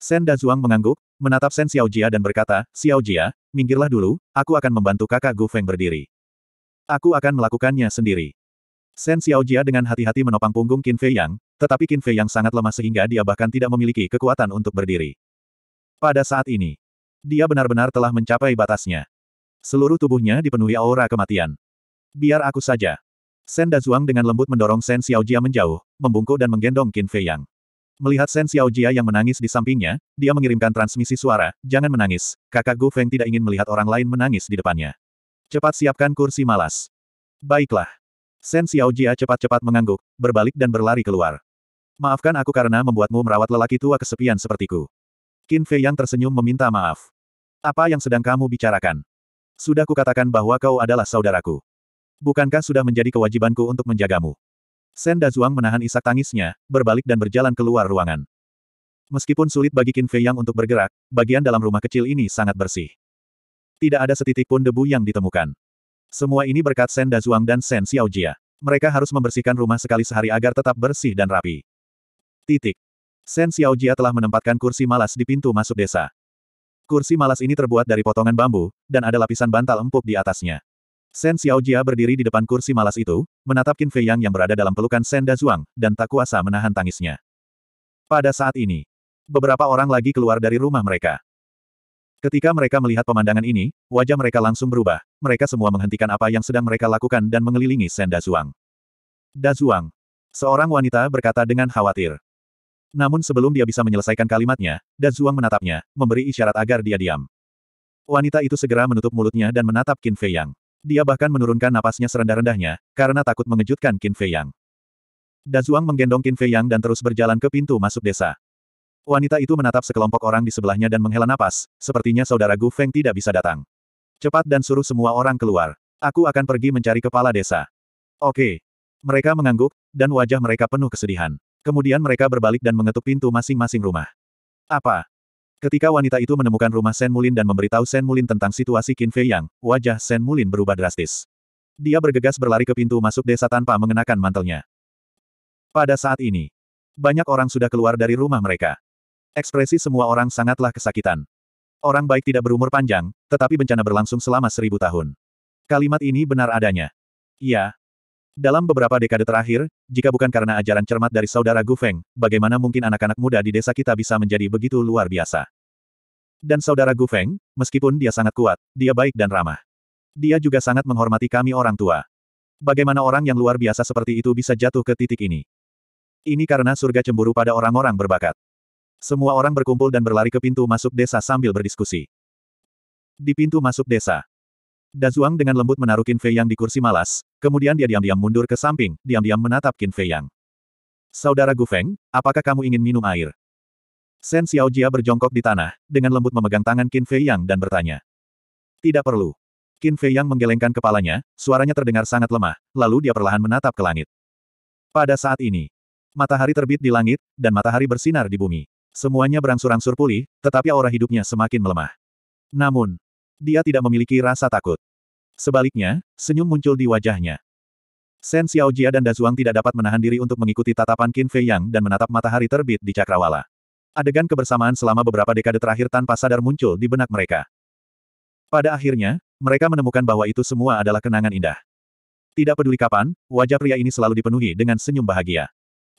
Sen Zhuang mengangguk, menatap Sen Jia dan berkata, Xiao Jia, minggirlah dulu, aku akan membantu kakak Gu Feng berdiri. Aku akan melakukannya sendiri. Sen Jia dengan hati-hati menopang punggung Qin Fei Yang, tetapi Qin Fei Yang sangat lemah sehingga dia bahkan tidak memiliki kekuatan untuk berdiri. Pada saat ini, dia benar-benar telah mencapai batasnya. Seluruh tubuhnya dipenuhi aura kematian. Biar aku saja. Sen Dazuang dengan lembut mendorong Sen Xiaojia menjauh, membungkuk dan menggendong Qin Fei Yang. Melihat Sen Xiaojia yang menangis di sampingnya, dia mengirimkan transmisi suara, jangan menangis, kakak Gu Feng tidak ingin melihat orang lain menangis di depannya. Cepat siapkan kursi malas. Baiklah. Sen Xiaojia cepat-cepat mengangguk, berbalik dan berlari keluar. Maafkan aku karena membuatmu merawat lelaki tua kesepian sepertiku. Qin Fei Yang tersenyum meminta maaf. Apa yang sedang kamu bicarakan? Sudah kukatakan bahwa kau adalah saudaraku. Bukankah sudah menjadi kewajibanku untuk menjagamu? Sen Dazuang menahan isak tangisnya, berbalik dan berjalan keluar ruangan. Meskipun sulit bagi Qin Fei Yang untuk bergerak, bagian dalam rumah kecil ini sangat bersih. Tidak ada setitik pun debu yang ditemukan. Semua ini berkat Sen Dazuang dan Sen Xiaojia. Mereka harus membersihkan rumah sekali sehari agar tetap bersih dan rapi. Titik. Sen Xiaojia telah menempatkan kursi malas di pintu masuk desa. Kursi malas ini terbuat dari potongan bambu, dan ada lapisan bantal empuk di atasnya. Shen Xiaojia berdiri di depan kursi malas itu, menatap Qin Fei Yang yang berada dalam pelukan Shen Zhuang dan tak kuasa menahan tangisnya. Pada saat ini, beberapa orang lagi keluar dari rumah mereka. Ketika mereka melihat pemandangan ini, wajah mereka langsung berubah. Mereka semua menghentikan apa yang sedang mereka lakukan dan mengelilingi Shen Da Zhuang, Seorang wanita berkata dengan khawatir. Namun sebelum dia bisa menyelesaikan kalimatnya, Dazuang menatapnya, memberi isyarat agar dia diam. Wanita itu segera menutup mulutnya dan menatap Qin Fei Yang. Dia bahkan menurunkan napasnya serendah-rendahnya, karena takut mengejutkan Qin Fei Yang. Dazuang menggendong Qin Fei Yang dan terus berjalan ke pintu masuk desa. Wanita itu menatap sekelompok orang di sebelahnya dan menghela napas, sepertinya saudara Gu Feng tidak bisa datang. Cepat dan suruh semua orang keluar. Aku akan pergi mencari kepala desa. Oke. Mereka mengangguk, dan wajah mereka penuh kesedihan. Kemudian mereka berbalik dan mengetuk pintu masing-masing rumah. Apa? Ketika wanita itu menemukan rumah Sen Mulin dan memberitahu Sen Mulin tentang situasi Qin Fei Yang, wajah Sen Mulin berubah drastis. Dia bergegas berlari ke pintu masuk desa tanpa mengenakan mantelnya. Pada saat ini, banyak orang sudah keluar dari rumah mereka. Ekspresi semua orang sangatlah kesakitan. Orang baik tidak berumur panjang, tetapi bencana berlangsung selama seribu tahun. Kalimat ini benar adanya. Ya. Dalam beberapa dekade terakhir, jika bukan karena ajaran cermat dari saudara Gu Feng, bagaimana mungkin anak-anak muda di desa kita bisa menjadi begitu luar biasa? Dan saudara Gu Feng, meskipun dia sangat kuat, dia baik dan ramah. Dia juga sangat menghormati kami orang tua. Bagaimana orang yang luar biasa seperti itu bisa jatuh ke titik ini? Ini karena surga cemburu pada orang-orang berbakat. Semua orang berkumpul dan berlari ke pintu masuk desa sambil berdiskusi. Di pintu masuk desa, Dazuang dengan lembut menaruh Qin Fei Yang di kursi malas, kemudian dia diam-diam mundur ke samping, diam-diam menatap Qin Fei Yang. Saudara Gu Feng, apakah kamu ingin minum air? Shen Xiao Jia berjongkok di tanah, dengan lembut memegang tangan Qin Fei Yang dan bertanya. Tidak perlu. Qin Fei Yang menggelengkan kepalanya, suaranya terdengar sangat lemah, lalu dia perlahan menatap ke langit. Pada saat ini, matahari terbit di langit, dan matahari bersinar di bumi. Semuanya berangsur-angsur pulih, tetapi aura hidupnya semakin melemah. Namun, dia tidak memiliki rasa takut. Sebaliknya, senyum muncul di wajahnya. Shen Jia dan Dazhuang tidak dapat menahan diri untuk mengikuti tatapan Qin Fei Yang dan menatap matahari terbit di cakrawala. Adegan kebersamaan selama beberapa dekade terakhir tanpa sadar muncul di benak mereka. Pada akhirnya, mereka menemukan bahwa itu semua adalah kenangan indah. Tidak peduli kapan, wajah pria ini selalu dipenuhi dengan senyum bahagia.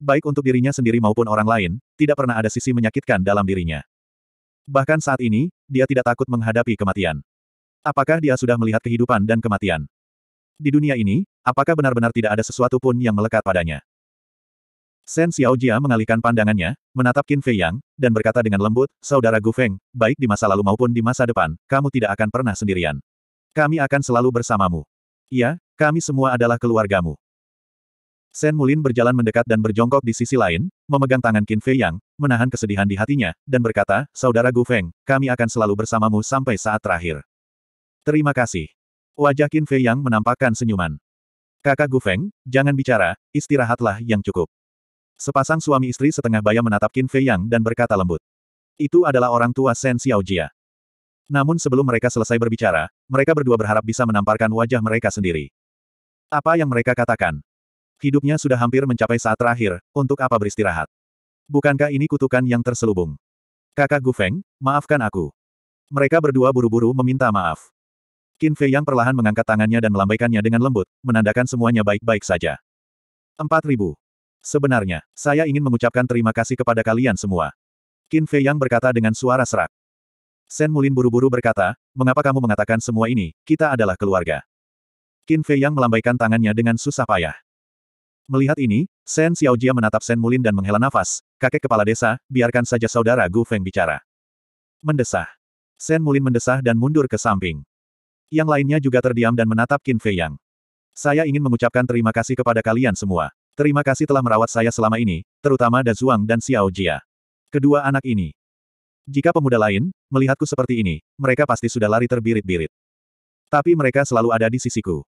Baik untuk dirinya sendiri maupun orang lain, tidak pernah ada sisi menyakitkan dalam dirinya. Bahkan saat ini, dia tidak takut menghadapi kematian. Apakah dia sudah melihat kehidupan dan kematian? Di dunia ini, apakah benar-benar tidak ada sesuatu pun yang melekat padanya? Shen Xiaojia mengalihkan pandangannya, menatap Qin Fei Yang, dan berkata dengan lembut, Saudara Gu Feng, baik di masa lalu maupun di masa depan, kamu tidak akan pernah sendirian. Kami akan selalu bersamamu. Iya, kami semua adalah keluargamu. Sen Mulin berjalan mendekat dan berjongkok di sisi lain, memegang tangan Qin Fei Yang, menahan kesedihan di hatinya, dan berkata, Saudara Gu Feng, kami akan selalu bersamamu sampai saat terakhir. Terima kasih. Wajah Qin Fei Yang menampakkan senyuman. Kakak Gu Feng, jangan bicara, istirahatlah yang cukup. Sepasang suami istri setengah baya menatap Qin Fei Yang dan berkata lembut. Itu adalah orang tua Sen Jia. Namun sebelum mereka selesai berbicara, mereka berdua berharap bisa menamparkan wajah mereka sendiri. Apa yang mereka katakan? Hidupnya sudah hampir mencapai saat terakhir, untuk apa beristirahat? Bukankah ini kutukan yang terselubung? Kakak Gu Feng, maafkan aku. Mereka berdua buru-buru meminta maaf. Qin Fei yang perlahan mengangkat tangannya dan melambaikannya dengan lembut, menandakan semuanya baik-baik saja. 4000. Sebenarnya, saya ingin mengucapkan terima kasih kepada kalian semua. Qin Fei yang berkata dengan suara serak. Sen Mulin buru-buru berkata, mengapa kamu mengatakan semua ini, kita adalah keluarga. Qin Fei yang melambaikan tangannya dengan susah payah. Melihat ini, Shen Xiaojia menatap Shen Mulin dan menghela nafas, kakek kepala desa, biarkan saja saudara Gu Feng bicara. Mendesah. Shen Mulin mendesah dan mundur ke samping. Yang lainnya juga terdiam dan menatap Qin Fei Yang. Saya ingin mengucapkan terima kasih kepada kalian semua. Terima kasih telah merawat saya selama ini, terutama Da Zhuang dan Xiao Jia. Kedua anak ini. Jika pemuda lain, melihatku seperti ini, mereka pasti sudah lari terbirit-birit. Tapi mereka selalu ada di sisiku.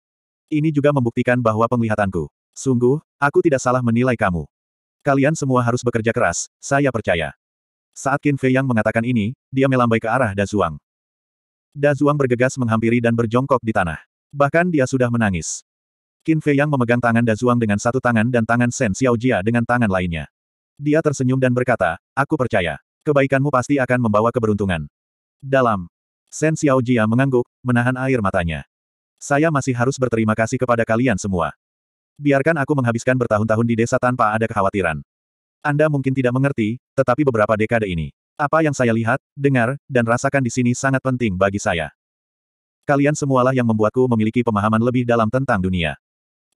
Ini juga membuktikan bahwa penglihatanku Sungguh, aku tidak salah menilai kamu. Kalian semua harus bekerja keras, saya percaya. Saat Qin Fei yang mengatakan ini, dia melambai ke arah Dazuang. Dazuang bergegas menghampiri dan berjongkok di tanah. Bahkan dia sudah menangis. Qin Fei yang memegang tangan Dazuang dengan satu tangan dan tangan Shen Jia dengan tangan lainnya. Dia tersenyum dan berkata, aku percaya. Kebaikanmu pasti akan membawa keberuntungan. Dalam. Shen Jia mengangguk, menahan air matanya. Saya masih harus berterima kasih kepada kalian semua. Biarkan aku menghabiskan bertahun-tahun di desa tanpa ada kekhawatiran. Anda mungkin tidak mengerti, tetapi beberapa dekade ini, apa yang saya lihat, dengar, dan rasakan di sini sangat penting bagi saya. Kalian semualah yang membuatku memiliki pemahaman lebih dalam tentang dunia.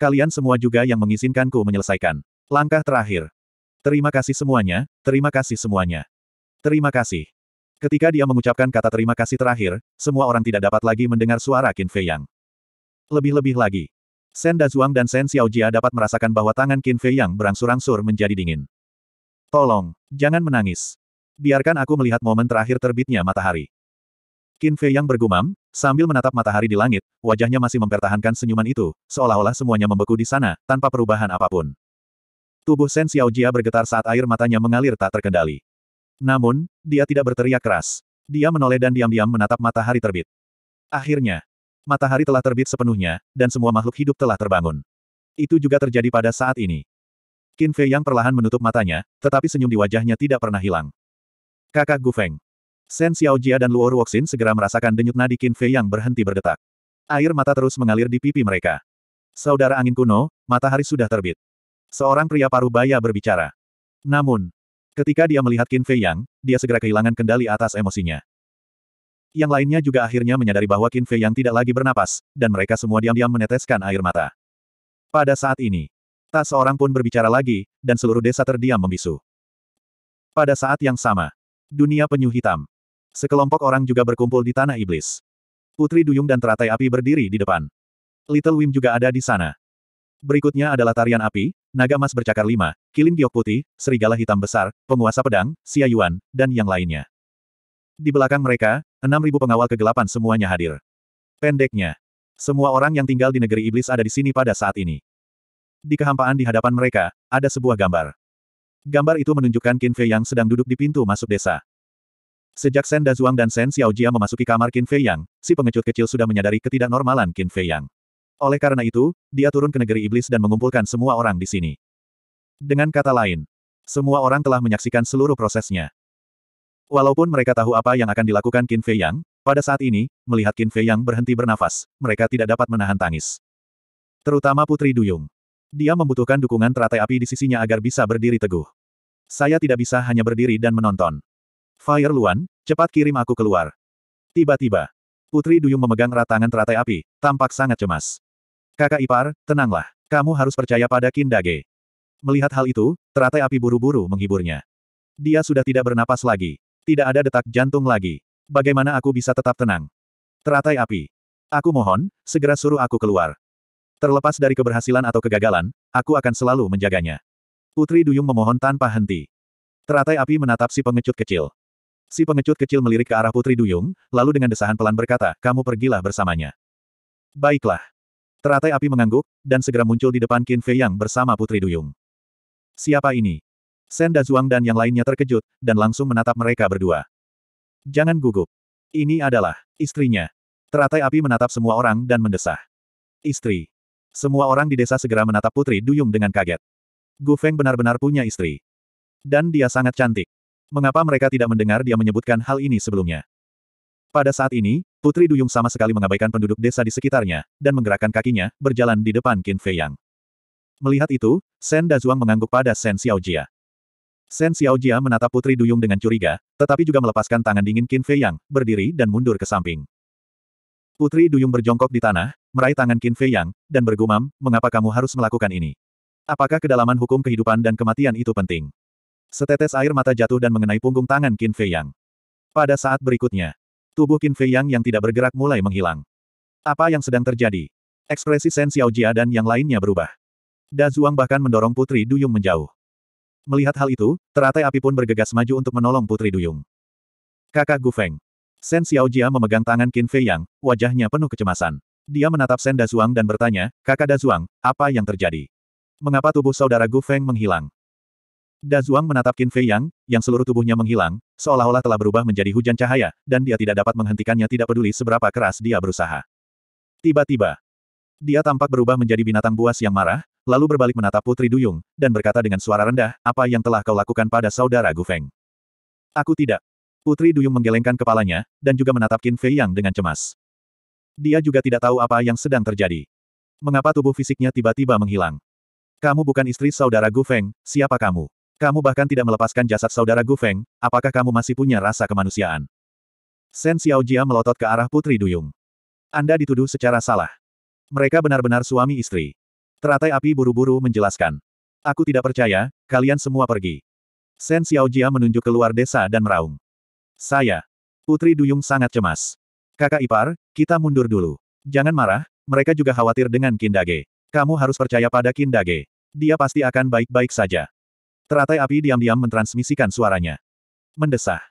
Kalian semua juga yang mengizinkanku menyelesaikan. Langkah terakhir. Terima kasih semuanya, terima kasih semuanya. Terima kasih. Ketika dia mengucapkan kata terima kasih terakhir, semua orang tidak dapat lagi mendengar suara Qin Fei Yang. Lebih-lebih lagi, Shen Dazuang dan Shen Xiaojia dapat merasakan bahwa tangan Qin Fei yang berangsur-angsur menjadi dingin. Tolong, jangan menangis. Biarkan aku melihat momen terakhir terbitnya matahari. Qin Fei yang bergumam, sambil menatap matahari di langit, wajahnya masih mempertahankan senyuman itu, seolah-olah semuanya membeku di sana, tanpa perubahan apapun. Tubuh Shen Xiaojia bergetar saat air matanya mengalir tak terkendali. Namun, dia tidak berteriak keras. Dia menoleh dan diam-diam menatap matahari terbit. Akhirnya, Matahari telah terbit sepenuhnya, dan semua makhluk hidup telah terbangun. Itu juga terjadi pada saat ini. Qin Fei yang perlahan menutup matanya, tetapi senyum di wajahnya tidak pernah hilang. Kakak Gu Feng. Shen Jia dan Luo Ruoxin segera merasakan denyut nadi Qin Fei yang berhenti berdetak. Air mata terus mengalir di pipi mereka. Saudara angin kuno, matahari sudah terbit. Seorang pria paruh baya berbicara. Namun, ketika dia melihat Qin Fei Yang, dia segera kehilangan kendali atas emosinya. Yang lainnya juga akhirnya menyadari bahwa Qin Fei yang tidak lagi bernapas, dan mereka semua diam-diam meneteskan air mata. Pada saat ini, tak seorang pun berbicara lagi, dan seluruh desa terdiam membisu. Pada saat yang sama, dunia penyu hitam. Sekelompok orang juga berkumpul di tanah iblis. Putri Duyung dan teratai api berdiri di depan. Little Wim juga ada di sana. Berikutnya adalah tarian api, naga emas bercakar lima, kilin giok putih, serigala hitam besar, penguasa pedang, Xia Yuan, dan yang lainnya. Di belakang mereka, 6.000 pengawal kegelapan semuanya hadir. Pendeknya, semua orang yang tinggal di negeri iblis ada di sini pada saat ini. Di kehampaan di hadapan mereka, ada sebuah gambar. Gambar itu menunjukkan Qin Fei Yang sedang duduk di pintu masuk desa. Sejak Sen Dazhuang dan Sen Jia memasuki kamar Qin Fei Yang, si pengecut kecil sudah menyadari ketidaknormalan Qin Fei Yang. Oleh karena itu, dia turun ke negeri iblis dan mengumpulkan semua orang di sini. Dengan kata lain, semua orang telah menyaksikan seluruh prosesnya. Walaupun mereka tahu apa yang akan dilakukan Qin Fei Yang, pada saat ini, melihat Qin Fei Yang berhenti bernafas, mereka tidak dapat menahan tangis. Terutama Putri Duyung. Dia membutuhkan dukungan teratai api di sisinya agar bisa berdiri teguh. Saya tidak bisa hanya berdiri dan menonton. Fire Luan, cepat kirim aku keluar. Tiba-tiba, Putri Duyung memegang erat tangan teratai api, tampak sangat cemas. Kakak ipar, tenanglah. Kamu harus percaya pada Qin Dage. Melihat hal itu, teratai api buru-buru menghiburnya. Dia sudah tidak bernapas lagi. Tidak ada detak jantung lagi. Bagaimana aku bisa tetap tenang? Teratai api. Aku mohon, segera suruh aku keluar. Terlepas dari keberhasilan atau kegagalan, aku akan selalu menjaganya. Putri Duyung memohon tanpa henti. Teratai api menatap si pengecut kecil. Si pengecut kecil melirik ke arah Putri Duyung, lalu dengan desahan pelan berkata, kamu pergilah bersamanya. Baiklah. Teratai api mengangguk, dan segera muncul di depan Qin Fei Yang bersama Putri Duyung. Siapa ini? Sen Dazuang dan yang lainnya terkejut, dan langsung menatap mereka berdua. Jangan gugup. Ini adalah istrinya. Teratai api menatap semua orang dan mendesah. Istri. Semua orang di desa segera menatap Putri Duyung dengan kaget. Gu Feng benar-benar punya istri. Dan dia sangat cantik. Mengapa mereka tidak mendengar dia menyebutkan hal ini sebelumnya? Pada saat ini, Putri Duyung sama sekali mengabaikan penduduk desa di sekitarnya, dan menggerakkan kakinya, berjalan di depan Qin Fei Yang. Melihat itu, Sen Dazuang mengangguk pada Sen Xiaojia. Shen Xiaojia menatap Putri Duyung dengan curiga, tetapi juga melepaskan tangan dingin Qin Fei Yang, berdiri dan mundur ke samping. Putri Duyung berjongkok di tanah, meraih tangan Qin Fei Yang, dan bergumam, mengapa kamu harus melakukan ini? Apakah kedalaman hukum kehidupan dan kematian itu penting? Setetes air mata jatuh dan mengenai punggung tangan Qin Fei Yang. Pada saat berikutnya, tubuh Qin Fei Yang yang tidak bergerak mulai menghilang. Apa yang sedang terjadi? Ekspresi Shen Xiaojia dan yang lainnya berubah. Da Zhuang bahkan mendorong Putri Duyung menjauh. Melihat hal itu, teratai api pun bergegas maju untuk menolong Putri Duyung. Kakak Gu Feng. Sen Jia memegang tangan Qin Fei Yang, wajahnya penuh kecemasan. Dia menatap Sen Dazuang dan bertanya, Kakak Da Dazuang, apa yang terjadi? Mengapa tubuh saudara Gu Feng menghilang? Da Dazuang menatap Qin Fei Yang, yang seluruh tubuhnya menghilang, seolah-olah telah berubah menjadi hujan cahaya, dan dia tidak dapat menghentikannya tidak peduli seberapa keras dia berusaha. Tiba-tiba, dia tampak berubah menjadi binatang buas yang marah, lalu berbalik menatap Putri Duyung, dan berkata dengan suara rendah, apa yang telah kau lakukan pada saudara Gu Feng? Aku tidak. Putri Duyung menggelengkan kepalanya, dan juga menatap Qin Fei Yang dengan cemas. Dia juga tidak tahu apa yang sedang terjadi. Mengapa tubuh fisiknya tiba-tiba menghilang? Kamu bukan istri saudara Gu Feng, siapa kamu? Kamu bahkan tidak melepaskan jasad saudara Gu Feng, apakah kamu masih punya rasa kemanusiaan? Shen Jia melotot ke arah Putri Duyung. Anda dituduh secara salah. Mereka benar-benar suami istri. Teratai api buru-buru menjelaskan. Aku tidak percaya, kalian semua pergi. Sen Jia menunjuk keluar desa dan meraung. Saya. Putri Duyung sangat cemas. Kakak ipar, kita mundur dulu. Jangan marah, mereka juga khawatir dengan Kindage. Kamu harus percaya pada Kindage. Dia pasti akan baik-baik saja. Teratai api diam-diam mentransmisikan suaranya. Mendesah.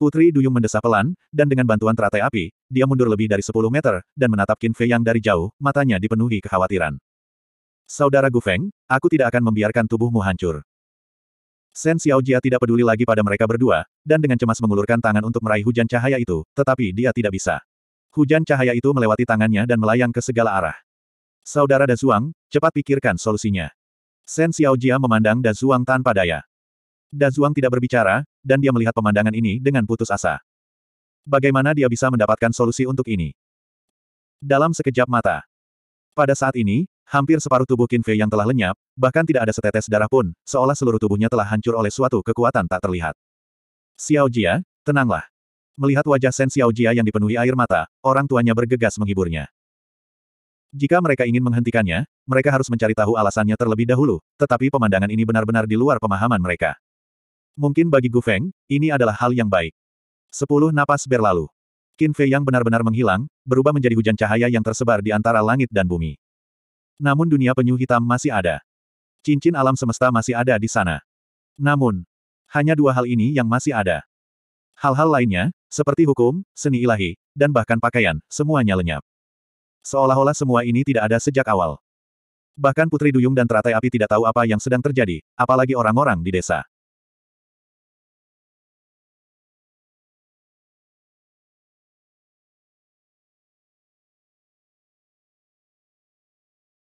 Putri Duyung mendesah pelan, dan dengan bantuan teratai api, dia mundur lebih dari 10 meter, dan menatap Qin Fei yang dari jauh, matanya dipenuhi kekhawatiran. Saudara Gu Feng, aku tidak akan membiarkan tubuhmu hancur. Sen Jia tidak peduli lagi pada mereka berdua, dan dengan cemas mengulurkan tangan untuk meraih hujan cahaya itu, tetapi dia tidak bisa. Hujan cahaya itu melewati tangannya dan melayang ke segala arah. Saudara Da Zhuang, cepat pikirkan solusinya. Sen Jia memandang Da Zhuang tanpa daya. Da Zhuang tidak berbicara, dan dia melihat pemandangan ini dengan putus asa. Bagaimana dia bisa mendapatkan solusi untuk ini? Dalam sekejap mata. Pada saat ini, Hampir separuh tubuh Qin Fei yang telah lenyap, bahkan tidak ada setetes darah pun, seolah seluruh tubuhnya telah hancur oleh suatu kekuatan tak terlihat. Xiao Jia, tenanglah. Melihat wajah Sen Xiao Jia yang dipenuhi air mata, orang tuanya bergegas menghiburnya. Jika mereka ingin menghentikannya, mereka harus mencari tahu alasannya terlebih dahulu, tetapi pemandangan ini benar-benar di luar pemahaman mereka. Mungkin bagi Gu Feng, ini adalah hal yang baik. Sepuluh napas berlalu. Qin Fei yang benar-benar menghilang, berubah menjadi hujan cahaya yang tersebar di antara langit dan bumi. Namun dunia penyu hitam masih ada. Cincin alam semesta masih ada di sana. Namun, hanya dua hal ini yang masih ada. Hal-hal lainnya, seperti hukum, seni ilahi, dan bahkan pakaian, semuanya lenyap. Seolah-olah semua ini tidak ada sejak awal. Bahkan Putri Duyung dan Teratai Api tidak tahu apa yang sedang terjadi, apalagi orang-orang di desa.